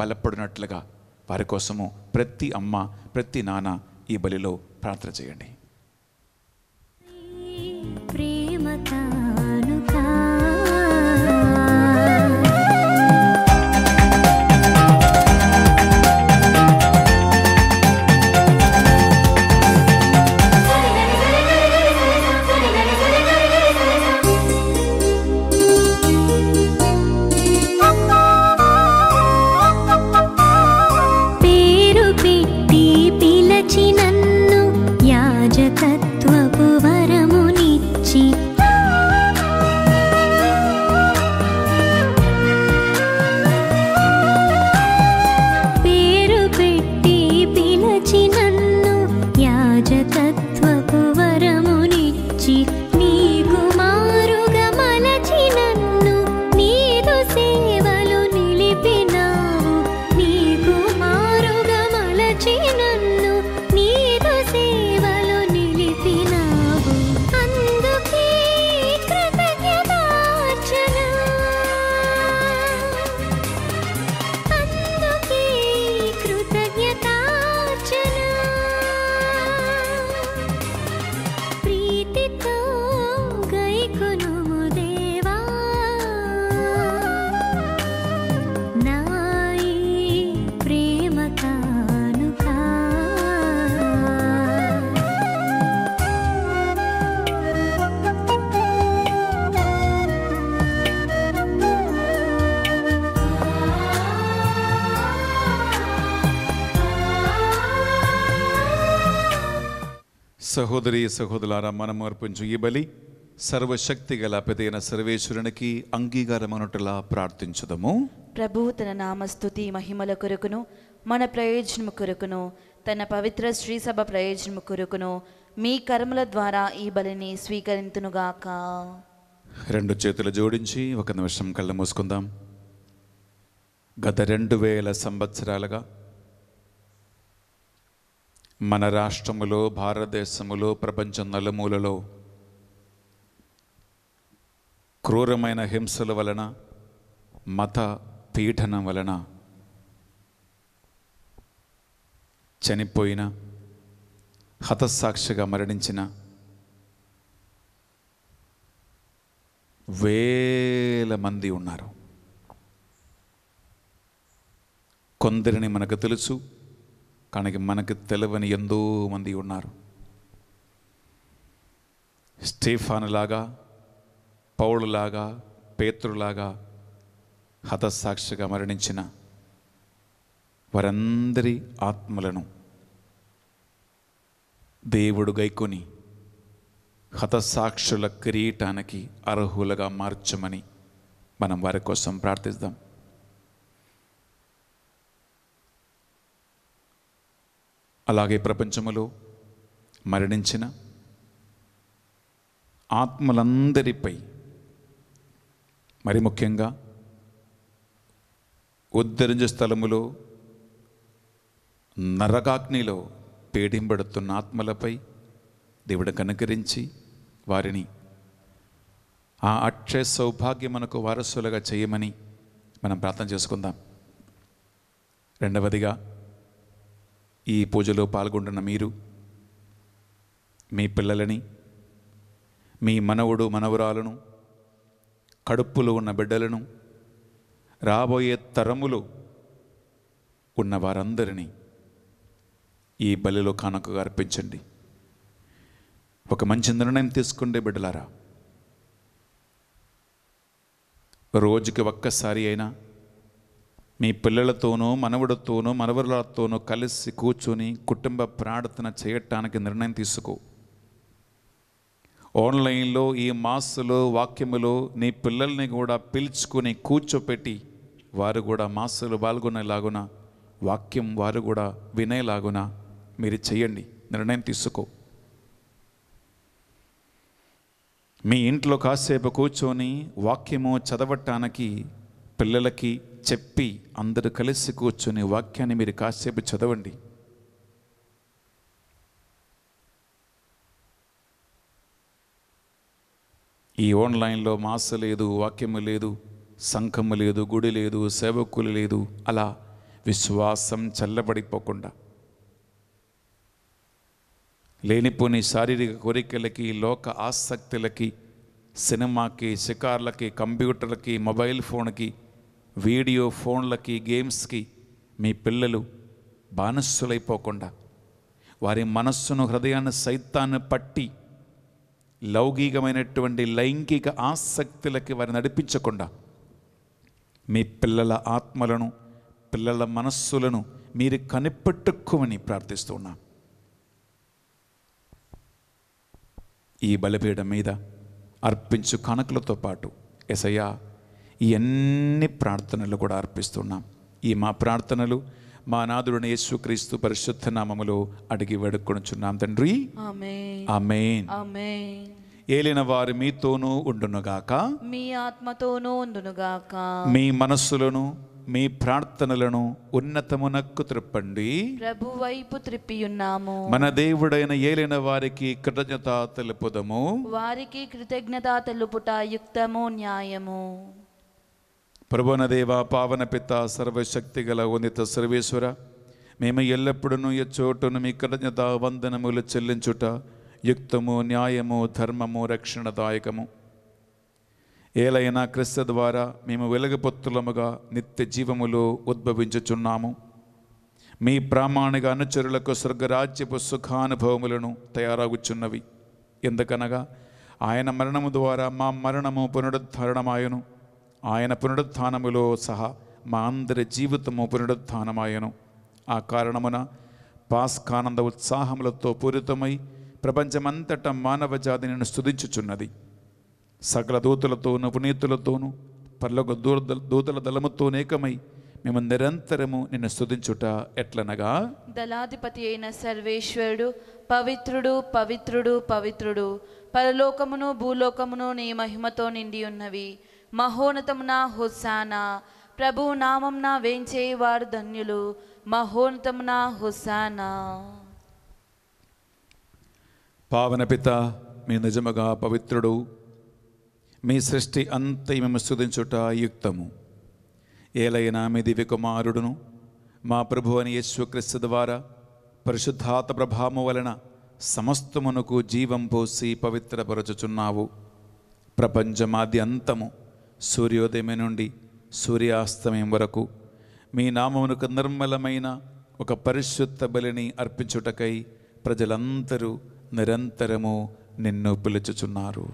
బలపడినట్లుగా వారి కోసము ప్రతి అమ్మ ప్రతి నాన్న ఈ బలిలో ప్రార్థన చేయండి సహోదరి సహోదరులారా మనం అర్పించు ఈ బలి సర్వశక్తి గల పెదైన సర్వేశ్వరునికి అంగీకారమనుటలా ప్రార్థించుదము
ప్రభు తన నామస్తుతి మహిమల కొరకును మన ప్రయోజనము కొరకును తన పవిత్ర శ్రీసభ ప్రయోజనము కొరకును మీ కర్మల ద్వారా ఈ బలిని స్వీకరింతునుగాక
రెండు చేతులు జోడించి ఒక నిమిషం కళ్ళ మూసుకుందాం గత రెండు వేల సంవత్సరాలుగా మన రాష్ట్రములో భారతదేశములో ప్రపంచం నలుమూలలో క్రూరమైన హింసల వలన మత పీఠనం వలన చనిపోయిన హతసాక్షిగా మరణించిన వేల మంది ఉన్నారు కొందరిని మనకు తెలుసు కానీ మనకు తెలియని ఎంతో మంది ఉన్నారు స్టీఫాన్ లాగా పౌలులాగా పేతురులాగా హతసాక్షిగా మరణించిన వారందరి ఆత్మలను దేవుడు గైకొని హతసాక్షుల కిరీటానికి అర్హులుగా మార్చమని మనం వారి కోసం ప్రార్థిద్దాం అలాగే ప్రపంచములో మరణించిన ఆత్మలందరిపై మరి ముఖ్యంగా ఉద్ధరించ స్థలములో నరకాగ్నిలో పేడింబడుతున్న ఆత్మలపై దేవుడు కనుకరించి వారిని ఆ అక్షయ సౌభాగ్యం మనకు వారసులుగా చేయమని మనం ప్రార్థన చేసుకుందాం రెండవదిగా ఈ పూజలో పాల్గొంటున్న మీరు మీ పిల్లలని మీ మనవుడు మనవరాలను కడుపులో ఉన్న బిడ్డలను రాబోయే తరములు ఉన్న వారందరినీ ఈ బలిలో కానుకగా అర్పించండి ఒక మంచి నిర్ణయం తీసుకుంటే బిడ్డలారా రోజుకి ఒక్కసారి అయినా మీ పిల్లలతోనూ మనవుడితోనూ మనవరులతోనూ కలిసి కూర్చొని కుటుంబ ప్రార్థన చేయటానికి నిర్ణయం తీసుకో ఆన్లైన్లో ఈ మాస్సులో వాక్యములో నీ పిల్లల్ని కూడా పిలుచుకొని కూర్చోపెట్టి వారు కూడా మాస్సులు పాల్గొనేలాగున వాక్యం వారు కూడా వినేలాగున మీరు చేయండి నిర్ణయం తీసుకో మీ ఇంట్లో కాసేపు కూర్చొని వాక్యము చదవటానికి పిల్లలకి చెప్పి అందరు కలిసి కూర్చొని వాక్యాన్ని మీరు కాసేపు చదవండి ఈ ఆన్లైన్లో మాస లేదు వాక్యము లేదు సంఘము లేదు గుడి లేదు సేవకులు లేదు అలా విశ్వాసం చల్లబడిపోకుండా లేనిపోని శారీరక కోరికలకి లోక ఆసక్తులకి సినిమాకి షికార్లకి కంప్యూటర్లకి మొబైల్ ఫోన్కి వీడియో ఫోన్లకి గేమ్స్కి మీ పిల్లలు బానస్సులైపోకుండా వారి మనస్సును హృదయాన్ని సైతాన్ని పట్టి లౌకికమైనటువంటి లైంగిక ఆసక్తులకి వారి నడిపించకుండా మీ పిల్లల ఆత్మలను పిల్లల మనస్సులను మీరు కనిపెట్టుకోమని ప్రార్థిస్తున్నా ఈ బలిపీఠం మీద అర్పించు కణకులతో పాటు ఎసయా ఇవన్నీ ప్రార్థనలు కూడా అర్పిస్తున్నాం ఈ మా ప్రార్థనలు మా నాదుడని యేసుక్రీస్తు పరిశుద్ధ నామములో అడిగి వేడుకొనుచున్నాం తండ్రి ఏలిన వారి మీతోనూ ఉండునుగాక
మీ ఆత్మతోనూ ఉండునుగాక మీ
మనస్సులను మీ ప్రార్థనలను ఉన్నతమునకు త్రిప్పండి
ప్రభు వైపు త్రిప్పి ఉన్నాము మన
దేవుడైన ఏలిన వారికి కృతజ్ఞత తెలుపుదము
వారికి కృతజ్ఞత తెలుపుట యుక్తము న్యాయము
దేవ పావన పిత సర్వశక్తి గల ఉన్నత సర్వేశ్వర మేము ఎల్లప్పుడూ ఈ చోటును మీ కృతజ్ఞత వందనములు చెల్లించుట యుక్తము న్యాయము ధర్మము రక్షణదాయకము ఏలైనా క్రిస్త ద్వారా మేము వెలగపొత్తులముగా నిత్య జీవములో ఉద్భవించుచున్నాము మీ ప్రామాణిక అనుచరులకు స్వర్గరాజ్యపు సుఖానుభవములను తయారవుచున్నవి ఎందుకనగా ఆయన మరణము ద్వారా మా మరణము పునరుద్ధరణమాయను ఆయన పునరుత్థానములో సహా మా అందరి జీవితము పునరుత్థానమాయను ఆ కారణమున పాస్కానంద ఉత్సాహములతో పూరితమై ప్రపంచమంతట మానవ జాతిని స్థుతించుచున్నది సకల దూతలతోనూ పునీతులతోనూ పర్లొక దూర దూతల దళముతో ఏకమై మేము నిరంతరము నిన్ను స్థుతించుట ఎట్లనగా
దళాధిపతి అయిన సర్వేశ్వరుడు పవిత్రుడు పవిత్రుడు పవిత్రుడు పరలోకమును భూలోకమును నీ మహిమతో నిండి ఉన్నవి మహోన్నతమున హుస్సానా ప్రభు నామంన వేయించేవారు ధన్యులు మహోన్నతమున హుస్సానా
పావన పిత మీ నిజముగా పవిత్రుడు మీ సృష్టి అంత మేము స్థుతించుట యుక్తము ఏలైనా మీ దివ్య కుమారుడును మా ప్రభు అని యేసుక్రీస్తు ద్వారా పరిశుద్ధాత ప్రభావము వలన సమస్తమునకు జీవం పోసి పవిత్రపరచుచున్నావు ప్రపంచమాది అంతము సూర్యోదయం నుండి సూర్యాస్తమయం వరకు మీ నామమునకు నిర్మలమైన ఒక పరిశుద్ధ బలిని అర్పించుటకై ప్రజలందరూ నిరంతరము నిన్ను పిలుచుచున్నారు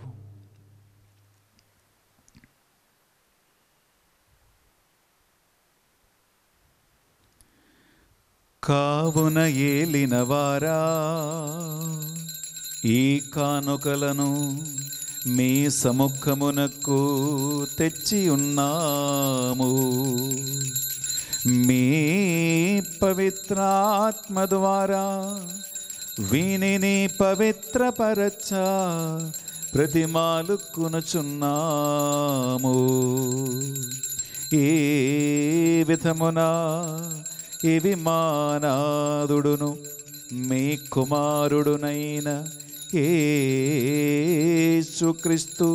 కావున ఏలినవారా ఈ కానుకలను నీ సముఖమునకు తెచ్చి ఉన్నాము మీ పవిత్రాత్మ ద్వారా వీనిని పవిత్రపరచ ప్రతిమాలు కొనుచున్నాము ఏ విధమున ఇవి మానాదుడును మీ కుమారుడునైనా ఏసుక్రీస్తు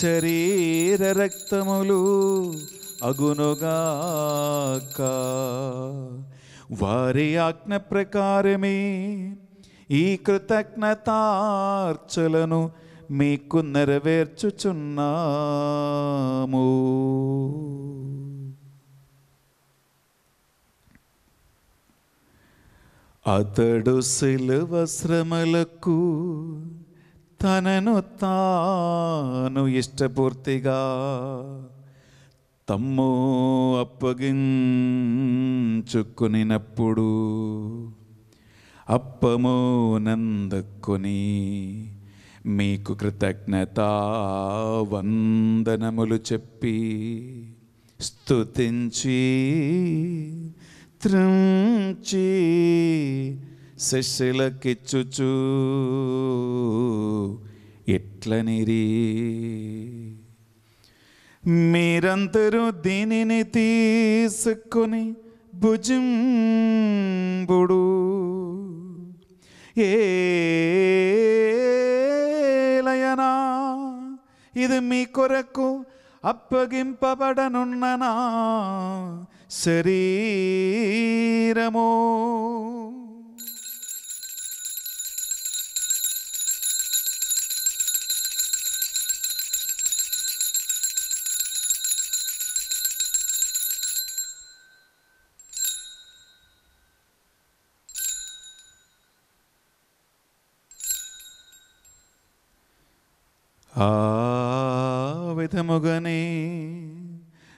శరీర రక్తములు అగునుగాక వారి ఆజ్ఞ ప్రకారమే ఈ కృతజ్ఞతార్చలను మీకు నెరవేర్చుచున్నాము అతడు సిలువ శ్రమలకు తనను తాను ఇష్టపూర్తిగా తమ్ము అప్పగించుకునినప్పుడు అప్పము నందుకొని మీకు కృతజ్ఞత వందనములు చెప్పి స్తుతించి చిత్రంచి శశలకిచ్చుచు ఎట్లనిరి మీరందరూ దీనిని తీసుకొని భుజింబుడు ఏలయనా ఇది మీ కొరకు అప్పగింపబడనున్ననా శరీరము ఆ విధముగనే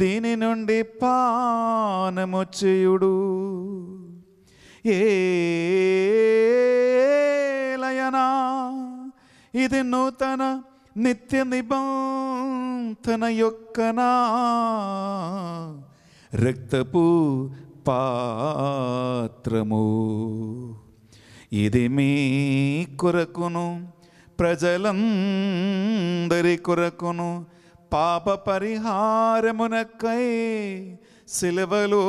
దీని నుండి పానము చేయుడు ఏలయనా ఇది నూతన నిత్య నిబంధన నా రక్తపు పాత్రము ఇది మీ కొరకును ప్రజలందరి కొరకును పాప పరిహారమునకై సిలవలో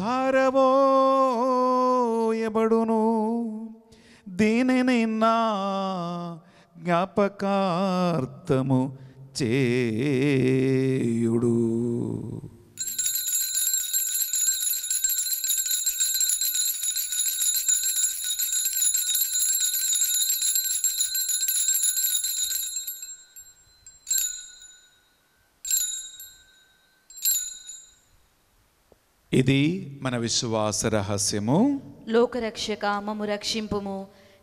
ధారవోయబడును దీనిని నా జ్ఞాపకార్థము చేయుడు ఇది మన విశ్వాస రహస్యము
లోకరక్షక మమ్ము రక్షింపుము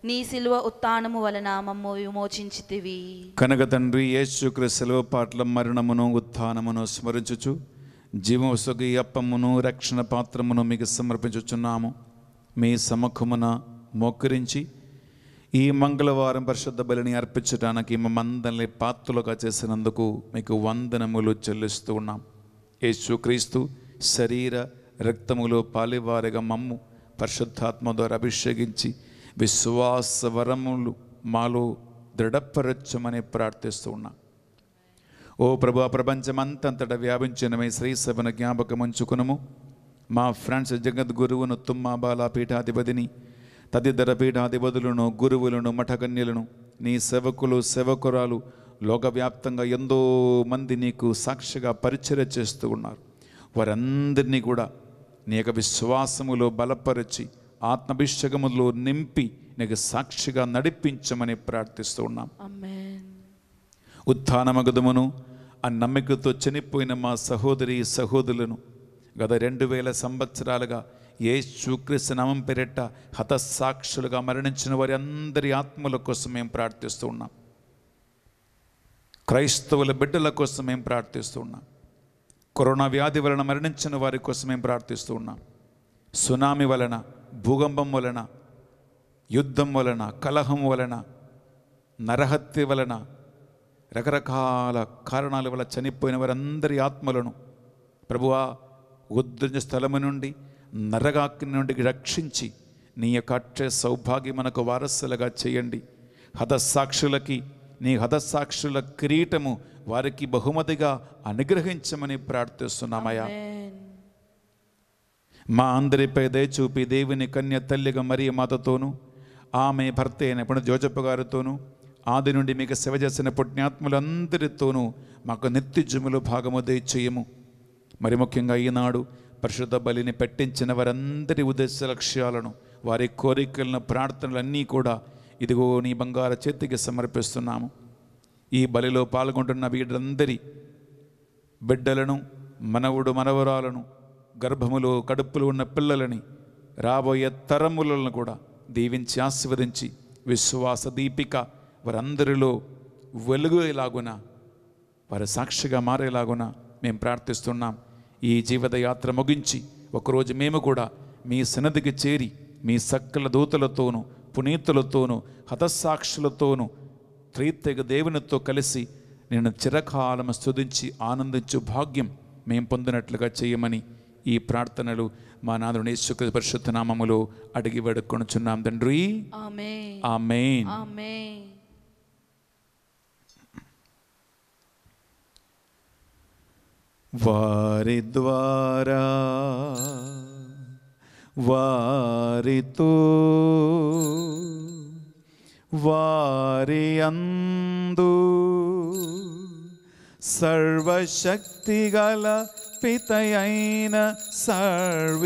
నీ సిలువ ఉత్థానము వలన మమ్ము విమోచించితివి
కనుక తండ్రి యేసుక్రీస్తు సెలవు పాటల మరణమును ఉత్థానమును స్మరించుచు జీవసుగి అప్పమును రక్షణ పాత్రమును మీకు సమర్పించుచున్నాము మీ సమఖమున మోకరించి ఈ మంగళవారం పరిశుద్ధ బలిని అర్పించడానికి మమ్మందరిని పాత్రలుగా చేసినందుకు మీకు వందనములు చెల్లిస్తూ ఉన్నాం యేసుక్రీస్తు శరీర రక్తములో పాలివారిగా మమ్ము పరిశుద్ధాత్మ ద్వారా అభిషేకించి విశ్వాస వరములు మాలో దృఢపరచమని ప్రార్థిస్తూ ఉన్నా ఓ ప్రభు ప్రపంచమంతంతట వ్యాపించిన మీ శ్రీ సభను జ్ఞాపకం ఉంచుకునము మా ఫ్రెండ్స్ జగద్గురువును తుమ్మాబాల పీఠాధిపతిని తదితర పీఠాధిపతులను గురువులను మఠకన్యలను నీ సేవకులు సేవకురాలు లోకవ్యాప్తంగా ఎంతో మంది నీకు సాక్షిగా పరిచయ చేస్తూ ఉన్నారు వారందరినీ కూడా నీ యొక్క విశ్వాసములో బలపరిచి ఆత్మభిషేకములో నింపి నీకు సాక్షిగా నడిపించమని ప్రార్థిస్తూ ఉన్నాం ఉత్థానమగదమును ఆ నమ్మికతో చనిపోయిన మా సహోదరి సహోదరులను గత రెండు వేల సంవత్సరాలుగా ఏ శుక్రీస్తు నామం హత హతసాక్షులుగా మరణించిన వారి అందరి ఆత్మల కోసం మేము ప్రార్థిస్తూ ఉన్నాం క్రైస్తవుల బిడ్డల కోసం మేము ప్రార్థిస్తూ ఉన్నాం కరోనా వ్యాధి వలన మరణించిన వారి కోసం మేము ప్రార్థిస్తూ ఉన్నాం సునామి వలన భూకంపం వలన యుద్ధం వలన కలహం వలన నరహత్య వలన రకరకాల కారణాల వల్ల చనిపోయిన వారందరి ఆత్మలను ప్రభువా ఉద్ధరించే స్థలము నుండి నరగాకి నుండి రక్షించి నీ యొక్క అక్షయ సౌభాగ్యం మనకు వారసులుగా చేయండి హతసాక్షులకి నీ హతసాక్షుల కిరీటము వారికి బహుమతిగా అనుగ్రహించమని ప్రార్థిస్తున్నామయ్యా మా అందరిపై దయచూపి దేవుని కన్య తల్లిగా మరియు మాతతోనూ ఆమె భర్త అయినప్పుడు జోజప్ప గారితోనూ ఆది నుండి మీకు సేవ చేసిన పుణ్యాత్ములందరితోనూ మాకు నిత్యజములు భాగము దయచేయము మరి ముఖ్యంగా ఈనాడు పరిశుద్ధ బలిని పెట్టించిన వారందరి ఉద్దేశ లక్ష్యాలను వారి కోరికలను ప్రార్థనలన్నీ కూడా ఇదిగో నీ బంగారు చేతికి సమర్పిస్తున్నాము ఈ బలిలో పాల్గొంటున్న వీడందరి బిడ్డలను మనవుడు మనవరాలను గర్భములు కడుపులు ఉన్న పిల్లలని రాబోయే తరములను కూడా దీవించి ఆశీర్వదించి విశ్వాస దీపిక వారందరిలో వెలుగులాగున వారి సాక్షిగా మారేలాగున మేము ప్రార్థిస్తున్నాం ఈ జీవితయాత్ర ముగించి ఒకరోజు మేము కూడా మీ సన్నదికి చేరి మీ సక్కల దూతలతోనూ పునీతులతోనూ హతసాక్షులతోనూ త్రీత్యగ దేవునితో కలిసి నేను చిరకాలం స్థుతించి ఆనందించు భాగ్యం మేం పొందినట్లుగా చేయమని ఈ ప్రార్థనలు మా నాదుని యేసుక్రీస్తు పరిశుద్ధ నామములు అడిగి వడుకొనుచున్నాం తండ్రి వారి ద్వారా వారితో వారి అందు సర్వశక్తిగల పితయైన సర్వేశ్వరా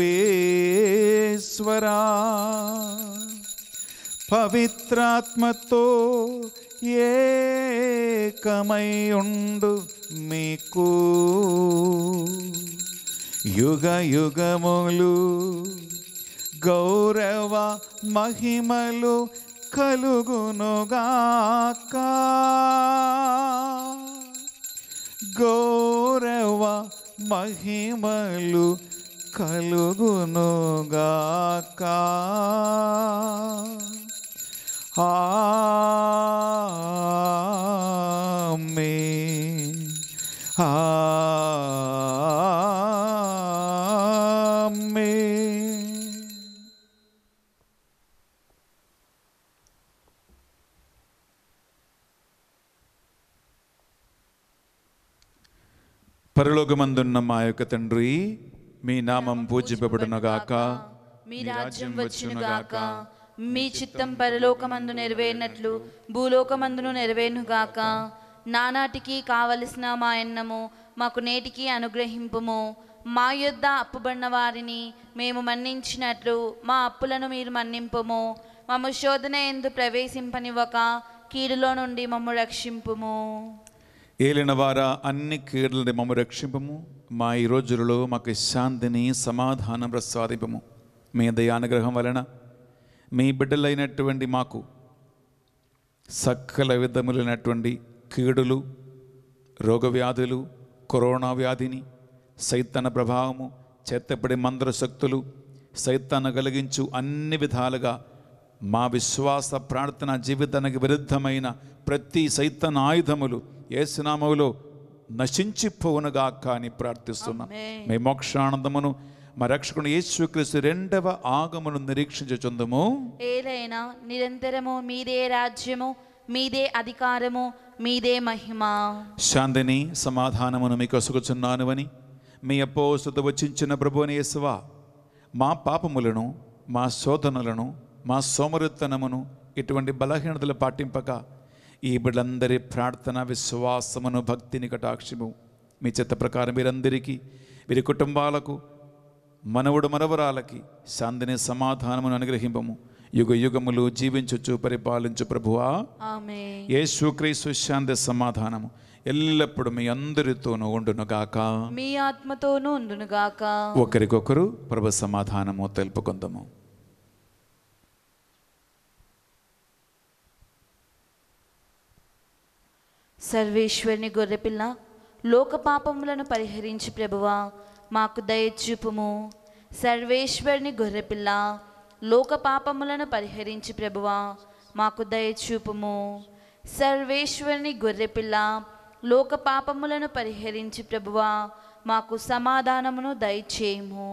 పవిత్రాత్మతో ఏకమై ఉండు మీకు యుగ యుగములు గౌరవ మహిమలు కలుగునుగాక గౌరవ మహిమలు కలుగునుగాక ఆమె ఆ పరలోకమందున్న మా యొక్క తండ్రి మీ నామం పూజింపబడునగాక
మీ రాజ్యం వచ్చునుగాక మీ చిత్తం పరలోకమందు నెరవేరినట్లు భూలోకమందును నెరవేనుగాక నానాటికి కావలసిన మా ఎన్నము మాకు నేటికి అనుగ్రహింపుము మా యొద్ద అప్పుబడిన వారిని మేము మన్నించినట్లు మా అప్పులను మీరు మన్నింపుము మమ్మ శోధన ఎందు ప్రవేశింపనివ్వక కీడులో నుండి మమ్ము రక్షింపుము
ఏలినవారా అన్ని కీడలని మమ్మ రక్షింపము మా ఈ రోజులలో మాకు శాంతిని సమాధానం ప్రసాదింపము మీ దయానుగ్రహం వలన మీ బిడ్డలైనటువంటి మాకు సకల విధములైనటువంటి కీడులు రోగవ్యాధులు కరోనా వ్యాధిని సైతన ప్రభావము చేతపడే మందర శక్తులు సైతాన్ని కలిగించు అన్ని విధాలుగా మా విశ్వాస ప్రార్థన జీవితానికి విరుద్ధమైన ప్రతి సైతన ఆయుధములు ఏసునామములో నశించిపోవునుగాక అని ప్రార్థిస్తున్నా మీ మోక్షానందమును మా రక్షకుడు యేసుక్రీస్తు రెండవ ఆగమును నిరీక్షించుచుందము
ఏదైనా నిరంతరము మీదే రాజ్యము మీదే అధికారము మీదే మహిమ
శాంతిని సమాధానమును మీకు అని మీ అపోసత వచ్చించిన ప్రభుని యేసువా మా పాపములను మా శోధనలను మా సోమరుత్తనమును ఇటువంటి బలహీనతలు పాటింపక ఈ బిడ్డలందరి ప్రార్థన విశ్వాసమును భక్తిని కటాక్షము మీ చెత్త ప్రకారం మీరందరికీ వీరి కుటుంబాలకు మనవుడు మనవరాలకి శాంతిని సమాధానమును అనుగ్రహింపము యుగ యుగములు జీవించొచ్చు పరిపాలించు ప్రభువా ఏ శుక్రీ సుశాంతి సమాధానము ఎల్లప్పుడు మీ అందరితోనూ ఉండునుగాక
మీ ఆత్మతోనూ ఉండునుగాక
ఒకరికొకరు ప్రభు సమాధానము తెలుపుకుందాము
సర్వేశ్వరిని గొర్రెపిల్ల లోక పాపములను పరిహరించి ప్రభువా మాకు దయచూపుము సర్వేశ్వరిని గొర్రెపిల్ల లోక పాపములను పరిహరించి ప్రభువా మాకు దయచూపుము సర్వేశ్వరిని గొర్రెపిల్ల లోక పాపములను పరిహరించి ప్రభువా మాకు సమాధానమును దయచేయము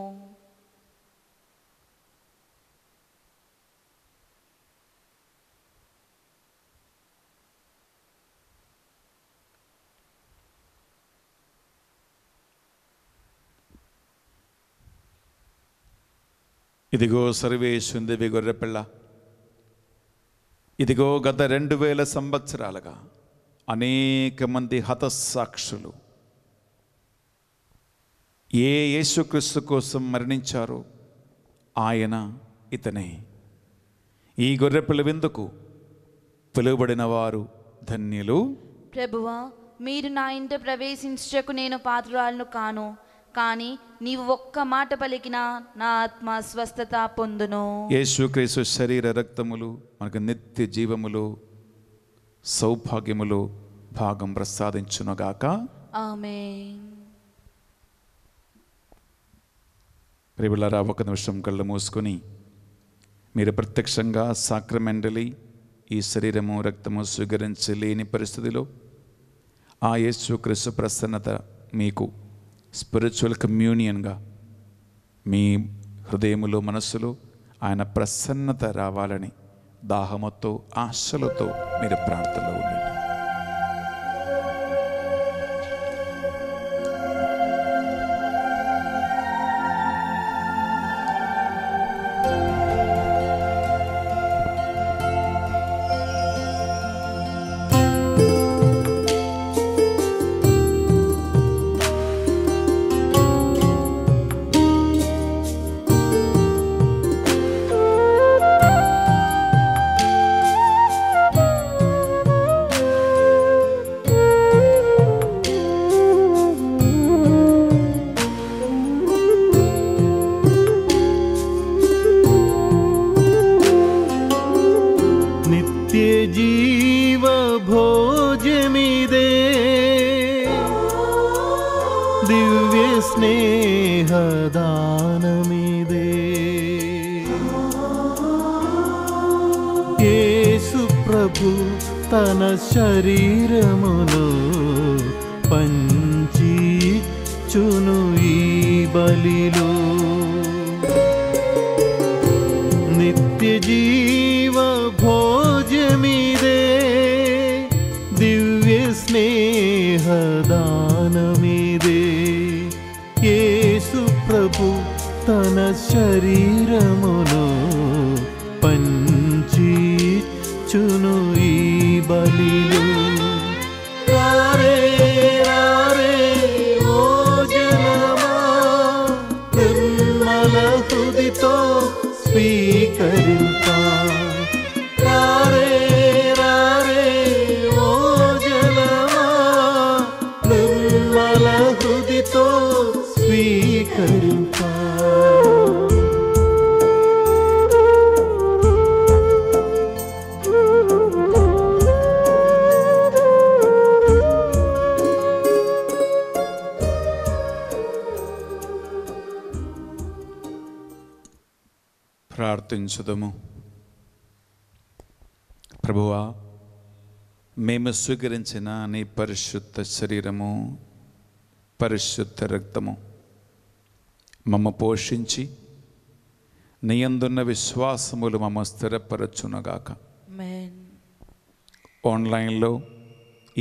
ఇదిగో సర్వేశ్వరుదేవి గొర్రెపిల్ల ఇదిగో గత రెండు వేల సంవత్సరాలుగా అనేక మంది హతసాక్షులు ఏ యేసుక్రీస్తు కోసం మరణించారో ఆయన ఇతనే ఈ గొర్రె పిల్లవెందుకు పిలువబడిన వారు ధన్యులు
ప్రభువా మీరు నా ఇంట ప్రవేశించకు నేను పాత్రలను కాను కానీ నీవు ఒక్క మాట పలికినా నా ఆత్మ స్వస్థత పొందును
యేసుక్రీస్తు శరీర రక్తములు మనకు నిత్య జీవములు సౌభాగ్యములు భాగం ప్రసాదించునుగాక ఆమె రేపులారా ఒక నిమిషం కళ్ళు మూసుకొని మీరు ప్రత్యక్షంగా సాక్రమెండలి ఈ శరీరము రక్తము స్వీకరించలేని పరిస్థితిలో ఆ క్రిసు ప్రసన్నత మీకు స్పిరిచువల్ కమ్యూనియన్గా మీ హృదయములో మనస్సులో ఆయన ప్రసన్నత రావాలని దాహముతో ఆశలతో మీరు ప్రార్థనలో ఉండండి ప్రార్థించుదము ప్రభువా మేము స్వీకరించిన నీ పరిశుద్ధ శరీరము పరిశుద్ధ రక్తము మమ్మ పోషించి నీయందున్న విశ్వాసములు మమ్మ స్థిరపరచునగాక ఆన్లైన్లో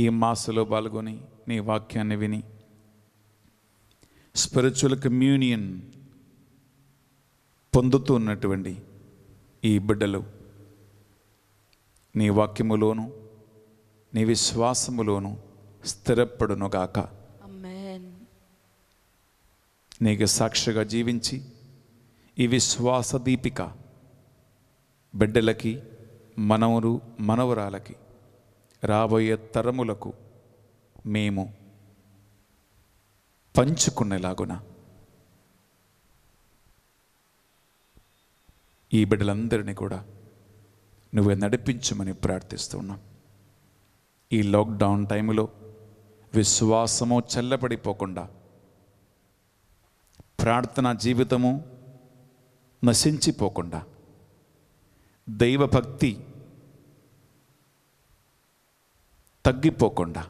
ఈ మాసలో పాల్గొని నీ వాక్యాన్ని విని స్పిరిచువల్ కమ్యూనియన్ పొందుతూ ఉన్నటువంటి ఈ బిడ్డలు నీ వాక్యములోను నీ విశ్వాసములోను స్థిరపడునుగాక నీకు సాక్షిగా జీవించి ఈ విశ్వాస దీపిక బిడ్డలకి మనవరు మనవరాలకి రాబోయే తరములకు మేము పంచుకునేలాగునా ఈ బిడ్డలందరినీ కూడా నువ్వే నడిపించమని ప్రార్థిస్తున్నాం ఈ లాక్డౌన్ టైంలో విశ్వాసము చల్లబడిపోకుండా ప్రార్థన జీవితము నశించిపోకుండా దైవభక్తి తగ్గిపోకుండా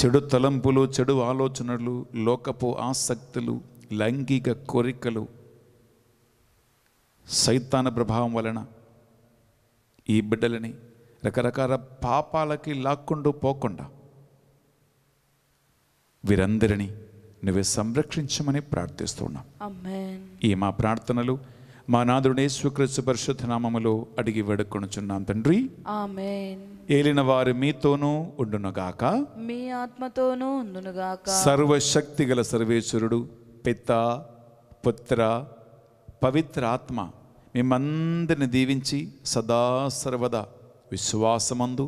చెడు తలంపులు చెడు ఆలోచనలు లోకపు ఆసక్తులు లైంగిక కోరికలు సైతాన ప్రభావం వలన ఈ బిడ్డలని రకరకాల పాపాలకి లాక్కుండా పోకుండా వీరందరినీ నువ్వే సంరక్షించమని ప్రార్థిస్తున్నాం ఈ మా ప్రార్థనలు మా నాదుడే యేసుక్రీస్తు పరిశుద్ధ నామములో అడిగి వేడుకొనుచున్నాం తండ్రి ఏలిన వారు మీతోనూ ఉండునుగాక
మీ ఆత్మతోనూ ఉండునుగాక
సర్వశక్తి గల సర్వేశ్వరుడు పిత పుత్ర పవిత్ర ఆత్మ మిమ్మందరిని దీవించి సదా సర్వదా విశ్వాసమందు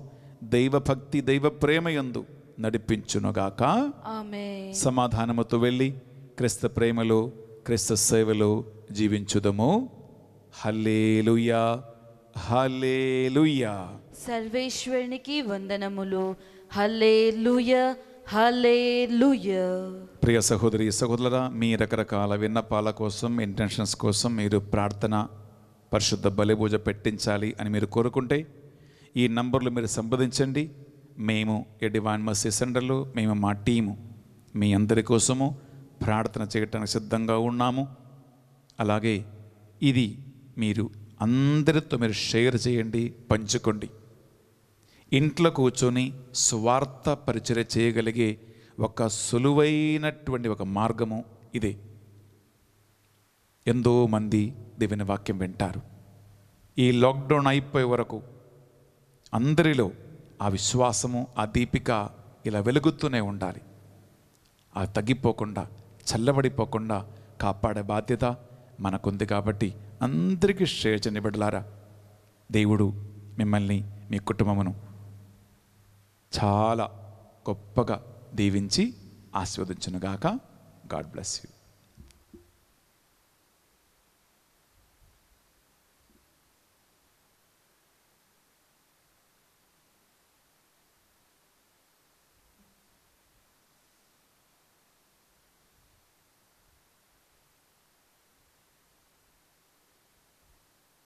దైవభక్తి దైవ ప్రేమయందు నడిపించునుగాక సమాధానముతో వెళ్ళి క్రిస్త ప్రేమలో క్రిస్త సేవలో జీవించుదము హల్లేలుయా హల్లేలుయా
సర్వేశ్వరునికి వందనములు హల్లేలుయా
ప్రియ సహోదరి సహోదరులరా మీ రకరకాల విన్నపాల కోసం ఇంటెన్షన్స్ కోసం మీరు ప్రార్థన పరిశుద్ధ బలిపూజ పెట్టించాలి అని మీరు కోరుకుంటే ఈ నంబర్లు మీరు సంప్రదించండి మేము ఎడివాన్ మసీ సెంటర్లో మేము మా టీము మీ అందరి కోసము ప్రార్థన చేయటానికి సిద్ధంగా ఉన్నాము అలాగే ఇది మీరు అందరితో మీరు షేర్ చేయండి పంచుకోండి ఇంట్లో కూర్చొని స్వార్థ పరిచర్య చేయగలిగే ఒక సులువైనటువంటి ఒక మార్గము ఇదే ఎంతో మంది దేవుని వాక్యం వింటారు ఈ లాక్డౌన్ అయిపోయే వరకు అందరిలో ఆ విశ్వాసము ఆ దీపిక ఇలా వెలుగుతూనే ఉండాలి ఆ తగ్గిపోకుండా చల్లబడిపోకుండా కాపాడే బాధ్యత మనకుంది కాబట్టి అందరికీ శ్రేయచని బిడ్డలారా దేవుడు మిమ్మల్ని మీ కుటుంబమును చాలా గొప్పగా దీవించి ఆస్వాదించునుగాక గాడ్ బ్లెస్ యూ